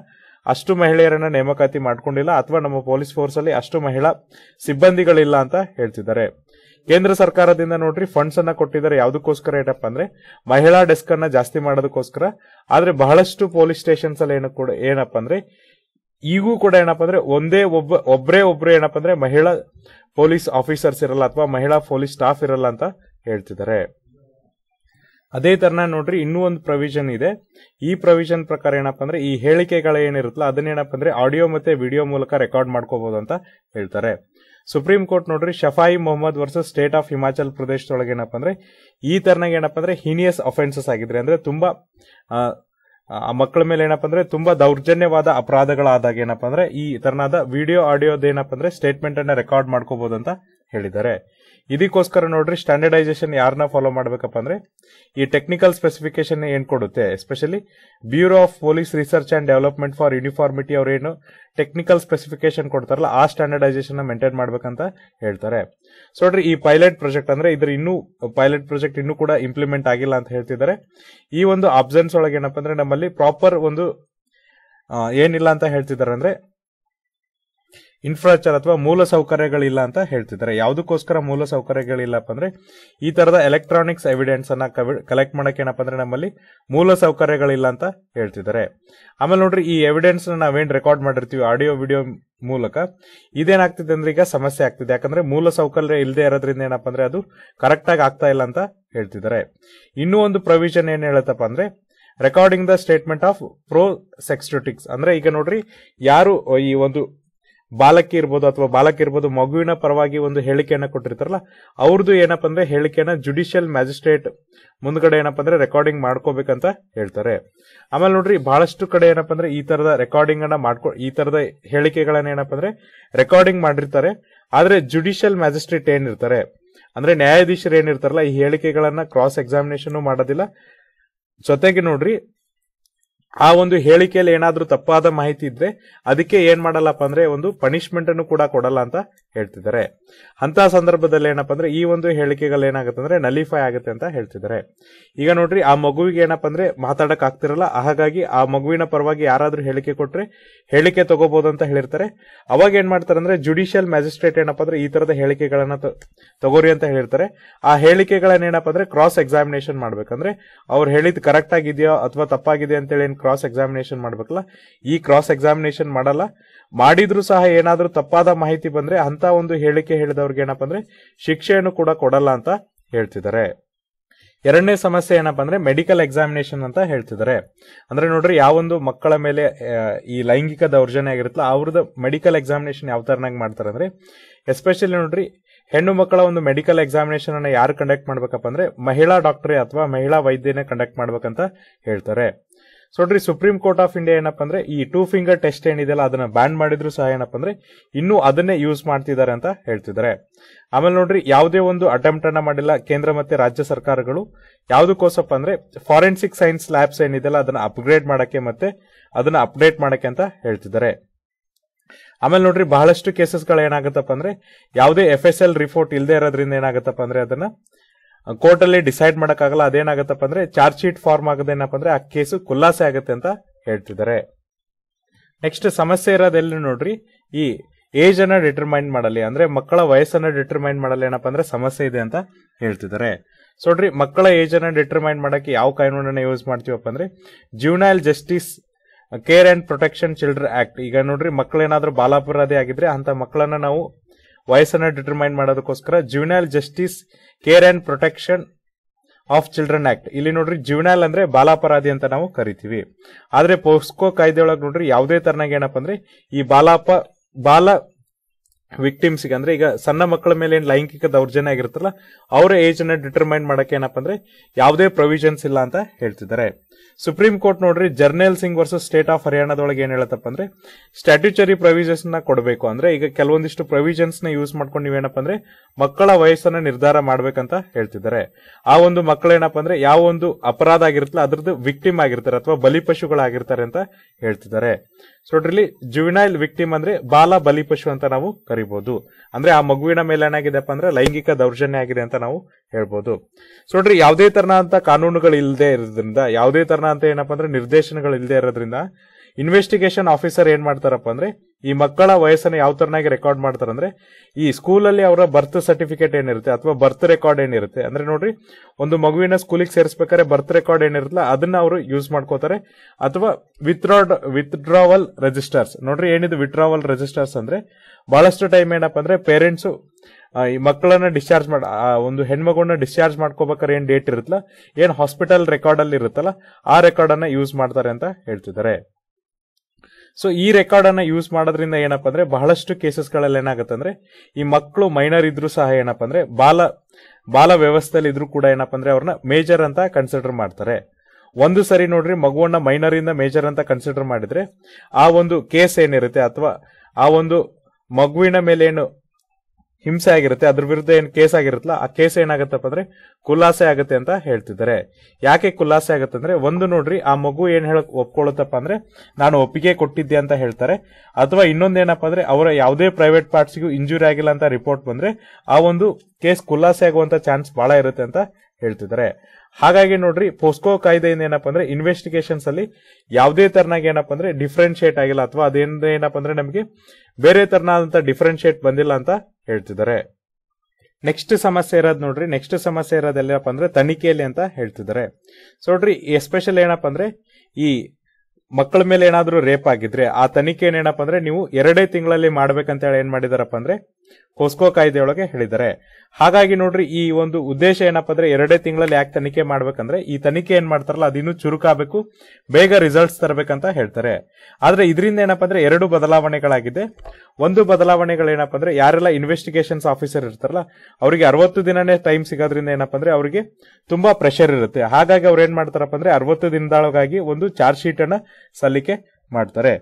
ಅಷ್ಟು ಮಹಿಳೆಯರನ್ನ ನೇಮಕಾತಿ ಮಾಡ್ಕೊಂಡಿಲ್ಲ ಅಥವಾ ನಮ್ಮ ಪೊಲೀಸ್ ಫೋರ್ಸ್ ಅಲ್ಲಿ ಅಷ್ಟು ಮಹಿಳಾ ಸಿಬ್ಬಂದಿಗಳಿಲ್ಲ ಅಂತ ಹೇಳ್ತಿದ್ದಾರೆ ಕೇಂದ್ರ ಸರ್ಕಾರದಿಂದ ನೋಡ್ರಿ ಫಂಡ್ಸ್ ಅನ್ನ ಕೊಟ್ಟಿದ್ದಾರೆ ಯಾವುದಕ್ಕೋಸ್ಕರ ಏನಪ್ಪಾ ಅಂದ್ರೆ ಮಹಿಳಾ ಡೆಸ್ಕ್ ಅನ್ನ ಜಾಸ್ತಿ ಮಾಡೋದಕ್ಕೋಸ್ಕರ ಆದ್ರೆ ಬಹಳಷ್ಟು ಪೊಲೀಸ್ ಸ್ಟೇಷನ್ಸ್ ಅಲ್ಲಿ ಏನು ಕೂಡ ಏನಪ್ಪ ಅಂದ್ರೆ ಈಗೂ ಕೂಡ ಏನಪ್ಪ ಅಂದ್ರೆ ಒಂದೇ ಒಬ್ಬ ಒಬ್ಬರೇ ಒಬ್ರು ಏನಪ್ಪ ಅಂದ್ರೆ ಮಹಿಳಾ ಪೊಲೀಸ್ ಆಫೀಸರ್ಸ್ ಇರಲ್ಲ ಅಥವಾ ಮಹಿಳಾ ಪೊಲೀಸ್ ಸ್ಟಾಫ್ ಇರಲ್ಲ ಅಂತ ಹೇಳ್ತಿದ್ದಾರೆ ಅದೇ ತರನ ನೋಡ್ರಿ ಇನ್ನೂ ಒಂದು ಪ್ರೊವಿಷನ್ ಇದೆ ಈ ಪ್ರೊವಿಷನ್ ಪ್ರಕಾರ ಏನಪ್ಪ ಅಂದ್ರೆ ಈ ಹೇಳಿಕೆಗಳೇನಿರುತ್ತಲ್ಲ ಅದನ್ನೇನಪ್ಪ ಅಂದ್ರೆ ಆಡಿಯೋ ಮತ್ತೆ ವಿಡಿಯೋ ಮೂಲಕ ರೆಕಾರ್ಡ್ ಮಾಡ್ಕೋಬಹುದು ಅಂತ ಹೇಳ್ತಾರೆ ಸುಪ್ರೀಂ ಕೋರ್ಟ್ ನೋಡ್ರಿ Shafai Mohammad versus state of Himachal ಪ್ರದೇಶದೊಳಗೆ ಏನಪ್ಪ ಅಂದ್ರೆ ಈ ತರನಾಗ ಏನಪ್ಪ ಅಂದ್ರೆ ಹೀನಿಯಸ್ ಅಫೆನ್ಸಸ್ ಆಗಿದ್ರೆ ಅಂದ್ರೆ ತುಂಬಾ ಆ ಮಕ್ಕಳ ಮೇಲೆ ಏನಪ್ಪ ಅಂದ್ರೆ ತುಂಬಾ ದೌರ್ಜನ್ಯವಾದ ಅಪರಾಧಗಳಾದಾಗ ಏನಪ್ಪ ಅಂದ್ರೆ ಈ ತರನಾದ ವಿಡಿಯೋ ಆಡಿಯೋದೇನಪ್ಪ ಅಂದ್ರೆ ಸ್ಟೇಟ್ಮೆಂಟ್ ಅನ್ನ ರೆಕಾರ್ಡ್ ಮಾಡ್ಕೋಬಹುದು ಅಂತ ಹೇಳಿದ್ದಾರೆ ಇದಕ್ಕೋಸ್ಕರ ನೋಡ್ರಿ ಸ್ಟ್ಯಾಂಡರ್ಡೈಸೇಷನ್ ಯಾರನ್ನ ಫಾಲೋ ಮಾಡಬೇಕಪ್ಪ ಅಂದ್ರೆ ಈ ಟೆಕ್ನಿಕಲ್ ಸ್ಪೆಸಿಫಿಕೇಶನ್ ಏನ್ ಕೊಡುತ್ತೆ especially bureau of police research and development for uniformity ಅವ್ರು ಏನು ಟೆಕ್ನಿಕಲ್ ಸ್ಪೆಸಿಫಿಕೇಶನ್ ಕೊಡ್ತಾರಲ್ಲ ಆ ಸ್ಟ್ಯಾಂಡರ್ಡೈಸೇಷನ್ ಮೇಂಟೈನ್ ಮಾಡ್ಬೇಕಂತ ಹೇಳ್ತಾರೆ ಸೊ ನೋಡ್ರಿ ಈ ಪೈಲಟ್ ಪ್ರಾಜೆಕ್ಟ್ ಅಂದ್ರೆ ಇದ್ರ ಇನ್ನೂ ಪೈಲಟ್ ಪ್ರಾಜೆಕ್ಟ್ ಇನ್ನೂ ಕೂಡ ಇಂಪ್ಲಿಮೆಂಟ್ ಆಗಿಲ್ಲ ಅಂತ ಹೇಳ್ತಿದ್ದಾರೆ ಈ ಒಂದು ಅಬ್ಸೆನ್ಸ್ ಒಳಗೆ ಏನಪ್ಪ ಅಂದ್ರೆ ನಮ್ಮಲ್ಲಿ ಪ್ರಾಪರ್ ಒಂದು ಏನಿಲ್ಲ ಅಂತ ಹೇಳ್ತಿದ್ದಾರೆ ಅಂದ್ರೆ ಇನ್ಫ್ರಾಸ್ಟ್ರಕ್ಚರ್ ಅಥವಾ ಮೂಲ ಸೌಕರ್ಯಗಳಿಲ್ಲ ಅಂತ ಹೇಳ್ತಿದ್ದಾರೆ ಯಾವುದಕ್ಕೋಸ್ಕರ ಮೂಲ ಸೌಕರ್ಯಗಳಿಲ್ಲಪ್ಪ ಅಂದ್ರೆ ಈ ತರದ ಎಲೆಕ್ಟ್ರಾನಿಕ್ಸ್ ಎವಿಡೆನ್ಸ್ ಅನ್ನ ಕಲೆಕ್ಟ್ ಮಾಡಕ್ಕೆ ಏನಪ್ಪ ಅಂದ್ರೆ ನಮ್ಮಲ್ಲಿ ಮೂಲ ಸೌಕರ್ಯಗಳಿಲ್ಲ ಅಂತ ಹೇಳ್ತಿದ್ದಾರೆ ಆಮೇಲೆ ನೋಡ್ರಿ ಈ ಎವಿಡೆನ್ಸ್ ನಾವೇನು ರೆಕಾರ್ಡ್ ಮಾಡಿರ್ತೀವಿ ಆಡಿಯೋ ವಿಡಿಯೋ ಮೂಲಕ ಇದೇನಾಗ್ತಿದೆ ಅಂದ್ರೆ ಈಗ ಸಮಸ್ಯೆ ಆಗ್ತಿದೆ ಯಾಕಂದ್ರೆ ಮೂಲ ಸೌಕರ್ಯ ಇಲ್ಲದೆ ಇರೋದ್ರಿಂದ ಏನಪ್ಪ ಅಂದ್ರೆ ಅದು ಕರೆಕ್ಟ್ ಆಗಿ ಆಗ್ತಾ ಇಲ್ಲ ಅಂತ ಹೇಳ್ತಿದ್ದಾರೆ ಇನ್ನೂ ಒಂದು ಪ್ರೊವಿಷನ್ ಏನ್ ಹೇಳತ್ತಪ್ಪ ಅಂದ್ರೆ recording the statement of prosecutrix ಅಂದ್ರೆ ಈಗ ನೋಡ್ರಿ ಯಾರು ಈ ಒಂದು ಬಾಲಕಿ ಇರ್ಬೋದು ಅಥವಾ ಬಾಲಕಿ ಇರ್ಬೋದು ಮಗುವಿನ ಪರವಾಗಿ ಒಂದು ಹೇಳಿಕೆಯನ್ನ ಕೊಟ್ಟಿರ್ತಾರಲ್ಲ ಅವ್ರದ್ದು ಏನಪ್ಪ ಅಂದ್ರೆ ಹೇಳಿಕೆಯನ್ನ ಜುಡಿಷಿಯಲ್ ಮ್ಯಾಜಿಸ್ಟ್ರೇಟ್ ಮುಂದ್ಗಡೆ ಏನಪ್ಪ ಅಂದ್ರೆ ರೆಕಾರ್ಡಿಂಗ್ ಮಾಡ್ಕೋಬೇಕಂತ ಹೇಳ್ತಾರೆ ಆಮೇಲೆ ನೋಡ್ರಿ ಬಹಳಷ್ಟು ಕಡೆ ಏನಪ್ಪ ಅಂದ್ರೆ ಈ ತರದ ರೆಕಾರ್ಡಿಂಗ್ ಅನ್ನ ಮಾಡ್ಕೊ ಈ ತರದ ಹೇಳಿಕೆಗಳನ್ನ ಏನಪ್ಪ ಅಂದ್ರೆ ರೆಕಾರ್ಡಿಂಗ್ ಮಾಡಿರ್ತಾರೆ ಆದ್ರೆ ಜುಡಿಷಿಯಲ್ ಮ್ಯಾಜಿಸ್ಟ್ರೇಟ್ ಏನಿರ್ತಾರೆ ಅಂದ್ರೆ ನ್ಯಾಯಾಧೀಶರು ಏನಿರ್ತಾರಲ್ಲ ಈ ಹೇಳಿಕೆಗಳನ್ನ ಕ್ರಾಸ್ ಎಕ್ಸಾಮಿನೇಷನ್ ಮಾಡೋದಿಲ್ಲ ಜೊತೆಗೆ ನೋಡ್ರಿ ಆ ಒಂದು ಹೇಳಿಕೆಯಲ್ಲಿ ಏನಾದರೂ ತಪ್ಪಾದ ಮಾಹಿತಿ ಇದ್ರೆ ಅದಕ್ಕೆ ಏನ್ ಮಾಡಲ್ಲಪ್ಪ ಅಂದ್ರೆ ಒಂದು ಪನಿಷ್ಮೆಂಟ್ ಅನ್ನು ಕೂಡ ಕೊಡಲ್ಲ ಅಂತ ಹೇಳ್ತಿದ್ದಾರೆ ಅಂತ ಸಂದರ್ಭದಲ್ಲಿ ಏನಪ್ಪ ಅಂದ್ರೆ ಈ ಒಂದು ಹೇಳಿಕೆಗಳು ಏನಾಗುತ್ತೆ ಅಂದ್ರೆ ನಲಿಫೈ ಆಗುತ್ತೆ ಅಂತ ಹೇಳ್ತಿದ್ದಾರೆ ಈಗ ನೋಡ್ರಿ ಆ ಮಗುವಿಗೆ ಏನಪ್ಪ ಅಂದ್ರೆ ಮಾತಾಡಕ್ ಆಗ್ತಿರಲ್ಲ ಹಾಗಾಗಿ ಆ ಮಗುವಿನ ಪರವಾಗಿ ಯಾರಾದ್ರೂ ಹೇಳಿಕೆ ಕೊಟ್ರೆ ಹೇಳಿಕೆ ತಗೋಬಹುದು ಅಂತ ಹೇಳಿರ್ತಾರೆ ಅವಾಗ ಏನ್ ಮಾಡ್ತಾರೆ ಅಂದ್ರೆ ಜುಡಿಷಿಯಲ್ ಮ್ಯಾಜಿಸ್ಟ್ರೇಟ್ ಏನಪ್ಪ ಅಂದ್ರೆ ಈ ತರದ ಹೇಳಿಕೆಗಳನ್ನ ತಗೋರಿ ಅಂತ ಹೇಳಿರ್ತಾರೆ ಆ ಹೇಳಿಕೆಗಳನ್ನ ಏನಪ್ಪ ಅಂದ್ರೆ ಕ್ರಾಸ್ ಎಕ್ಸಾಮಿನೇಷನ್ ಮಾಡ್ಬೇಕಂದ್ರೆ ಅವ್ರು ಹೇಳಿದ್ ಕರೆಕ್ಟ್ ಆಗಿದೆಯೋ ಅಥವಾ ತಪ್ಪಾಗಿದೆ ಅಂತ ಹೇಳಿ ಕ್ರಾಸ್ ಎಕ್ಸಾಮಿನೇಷನ್ ಮಾಡಬೇಕಲ್ಲ ಈ ಕ್ರಾಸ್ ಎಕ್ಸಾಮಿನೇಷನ್ ಮಾಡಲ್ಲ ಮಾಡಿದ್ರು ಸಹ ಏನಾದರೂ ತಪ್ಪಾದ ಮಾಹಿತಿ ಬಂದ್ರೆ ಅಂತ ಒಂದು ಹೇಳಿಕೆ ಹೇಳಿದವ್ರಿಗೆ ಏನಪ್ಪ ಅಂದ್ರೆ ಶಿಕ್ಷೆಯನ್ನು ಕೂಡ ಕೊಡಲ್ಲ ಅಂತ ಹೇಳ್ತಿದ್ದಾರೆ ಎರಡನೇ ಸಮಸ್ಯೆ ಏನಪ್ಪ ಅಂದ್ರೆ ಮೆಡಿಕಲ್ ಎಕ್ಸಾಮಿನೇಷನ್ ಅಂತ ಹೇಳ್ತಿದ್ದಾರೆ ಅಂದ್ರೆ ನೋಡ್ರಿ ಯಾವೊಂದು ಮಕ್ಕಳ ಮೇಲೆ ಈ ಲೈಂಗಿಕ ದೌರ್ಜನ್ಯ ಆಗಿರುತ್ತಲ್ಲ ಅವ್ರದ್ದು ಮೆಡಿಕಲ್ ಎಕ್ಸಾಮಿನೇಷನ್ ಯಾವ ತರನಾಗಿ ಮಾಡ್ತಾರೆ ಅಂದ್ರೆ ಎಸ್ಪೆಷಲಿ ನೋಡ್ರಿ ಹೆಣ್ಣು ಮಕ್ಕಳ ಒಂದು ಮೆಡಿಕಲ್ ಎಕ್ಸಾಮಿನೇಷನ್ ಅನ್ನ ಯಾರು ಕಂಡಕ್ಟ್ ಮಾಡ್ಬೇಕಪ್ಪ ಅಂದ್ರೆ ಮಹಿಳಾ ಡಾಕ್ಟರ್ ಅಥವಾ ಮಹಿಳಾ ವೈದ್ಯನೇ ಕಂಡಕ್ಟ್ ಮಾಡ್ಬೇಕಂತ ಹೇಳ್ತಾರೆ ಸೊ ನೋಡ್ರಿ ಸುಪ್ರೀಂ ಕೋರ್ಟ್ ಆಫ್ ಇಂಡಿಯಾ ಏನಪ್ಪ ಅಂದ್ರೆ ಈ ಟೂ ಫಿಂಗರ್ ಟೆಸ್ಟ್ ಏನಿದೆಯಲ್ಲ ಅದನ್ನ ಬ್ಯಾನ್ ಮಾಡಿದ್ರು ಸಹ ಏನಪ್ಪ ಅಂದ್ರೆ ಇನ್ನೂ ಅದನ್ನೇ ಯೂಸ್ ಮಾಡ್ತಿದ್ದಾರೆ ಅಂತ ಹೇಳ್ತಿದ್ದಾರೆ ಆಮೇಲೆ ನೋಡ್ರಿ ಯಾವುದೇ ಒಂದು ಅಟೆಂಪ್ಟ್ ಅನ್ನ ಮಾಡಿಲ್ಲ ಕೇಂದ್ರ ಮತ್ತೆ ರಾಜ್ಯ ಸರ್ಕಾರಗಳು ಯಾವ್ದಕ್ಕೋಸಪ್ಪ ಅಂದ್ರೆ ಫಾರೆನ್ಸಿಕ್ ಸೈನ್ಸ್ ಲ್ಯಾಬ್ಸ್ ಏನಿದೆಯಲ್ಲ ಅದನ್ನ ಅಪ್ಗ್ರೇಡ್ ಮಾಡಕ್ಕೆ ಮತ್ತೆ ಅದನ್ನ ಅಪ್ಡೇಟ್ ಮಾಡಕ್ಕೆ ಅಂತ ಹೇಳ್ತಿದ್ದಾರೆ ಆಮೇಲೆ ನೋಡ್ರಿ ಬಹಳಷ್ಟು ಕೇಸಸ್ ಗಳು ಏನಾಗತ್ತಪ್ಪ ಅಂದ್ರೆ ಯಾವುದೇ ಎಫ್ ಎಸ್ ಎಲ್ ರಿಪೋರ್ಟ್ ಇಲ್ಲದೆ ಇರೋದ್ರಿಂದ ಏನಾಗತ್ತಪ್ಪ ಅಂದ್ರೆ ಅದನ್ನ ಕೋರ್ಟ್ ಅಲ್ಲಿ ಡಿಸೈಡ್ ಮಾಡೋಕ್ಕಾಗಲ್ಲ ಅದೇನಾಗತ್ತಪ್ಪ ಅಂದ್ರೆ ಚಾರ್ಜ್ ಶೀಟ್ ಫಾರ್ಮ್ ಏನಪ್ಪ ಅಂದ್ರೆ ಆ ಕೇಸು ಖುಲ್ಲಾಸೆ ಆಗುತ್ತೆ ಅಂತ ಹೇಳ್ತಿದ್ದಾರೆ ನೆಕ್ಸ್ಟ್ ಸಮಸ್ಯೆ ಇರೋದೆಲ್ಲ ನೋಡ್ರಿ ಈ ಏಜ್ ಅನ್ನ ಡಿಟರ್ಮೈನ್ ಮಾಡಲಿ ಅಂದ್ರೆ ಮಕ್ಕಳ ವಯಸ್ಸನ್ನ ಡಿಟರ್ಮೈನ್ ಮಾಡಲಿ ಏನಪ್ಪ ಅಂದ್ರೆ ಸಮಸ್ಯೆ ಇದೆ ಅಂತ ಹೇಳ್ತಿದ್ದಾರೆ ಸೊಡ್ರಿ ಮಕ್ಕಳ ಏಜ್ ಅನ್ನ ಡಿಟರ್ಮೈನ್ ಮಾಡಕ್ಕೆ ಯಾವ ಕಾನೂನನ್ನ ಯೂಸ್ ಮಾಡ್ತೀವಪ್ಪ ಅಂದ್ರೆ juvenile justice care and protection children act ಈಗ ನೋಡ್ರಿ ಮಕ್ಕಳೇನಾದ್ರೂ ಬಾಲಾಪುರಾದಿ ಆಗಿದ್ರೆ ಅಂತ ಮಕ್ಕಳನ್ನ ನಾವು ವಯಸ್ಸನ್ನು ಡಿಟರ್ಮೈನ್ ಮಾಡೋದಕ್ಕೋಸ್ಕರ juvenile justice care and protection of children act ಇಲ್ಲಿ ನೋಡ್ರಿ ಜ್ಯೂನಲ್ ಅಂದ್ರೆ ಬಾಲಾಪರಾಧಿ ಅಂತ ನಾವು ಕರಿತೀವಿ ಆದ್ರೆ ಪೋಸ್ಕೋ ಕಾಯ್ದೆಯೊಳಗೆ ನೋಡ್ರಿ ಯಾವುದೇ ತರನಾಗ ಏನಪ್ಪ ಅಂದ್ರೆ ಈ ಬಾಲಾಪ ಬಾಲ ಗೆ ಅಂದ್ರೆ ಈಗ ಸಣ್ಣ ಮಕ್ಕಳ ಮೇಲೆ ಏನ್ ಲೈಂಗಿಕ ದೌರ್ಜನ್ಯ ಆಗಿರುತ್ತಲ್ಲ ಅವರ ಏಜ್ ಅನ್ನ ಡಿಟರ್ಮೈನ್ ಮಾಡಕ್ಕೆ ಏನಪ್ಪ ಅಂದ್ರೆ ಯಾವುದೇ ಪ್ರೊವಿಷನ್ಸ್ ಇಲ್ಲ ಅಂತ ಹೇಳ್ತಿದ್ದಾರೆ ಸುಪ್ರೀಂ ಕೋರ್ಟ್ ನೋಡ್ರಿ Jarnail Singh versus state of ಹರಿಯಾಣದೊಳಗೆ ಏನ್ ಹೇಳತ್ತಪ್ಪ ಅಂದ್ರೆ ಸ್ಟ್ಯಾಟ್ಯೂಚರಿ ಪ್ರೊವಿಷನ್ಸ್ ನ ಕೊಡಬೇಕು ಅಂದ್ರೆ ಈಗ ಕೆಲವೊಂದಿಷ್ಟು ಪ್ರೊವಿಷನ್ಸ್ ನ ಯೂಸ್ ಮಾಡ್ಕೊಂಡು ನೀವೇನಪ್ಪ ಅಂದ್ರೆ ಮಕ್ಕಳ ವಯಸ್ಸನ್ನ ನಿರ್ಧಾರ ಮಾಡ್ಬೇಕಂತ ಹೇಳ್ತಿದ್ದಾರೆ ಆ ಒಂದು ಮಕ್ಕಳೇನಪ್ಪ ಅಂದ್ರೆ ಯಾವ ಒಂದು ಅಪರಾಧ ಆಗಿರುತ್ತಲ್ಲ ಅದ್ರದ್ದು ವಿಕ್ಟಿಮ್ ಆಗಿರ್ತಾರೆ ಅಥವಾ ಬಲಿಪಶುಗಳಾಗಿರ್ತಾರೆ ಅಂತ ಹೇಳ್ತಿದ್ದಾರೆ ನೋಡ್ರಿ ಜುವಿನೈಲ್ ವಿಕ್ಟಿಮ್ ಅಂದ್ರೆ ಬಾಲ ಬಲಿಪಶು ಅಂತ ನಾವು ಕರಿಬಹುದು ಅಂದ್ರೆ ಆ ಮಗುವಿನ ಮೇಲೆ ಏನಾಗಿದೆಪ್ಪ ಅಂದ್ರೆ ಲೈಂಗಿಕ ದೌರ್ಜನ್ಯ ಆಗಿದೆ ಅಂತ ನಾವು ಹೇಳ್ಬೋದು ಸೊ ನೋಡ್ರಿ ಯಾವುದೇ ಅಂತ ಕಾನೂನುಗಳು ಇಲ್ಲದೆ ಇರೋದ್ರಿಂದ ಯಾವುದೇ ಅಂತ ಏನಪ್ಪಾ ಅಂದ್ರೆ ನಿರ್ದೇಶನಗಳು ಇಲ್ಲದೆ ಇರೋದ್ರಿಂದ ಇನ್ವೆಸ್ಟಿಗೇಷನ್ ಆಫೀಸರ್ ಏನ್ ಮಾಡ್ತಾರಪ್ಪ ಅಂದ್ರೆ ಈ ಮಕ್ಕಳ ವಯಸ್ಸನ್ನು ಯಾವ ತರನಾಗಿ ರೆಕಾರ್ಡ್ ಅಂದ್ರೆ ಈ ಸ್ಕೂಲಲ್ಲಿ ಅವರ ಬರ್ತ್ ಸರ್ಟಿಫಿಕೇಟ್ ಏನಿರುತ್ತೆ ಅಥವಾ ಬರ್ತ್ ರೆಕಾರ್ಡ್ ಏನಿರುತ್ತೆ ಅಂದ್ರೆ ನೋಡ್ರಿ ಒಂದು ಮಗುವಿನ ಸ್ಕೂಲಿಗೆ ಸೇರಿಸಬೇಕಾದ್ರೆ ಬರ್ತ್ ರೆಕಾರ್ಡ್ ಏನಿರುತ್ತಲ್ಲ ಅದನ್ನ ಅವರು ಯೂಸ್ ಮಾಡ್ಕೋತಾರೆ ಅಥವಾ ವಿತ್ಡ್ರಾಡ್ ವಿತ್ಡ್ರಾವಲ್ ರೆಜಿಸ್ಟರ್ಸ್ ನೋಡ್ರಿ ಏನಿದು ವಿತ್ಡ್ರಾವಲ್ ರೆಜಿಸ್ಟರ್ಸ್ ಅಂದ್ರೆ ಬಹಳಷ್ಟು ಟೈಮ್ ಏನಪ್ಪ ಅಂದ್ರೆ ಪೇರೆಂಟ್ಸ್ ಈ ಮಕ್ಕಳನ್ನ ಡಿಸ್ಚಾರ್ಜ್ ಮಾಡ ಒಂದು ಹೆಣ್ಮಗಳನ್ನ ಡಿಸ್ಚಾರ್ಜ್ ಮಾಡ್ಕೋಬೇಕಾದ್ರೆ ಏನ್ ಡೇಟ್ ಇರುತ್ತಲ್ಲ ಏನ್ ಹಾಸ್ಪಿಟಲ್ ರೆಕಾರ್ಡ್ ಅಲ್ಲಿ ಇರುತ್ತಲ್ಲ ಆ ರೆಕಾರ್ಡ್ ಅನ್ನ ಯೂಸ್ ಮಾಡ್ತಾರೆ ಅಂತ ಹೇಳ್ತಿದ್ದಾರೆ ಸೊ ಈ ರೆಕಾರ್ಡ್ ಅನ್ನ ಯೂಸ್ ಮಾಡೋದ್ರಿಂದ ಏನಪ್ಪ ಅಂದ್ರೆ ಬಹಳಷ್ಟು ಕೇಸಸ್ ಗಳಲ್ಲಿ ಏನಾಗುತ್ತೆ ಅಂದ್ರೆ ಈ ಮಕ್ಕಳು ಮೈನರ್ ಇದ್ರು ಸಹ ಏನಪ್ಪ ಅಂದ್ರೆ ಬಾಲ ಬಾಲ ವ್ಯವಸ್ಥೆಯಲ್ಲಿ ಇದ್ರು ಕೂಡ ಏನಪ್ಪ ಅಂದ್ರೆ ಅವ್ರನ್ನ ಮೇಜರ್ ಅಂತ ಕನ್ಸಿಡರ್ ಮಾಡ್ತಾರೆ ಒಂದು ಸರಿ ನೋಡ್ರಿ ಮಗುವನ್ನ ಮೈನರ್ ಇಂದ ಮೇಜರ್ ಅಂತ ಕನ್ಸಿಡರ್ ಮಾಡಿದ್ರೆ ಆ ಒಂದು ಕೇಸ್ ಏನಿರುತ್ತೆ ಅಥವಾ ಆ ಒಂದು ಮಗುವಿನ ಮೇಲೆ ಏನು ಹಿಂಸೆ ಆಗಿರುತ್ತೆ ಅದ್ರ ವಿರುದ್ಧ ಏನ್ ಕೇಸ್ ಆಗಿರುತ್ತಲ್ಲ ಆ ಕೇಸ್ ಏನಾಗತ್ತಪ್ಪ ಅಂದ್ರೆ ಕುಲಾಸೆ ಆಗುತ್ತೆ ಅಂತ ಹೇಳ್ತಿದ್ದಾರೆ ಯಾಕೆ ಕುಲಾಸೆ ಆಗುತ್ತೆ ಅಂದ್ರೆ ಒಂದು ನೋಡ್ರಿ ಆ ಮಗು ಏನ್ ಹೇಳಕ್ ಒಪ್ಕೊಳ್ಳುತ್ತಪ್ಪ ಅಂದ್ರೆ ನಾನು ಒಪ್ಪಿಗೆ ಕೊಟ್ಟಿದ್ದೆ ಅಂತ ಹೇಳ್ತಾರೆ ಅಥವಾ ಇನ್ನೊಂದೇನಪ್ಪ ಅಂದ್ರೆ ಅವರ ಯಾವುದೇ ಪ್ರೈವೇಟ್ ಪಾರ್ಟ್ಸ್ಗೂ ಇಂಜುರಿ ಆಗಿಲ್ಲ ಅಂತ ರಿಪೋರ್ಟ್ ಬಂದ್ರೆ ಆ ಒಂದು ಕೇಸ್ ಖುಲಾಸೆ ಆಗುವಂತ ಚಾನ್ಸ್ ಬಹಳ ಇರುತ್ತೆ ಅಂತ ಹೇಳ್ತಿದ್ದಾರೆ ಹಾಗಾಗಿ ನೋಡ್ರಿ ಪೋಸ್ಕೋ ಕಾಯ್ದೆಯಿಂದ ಏನಪ್ಪಾ ಅಂದ್ರೆ ಇನ್ವೆಸ್ಟಿಗೇಷನ್ಸ್ ಅಲ್ಲಿ ಯಾವುದೇ ತರನಾಗಿ ಏನಪ್ಪ ಅಂದ್ರೆ ಡಿಫ್ರೆನ್ಶಿಯೇಟ್ ಆಗಿಲ್ಲ ಅಥವಾ ಅದೇನಪ್ಪ ಏನಪ್ಪಾ ಅಂದ್ರೆ ನಮಗೆ ಬೇರೆ ತರನಾದಂತ ಡಿಫ್ರೆನ್ಶಿಯೇಟ್ ಬಂದಿಲ್ಲ ಅಂತ ಹೇಳ್ತಿದ್ದಾರೆ ನೆಕ್ಸ್ಟ್ ಸಮಸ್ಯೆ ಇರೋದು ನೋಡ್ರಿ ನೆಕ್ಸ್ಟ್ ಸಮಸ್ಯೆ ಎಲ್ಲಪ್ಪ ಅಂದ್ರೆ ತನಿಖೆಯಲ್ಲಿ ಅಂತ ಹೇಳ್ತಿದ್ದಾರೆ ಸೊ ನೋಡ್ರಿ ಎಸ್ಪೆಷಲ್ ಏನಪ್ಪ ಅಂದ್ರೆ ಈ ಮಕ್ಕಳ ಮೇಲೆ ಏನಾದರೂ ರೇಪ್ ಆಗಿದ್ರೆ ಆ ತನಿಖೆ ಏನಪ್ಪ ಅಂದ್ರೆ ನೀವು ಎರಡೇ ತಿಂಗಳಲ್ಲಿ ಮಾಡ್ಬೇಕಂತ ಹೇಳಿ ಏನ್ ಮಾಡಿದಾರಪ್ಪ ಅಂದ್ರೆ ಪೋಸ್ಕೋ ಕಾಯ್ದೆಯೊಳಗೆ ಹೇಳಿದ್ದಾರೆ ಹಾಗಾಗಿ ನೋಡ್ರಿ ಈ ಒಂದು ಉದ್ದೇಶ ಏನಪ್ಪ ಅಂದ್ರೆ ಎರಡೇ ತಿಂಗಳಲ್ಲಿ ಯಾಕೆ ತನಿಖೆ ಮಾಡ್ಬೇಕಂದ್ರೆ ಈ ತನಿಖೆ ಏನ್ ಮಾಡ್ತಾರಲ್ಲ ಅದಿನ್ನೂ ಚುರುಕಾಗಬೇಕು ಬೇಗ ರಿಸಲ್ಟ್ಸ್ ತರಬೇಕಂತ ಹೇಳ್ತಾರೆ ಆದ್ರೆ ಇದರಿಂದ ಏನಪ್ಪ ಅಂದ್ರೆ ಎರಡು ಬದಲಾವಣೆಗಳಾಗಿದೆ ಒಂದು ಬದಲಾವಣೆಗಳೇನಪ್ಪ ಅಂದ್ರೆ ಯಾರೆಲ್ಲ ಇನ್ವೆಸ್ಟಿಗೇಷನ್ಸ್ ಆಫೀಸರ್ ಇರ್ತಾರಲ್ಲ ಅವರಿಗೆ ಅರವತ್ತು ದಿನನೇ ಟೈಮ್ ಸಿಗೋದ್ರಿಂದ ಏನಪ್ಪ ಅಂದ್ರೆ ಅವರಿಗೆ ತುಂಬಾ ಪ್ರೆಷರ್ ಇರುತ್ತೆ ಹಾಗಾಗಿ ಅವ್ರು ಏನ್ ಮಾಡ್ತಾರಪ್ಪ ಅಂದ್ರೆ ಅರವತ್ತು ದಿನದೊಳಗಾಗಿ ಒಂದು ಚಾರ್ಜ್ ಶೀಟ್ ಅನ್ನ ಸಲ್ಲಿಕೆ ಮಾಡ್ತಾರೆ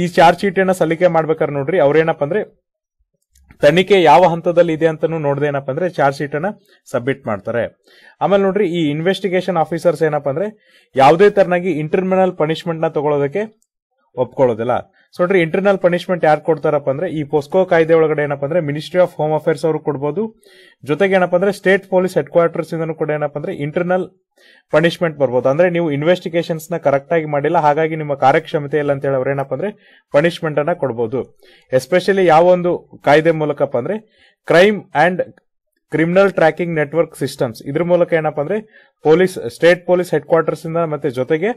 ಈ ಚಾರ್ಜ್ ಶೀಟ್ ಅನ್ನ ಸಲ್ಲಿಕೆ ಮಾಡ್ಬೇಕಾದ್ರೆ ನೋಡ್ರಿ ಅವ್ರೇನಪ್ಪ ಅಂದ್ರೆ ತನಿಖೆ ಯಾವ ಹಂತದಲ್ಲಿ ಇದೆ ಅಂತಾನು ನೋಡ್ದೆ ಏನಪ್ಪಾ ಅಂದ್ರೆ ಚಾರ್ಜ್ ಶೀಟ್ ಅನ್ನ ಸಬ್ಮಿಟ್ ಮಾಡ್ತಾರೆ ಆಮೇಲೆ ನೋಡ್ರಿ ಈ ಇನ್ವೆಸ್ಟಿಗೇಷನ್ ಆಫೀಸರ್ಸ್ ಏನಪ್ಪಾ ಅಂದ್ರೆ ಯಾವುದೇ ತರನಾಗಿ ಇಂಟರ್ಮಿನಲ್ ಪನಿಷ್ಮೆಂಟ್ ನ ತಗೊಳ್ಳೋದಕ್ಕೆ ಒಪ್ಕೊಳ್ಳೋದಿಲ್ಲ ಸೊ ಇಂಟರ್ನಲ್ ಪನಿಷ್ಮೆಂಟ್ ಯಾರು ಕೊಡ್ತಾರಪ್ಪ ಅಂದ್ರೆ ಈ ಪೋಸ್ಕೋ ಕಾಯ್ದೆ ಒಳಗಡೆ ಏನಪ್ಪ ಅಂದ್ರೆ ಮಿನಿಸ್ಟ್ರಿ ಆಫ್ ಹೋಮ್ ಅಫೇರ್ಸ್ ಅವರು ಕೊಡಬಹುದು ಜೊತೆಗೆ ಏನಪ್ಪ ಅಂದ್ರೆ ಸ್ಟೇಟ್ ಪೊಲೀಸ್ ಹೆಡ್ ಕ್ವಾರ್ಟರ್ಸ್ ಇಂದನು ಕೂಡ ಏನಪ್ಪ ಅಂದ್ರೆ ಇಂಟರ್ನಲ್ ಪನಿಷ್ಮೆಂಟ್ ಬರ್ಬೋದು ಅಂದ್ರೆ ನೀವು ಇನ್ವೆಸ್ಟಿಗೇಷನ್ಸ್ ನ ಕರೆಕ್ಟ್ ಆಗಿ ಮಾಡಿಲ್ಲ ಹಾಗಾಗಿ ನಿಮ್ಮ ಕಾರ್ಯಕ್ಷಮತೆ ಇಲ್ಲ ಅಂತ ಹೇಳಿ ಅವ್ರು ಏನಪ್ಪ ಅಂದ್ರೆ ಪನಿಷ್ಮೆಂಟ್ ಅನ್ನ ಕೊಡಬಹುದು ಎಸ್ಪೆಷಲಿ ಯಾವ ಒಂದು ಕಾಯ್ದೆ ಮೂಲಕಪ್ಪ ಅಂದ್ರೆ crime and criminal tracking network systems ಇದ್ರ ಮೂಲಕ ಏನಪ್ಪ ಅಂದ್ರೆ police state police headquarters ಇಂದ ಮತ್ತೆ ಜೊತೆಗೆ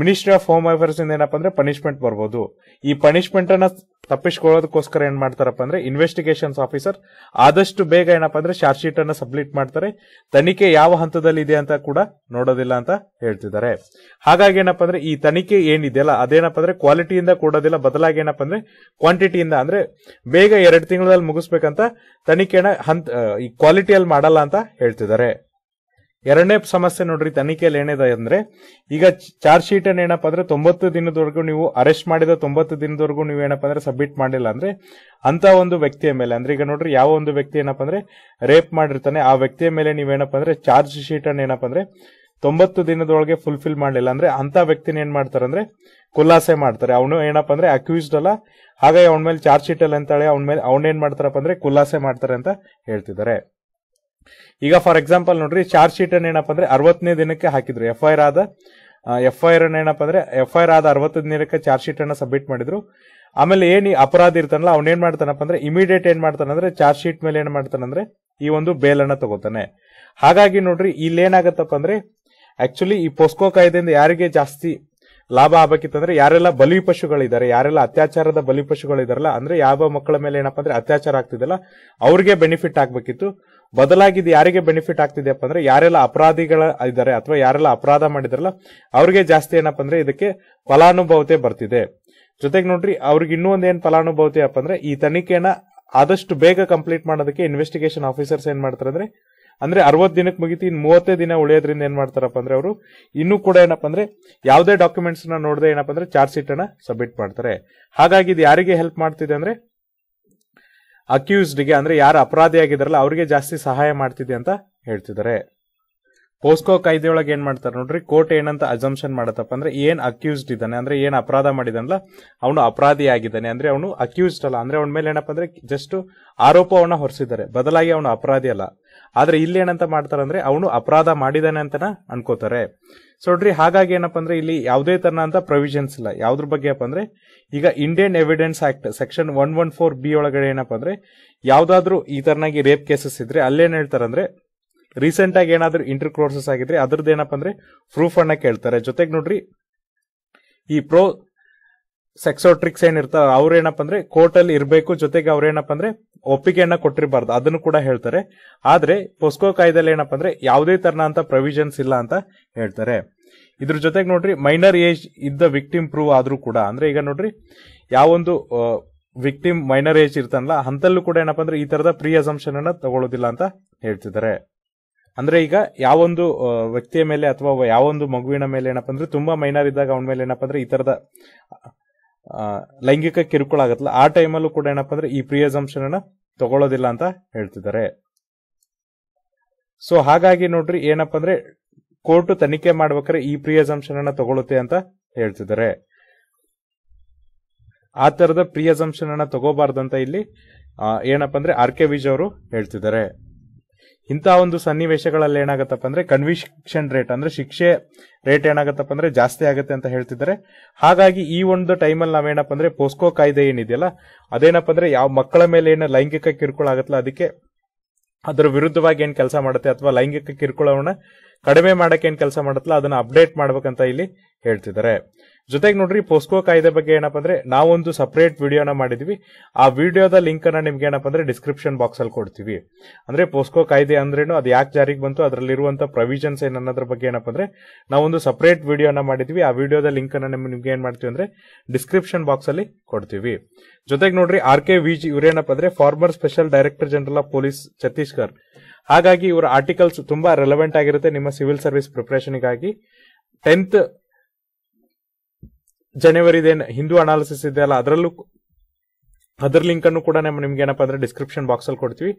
ಮಿನಿಸ್ಟ್ರಿ ಆಫ್ ಹೋಮ್ ಅಫೇರ್ಸ್ ಇಂದ ಏನಪ್ಪಾ ಅಂದ್ರೆ ಪನಿಷ್ಮೆಂಟ್ ಬರ್ಬೋದು ಈ ಪನಿಷ್ಮೆಂಟ್ ಅನ್ನ ತಪ್ಪಿಸ್ಕೊಳ್ಳೋದಕ್ಕೋಸ್ಕರ ಏನ್ ಮಾಡ್ತಾರಪ್ಪ ಅಂದ್ರೆ ಇನ್ವೆಸ್ಟಿಗೇಷನ್ಸ್ ಆಫೀಸರ್ ಆದಷ್ಟು ಬೇಗ ಏನಪ್ಪಾ ಅಂದ್ರೆ ಶಾರ್ಟ್ ಶೀಟ್ ಅನ್ನ ಸಬ್ಮಿಟ್ ಮಾಡ್ತಾರೆ ತನಿಖೆ ಯಾವ ಹಂತದಲ್ಲಿ ಇದೆ ಅಂತ ಕೂಡ ನೋಡೋದಿಲ್ಲ ಅಂತ ಹೇಳ್ತಿದ್ದಾರೆ ಹಾಗಾಗಿ ಏನಪ್ಪ ಅಂದ್ರೆ ಈ ತನಿಖೆ ಏನಿದೆಯಲ್ಲ ಅದೇನಪ್ಪ ಅಂದ್ರೆ ಕ್ವಾಲಿಟಿಯಿಂದ ಕೂಡೋದಿಲ್ಲ ಬದಲಾಗಿ ಏನಪ್ಪಾ ಅಂದ್ರೆ ಕ್ವಾಂಟಿಟಿಯಿಂದ ಅಂದ್ರೆ ಬೇಗ ಎರಡು ತಿಂಗಳಲ್ಲಿ ಮುಗಿಸ್ಬೇಕಂತ ತನಿಖೆನ ಹಂತ ಈ ಕ್ವಾಲಿಟಿಯಲ್ಲಿ ಮಾಡಲ್ಲ ಅಂತ ಹೇಳ್ತಿದ್ದಾರೆ ಎರಡನೇ ಸಮಸ್ಯೆ ನೋಡ್ರಿ ತನಿಖೆಯಲ್ಲಿ ಏನಿದೆ ಅಂದ್ರೆ ಈಗ ಚಾರ್ಜ್ ಶೀಟ್ ಏನಪ್ಪ ಅಂದ್ರೆ ತೊಂಬತ್ತು ದಿನದವರೆಗೂ ನೀವು ಅರೆಸ್ಟ್ ಮಾಡಿದ ತೊಂಬತ್ತು ದಿನದವರೆಗೂ ನೀವು ಏನಪ್ಪ ಅಂದ್ರೆ ಸಬ್ಮಿಟ್ ಮಾಡಿಲ್ಲ ಅಂದ್ರೆ ಅಂತ ಒಂದು ವ್ಯಕ್ತಿಯ ಮೇಲೆ ಅಂದ್ರೆ ಈಗ ನೋಡ್ರಿ ಯಾವ ಒಂದು ವ್ಯಕ್ತಿ ಏನಪ್ಪ ಅಂದ್ರೆ ರೇಪ್ ಮಾಡಿರ್ತಾನೆ ಆ ವ್ಯಕ್ತಿಯ ಮೇಲೆ ನೀವೇನಪ್ಪ ಅಂದ್ರೆ ಚಾರ್ಜ್ ಶೀಟ್ ಅನ್ನ ಏನಪ್ಪ ಅಂದ್ರೆ ತೊಂಬತ್ತು ದಿನದೊಳಗೆ ಫುಲ್ಫಿಲ್ ಮಾಡಲಿಲ್ಲ ಅಂದ್ರೆ ಅಂತ ವ್ಯಕ್ತಿನ ಏನ್ ಮಾಡ್ತಾರೆ ಅಂದ್ರೆ ಖುಲಾಸೆ ಮಾಡ್ತಾರೆ ಅವನು ಏನಪ್ಪ ಅಂದ್ರೆ ಅಕ್ಯೂಸ್ಡ್ ಅಲ್ಲ ಹಾಗಾಗಿ ಅವನ ಮೇಲೆ ಚಾರ್ಜ್ ಶೀಟ್ ಅಂತ ಅಂತಾಳೆ ಅವನ ಮೇಲೆ ಅವನೇನ್ ಮಾಡ್ತಾರಪ್ಪ ಅಂದ್ರೆ ಖುಲಾಸೆ ಮಾಡ್ತಾರೆ ಅಂತ ಹೇಳ್ತಿದ್ದಾರೆ ಈಗ ಫಾರ್ ಎಕ್ಸಾಂಪಲ್ ನೋಡ್ರಿ ಚಾರ್ಜ್ ಶೀಟ್ ಅನ್ನ ಏನಪ್ಪ ಅಂದ್ರೆ ಅರವತ್ತನೇ ದಿನಕ್ಕೆ ಹಾಕಿದ್ರು ಎಫ್ ಐ ಆರ್ ಆದ ಎಫ್ ಐ ಆರ್ ಏನಪ್ಪ ಅಂದ್ರೆ ಎಫ್ ಐ ಆರ್ ಆದ ಅರವತ್ತು ದಿನಕ್ಕೆ ಚಾರ್ಜ್ ಶೀಟ್ ಅನ್ನ ಸಬ್ಮಿಟ್ ಮಾಡಿದ್ರು ಆಮೇಲೆ ಏನ್ ಅಪರಾಧ ಇರ್ತಾನಲ್ಲ ಏನ್ ಮಾಡ್ತಾನಪ್ಪ ಅಂದ್ರೆ ಇಮಿಡಿಯೇಟ್ ಏನ್ ಮಾಡ್ತಾನಂದ್ರೆ ಚಾರ್ಜ್ ಶೀಟ್ ಮೇಲೆ ಏನ್ ಮಾಡ್ತಾನಂದ್ರೆ ಈ ಒಂದು ಅನ್ನ ತಗೋತಾನೆ ಹಾಗಾಗಿ ನೋಡ್ರಿ ಏನಾಗತ್ತಪ್ಪ ಅಂದ್ರೆ ಆಕ್ಚುಲಿ ಈ ಪೋಸ್ಕೋ ಕಾಯ್ದೆಯಿಂದ ಯಾರಿಗೆ ಜಾಸ್ತಿ ಲಾಭ ಆಗ್ಬೇಕಿತ್ತಂದ್ರೆ ಯಾರೆಲ್ಲ ಬಲಿ ಪಶುಗಳಿದ್ದಾರೆ ಯಾರೆಲ್ಲ ಅತ್ಯಾಚಾರದ ಬಲಿ ಪಶುಗಳಿದಾರಲ್ಲ ಅಂದ್ರೆ ಯಾವ ಮಕ್ಕಳ ಮೇಲೆ ಏನಪ್ಪ ಅಂದ್ರೆ ಅತ್ಯಾಚಾರ ಆಗ್ತಿದಲ್ಲ ಅವ್ರಿಗೆ ಬೆನಿಫಿಟ್ ಆಗ್ಬೇಕಿತ್ತು ಬದಲಾಗಿ ಯಾರಿಗೆ ಬೆನಿಫಿಟ್ ಆಗ್ತಿದೆಯಪ್ಪ ಅಂದ್ರೆ ಯಾರೆಲ್ಲ ಅಪರಾಧಿಗಳ ಇದ್ದಾರೆ ಅಥವಾ ಯಾರೆಲ್ಲ ಅಪರಾಧ ಮಾಡಿದಾರಲ್ಲ ಅವ್ರಿಗೆ ಜಾಸ್ತಿ ಏನಪ್ಪ ಅಂದ್ರೆ ಇದಕ್ಕೆ ಫಲಾನುಭವತೆ ಬರ್ತಿದೆ ಜೊತೆಗೆ ನೋಡ್ರಿ ಅವ್ರಿಗೆ ಇನ್ನೂ ಫಲಾನುಭವತೆ ಅಪ್ಪ ಅಂದ್ರೆ ಈ ತನಿಖೆನ ಆದಷ್ಟು ಬೇಗ ಕಂಪ್ಲೀಟ್ ಮಾಡೋದಕ್ಕೆ ಇನ್ವೆಸ್ಟಿಗೇಷನ್ ಆಫೀಸರ್ಸ್ ಏನ್ ಮಾಡ್ತಾರೆ ಅಂದ್ರೆ ಅಂದ್ರೆ ಅರವತ್ ದಿನಕ್ಕೆ ಮುಗಿತು ಇನ್ ಮೂವತ್ತೇ ದಿನ ಉಳಿಯೋದ್ರಿಂದ ಏನ್ ಮಾಡ್ತಾರಪ್ಪ ಅಂದ್ರೆ ಅವರು ಇನ್ನೂ ಕೂಡ ಏನಪ್ಪ ಅಂದ್ರೆ ಯಾವುದೇ ಡಾಕ್ಯುಮೆಂಟ್ಸ್ ನ ನೋಡದೆ ಏನಪ್ಪ ಅಂದ್ರೆ ಚಾರ್ಜ್ ಶೀಟ್ ಅನ್ನ ಸಬ್ಮಿಟ್ ಮಾಡ್ತಾರೆ ಹಾಗಾಗಿ ಇದು ಯಾರಿಗೆ ಹೆಲ್ಪ್ ಮಾಡ್ತಿದೆ ಅಂದ್ರೆ ಅಕ್ಯೂಸ್ಡ್ಗೆ ಅಂದ್ರೆ ಯಾರು ಅಪರಾಧಿಯಾಗಿದ್ದಾರಲ್ಲ ಅವರಿಗೆ ಜಾಸ್ತಿ ಸಹಾಯ ಮಾಡ್ತಿದೆ ಅಂತ ಹೇಳ್ತಿದ್ದಾರೆ ಪೋಸ್ಕೋ ಕಾಯ್ದೆಯೊಳಗೆ ಏನ್ ಮಾಡ್ತಾರೆ ನೋಡ್ರಿ ಕೋರ್ಟ್ ಏನಂತ ಅಜಂಪ್ಷನ್ ಮಾಡತ್ತಪ್ಪ ಅಂದ್ರೆ ಏನ್ ಅಕ್ಯೂಸ್ಡ್ ಇದ್ದಾನೆ ಅಂದ್ರೆ ಏನ್ ಅಪರಾಧ ಮಾಡಿದಾನಲ್ಲ ಅವನು ಅಪರಾಧಿ ಆಗಿದ್ದಾನೆ ಅಂದ್ರೆ ಅವನು ಅಕ್ಯೂಸ್ಡ್ ಅಲ್ಲ ಅಂದ್ರೆ ಅವನ ಮೇಲೆ ಏನಪ್ಪ ಅಂದ್ರೆ ಜಸ್ಟ್ ಆರೋಪವನ್ನ ಹೊರಿಸಿದ್ದಾರೆ ಬದಲಾಗಿ ಅವನು ಅಪರಾಧಿ ಅಲ್ಲ ಆದ್ರೆ ಇಲ್ಲಿ ಏನಂತ ಮಾಡ್ತಾರೆ ಅಂದ್ರೆ ಅವನು ಅಪರಾಧ ಮಾಡಿದಾನೆ ಅಂತ ಅನ್ಕೋತಾರೆ ಸೊ ನೋಡ್ರಿ ಹಾಗಾಗಿ ಏನಪ್ಪ ಅಂದ್ರೆ ಇಲ್ಲಿ ಯಾವುದೇ ತರನ ಅಂತ ಪ್ರೊವಿಷನ್ಸ್ ಇಲ್ಲ ಯಾವ್ದ್ರ ಬಗ್ಗೆ ಅಪ್ಪ ಅಂದ್ರೆ ಈಗ Indian evidence act section one one four B ಒಳಗಡೆ ಏನಪ್ಪ ಅಂದ್ರೆ ಯಾವ್ದಾದ್ರು ಈ ತರನಾಗಿ ರೇಪ್ ಕೇಸಸ್ ಇದ್ರೆ ಅಲ್ಲೇನ್ ಅಂದ್ರೆ ರೀಸೆಂಟ್ ಆಗಿ ಏನಾದ್ರು ಇಂಟರ್ ಕ್ರೋಸಸ್ ಆಗಿದ್ರೆ ಅದ್ರದ್ದು ಏನಪ್ಪ ಅಂದ್ರೆ ಪ್ರೂಫ್ ಅನ್ನ ಕೇಳ್ತಾರೆ ಜೊತೆಗೆ ನೋಡ್ರಿ ಈ ಪ್ರೋ ಸೆಕ್ಸೋಟ್ರಿಕ್ಸ್ ಏನಿರ್ತಾರ ಅವ್ರೇನಪ್ಪ ಅಂದ್ರೆ ಕೋರ್ಟ್ ಅಲ್ಲಿ ಇರಬೇಕು ಜೊತೆಗೆ ಅವ್ರೇನಪ್ಪ ಅಂದ್ರೆ ಒಪ್ಪಿಗೆಯನ್ನ ಕೊಟ್ಟಿರಬಾರ್ದು ಅದನ್ನು ಕೂಡ ಹೇಳ್ತಾರೆ ಆದ್ರೆ ಪೊಸ್ಕೋ ಕಾಯ್ದೆಯಲ್ಲಿ ಏನಪ್ಪ ಅಂದ್ರೆ ಯಾವುದೇ ತರನಂತ ಪ್ರೊವಿಷನ್ಸ್ ಇಲ್ಲ ಅಂತ ಹೇಳ್ತಾರೆ ಇದ್ರ ಜೊತೆಗೆ ನೋಡ್ರಿ ಮೈನರ್ ಏಜ್ ಇದ್ದ ವಿಕ್ಟಿಮ್ ಪ್ರೂವ್ ಆದ್ರೂ ಕೂಡ ಅಂದ್ರೆ ಈಗ ನೋಡ್ರಿ ಯಾವೊಂದು ವಿಕ್ಟಿಮ್ ಮೈನರ್ ಏಜ್ ಇರ್ತಾನಲ್ಲ ಅಂತಲ್ಲೂ ಕೂಡ ಏನಪ್ಪಾ ಅಂದ್ರೆ ಈ ತರದ ಪ್ರೀ ಅಸಂಪ್ಷನ್ ಅನ್ನ ತಗೊಳ್ಳೋದಿಲ್ಲ ಅಂತ ಹೇಳ್ತಿದ್ದಾರೆ ಅಂದ್ರೆ ಈಗ ಯಾವೊಂದು ವ್ಯಕ್ತಿಯ ಮೇಲೆ ಅಥವಾ ಯಾವೊಂದು ಮಗುವಿನ ಮೇಲೆ ಏನಪ್ಪಾ ಅಂದ್ರೆ ತುಂಬಾ ಮೈನರ್ ಇದ್ದಾಗ ಅವನ ಮೇಲೆ ಏನಪ್ಪಾ ಅಂದ್ರೆ ಈ ತರದ ಲೈಂಗಿಕ ಕಿರುಕುಳ ಆಗತ್ತಲ್ಲ ಆ ಟೈಮಲ್ಲೂ ಕೂಡ ಏನಪ್ಪ ಅಂದ್ರೆ ಈ ಪ್ರಿಯಜಂಪ್ಷನ್ ಅನ್ನ ತಗೊಳ್ಳೋದಿಲ್ಲ ಅಂತ ಹೇಳ್ತಿದ್ದಾರೆ ಸೊ ಹಾಗಾಗಿ ನೋಡ್ರಿ ಏನಪ್ಪಾ ಅಂದ್ರೆ ಕೋರ್ಟ್ ತನಿಖೆ ಮಾಡ್ಬೇಕಾದ್ರೆ ಈ ಪ್ರಿಯಜಂಪ್ಷನ್ ಅನ್ನ ತಗೊಳುತ್ತೆ ಅಂತ ಹೇಳ್ತಿದ್ದಾರೆ ಆ ತರದ ಪ್ರಿಯಜಂಪ್ಷನ್ ಅನ್ನ ತಗೋಬಾರ್ದಂತ ಇಲ್ಲಿ ಏನಪ್ಪ ಅಂದ್ರೆ ಆರ್ ಕೆ ವಿಜ್ ಅವರು ಹೇಳ್ತಿದ್ದಾರೆ ಇಂಥ ಒಂದು ಸನ್ನಿವೇಶಗಳಲ್ಲಿ ಏನಾಗತ್ತಪ್ಪ ಅಂದ್ರೆ ಕನ್ವಿಕ್ಷನ್ ರೇಟ್ ಅಂದ್ರೆ ಶಿಕ್ಷೆ ರೇಟ್ ಏನಾಗತ್ತಪ್ಪ ಅಂದ್ರೆ ಜಾಸ್ತಿ ಆಗುತ್ತೆ ಅಂತ ಹೇಳ್ತಿದ್ದಾರೆ ಹಾಗಾಗಿ ಈ ಒಂದು ಟೈಮಲ್ಲಿ ನಾವೇನಪ್ಪ ಅಂದ್ರೆ ಪೋಸ್ಕೋ ಕಾಯ್ದೆ ಏನಿದೆಯಲ್ಲ ಅದೇನಪ್ಪ ಅಂದ್ರೆ ಯಾವ ಮಕ್ಕಳ ಮೇಲೆ ಏನು ಲೈಂಗಿಕ ಕಿರುಕುಳ ಆಗತ್ತಲ್ಲ ಅದಕ್ಕೆ ಅದರ ವಿರುದ್ಧವಾಗಿ ಏನು ಕೆಲಸ ಮಾಡುತ್ತೆ ಅಥವಾ ಲೈಂಗಿಕ ಕಿರುಕುಳವನ್ನ ಕಡಿಮೆ ಮಾಡಕ್ಕೆ ಏನ್ ಕೆಲಸ ಮಾಡುತ್ತಲ್ಲ ಅದನ್ನ ಅಪ್ಡೇಟ್ ಮಾಡ್ಬೇಕಂತ ಇಲ್ಲಿ ಹೇಳ್ತಿದ್ದಾರೆ ಜೊತೆಗೆ ನೋಡ್ರಿ ಪೋಸ್ಕೋ ಕಾಯ್ದೆ ಬಗ್ಗೆ ಏನಪ್ಪ ಅಂದ್ರೆ ನಾವೊಂದು ಸಪರೇಟ್ ವಿಡಿಯೋನ ಮಾಡಿದ್ವಿ ಆ ವಿಡಿಯೋದ ಲಿಂಕ್ ಅನ್ನ ನಿಮ್ಗೆ ಏನಪ್ಪ ಅಂದ್ರೆ ಡಿಸ್ಕ್ರಿಪ್ಷನ್ ಬಾಕ್ಸ್ ಅಲ್ಲಿ ಕೊಡ್ತೀವಿ ಅಂದ್ರೆ ಪೋಸ್ಕೋ ಕಾಯ್ದೆ ಅಂದ್ರೇನು ಅದು ಯಾಕೆ ಜಾರಿಗೆ ಬಂತು ಅದರಲ್ಲಿರುವಂತ ಪ್ರೊವಿಷನ್ಸ್ ಏನ್ ಅನ್ನೋದ್ರ ಬಗ್ಗೆ ಏನಪ್ಪ ಅಂದ್ರೆ ನಾವೊಂದು ಸಪರೇಟ್ ವಿಡಿಯೋನ ಮಾಡಿದ್ವಿ ಆ ವಿಡಿಯೋದ ಲಿಂಕ್ ಅನ್ನ ನಿಮ್ಗೆ ಏನ್ ಮಾಡ್ತೀವಿ ಅಂದ್ರೆ ಡಿಸ್ಕ್ರಿಪ್ಷನ್ ಬಾಕ್ಸ್ ಅಲ್ಲಿ ಕೊಡ್ತೀವಿ ಜೊತೆಗೆ ನೋಡ್ರಿ ಆರ್ ಕೆ ವಿಜ್ ಇವ್ರೇನಪ್ಪ ಅಂದ್ರೆ former special director general of police Chhattisgarh ಹಾಗಾಗಿ ಇವರ ಆರ್ಟಿಕಲ್ಸ್ ತುಂಬಾ ರೆಲೆವೆಂಟ್ ಆಗಿರುತ್ತೆ ನಿಮ್ಮ ಸಿವಿಲ್ ಸರ್ವಿಸ್ ಪ್ರಿಪರೇಷನ್ಗಾಗಿ ಟೆಂತ್ ಜನವರಿ ಇದೇನು ಹಿಂದೂ ಅನಾಲಿಸಿಸ್ ಇದೆ ಅಲ್ಲ ಅದರಲ್ಲೂ ಅದರ ಲಿಂಕ್ ಅನ್ನು ಕೂಡ ನಮ್ಮ ನಿಮ್ಗೆ ಏನಪ್ಪಾ ಅಂದ್ರೆ ಡಿಸ್ಕ್ರಿಪ್ಷನ್ ಬಾಕ್ಸ್ ಅಲ್ಲಿ ಕೊಡ್ತೀವಿ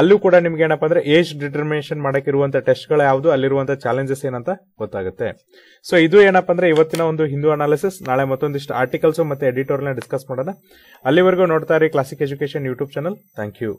ಅಲ್ಲೂ ಕೂಡ ನಿಮ್ಗೆ ಏನಪ್ಪಾ ಅಂದ್ರೆ ಏಜ್ ಡಿಟರ್ಮಿನೇಷನ್ ಮಾಡಕ್ಕೆ ಇರುವಂತ ಗಳು ಯಾವುದು ಅಲ್ಲಿರುವಂತ ಚಾಲೆಂಜಸ್ ಏನಂತ ಗೊತ್ತಾಗುತ್ತೆ ಸೊ ಇದು ಏನಪ್ಪಾ ಅಂದ್ರೆ ಇವತ್ತಿನ ಒಂದು ಹಿಂದೂ ಅನಾಲಿಸಿಸ್ ನಾಳೆ ಮತ್ತೊಂದಿಷ್ಟು ಆರ್ಟಿಕಲ್ಸ್ ಮತ್ತೆ ಎಡಿಟೋರಿಯಲ್ ಡಿಸ್ಕಸ್ ಮಾಡೋಣ ಅಲ್ಲಿವರೆಗೂ ನೋಡ್ತಾ ಇರಿ classic education YouTube channel thank you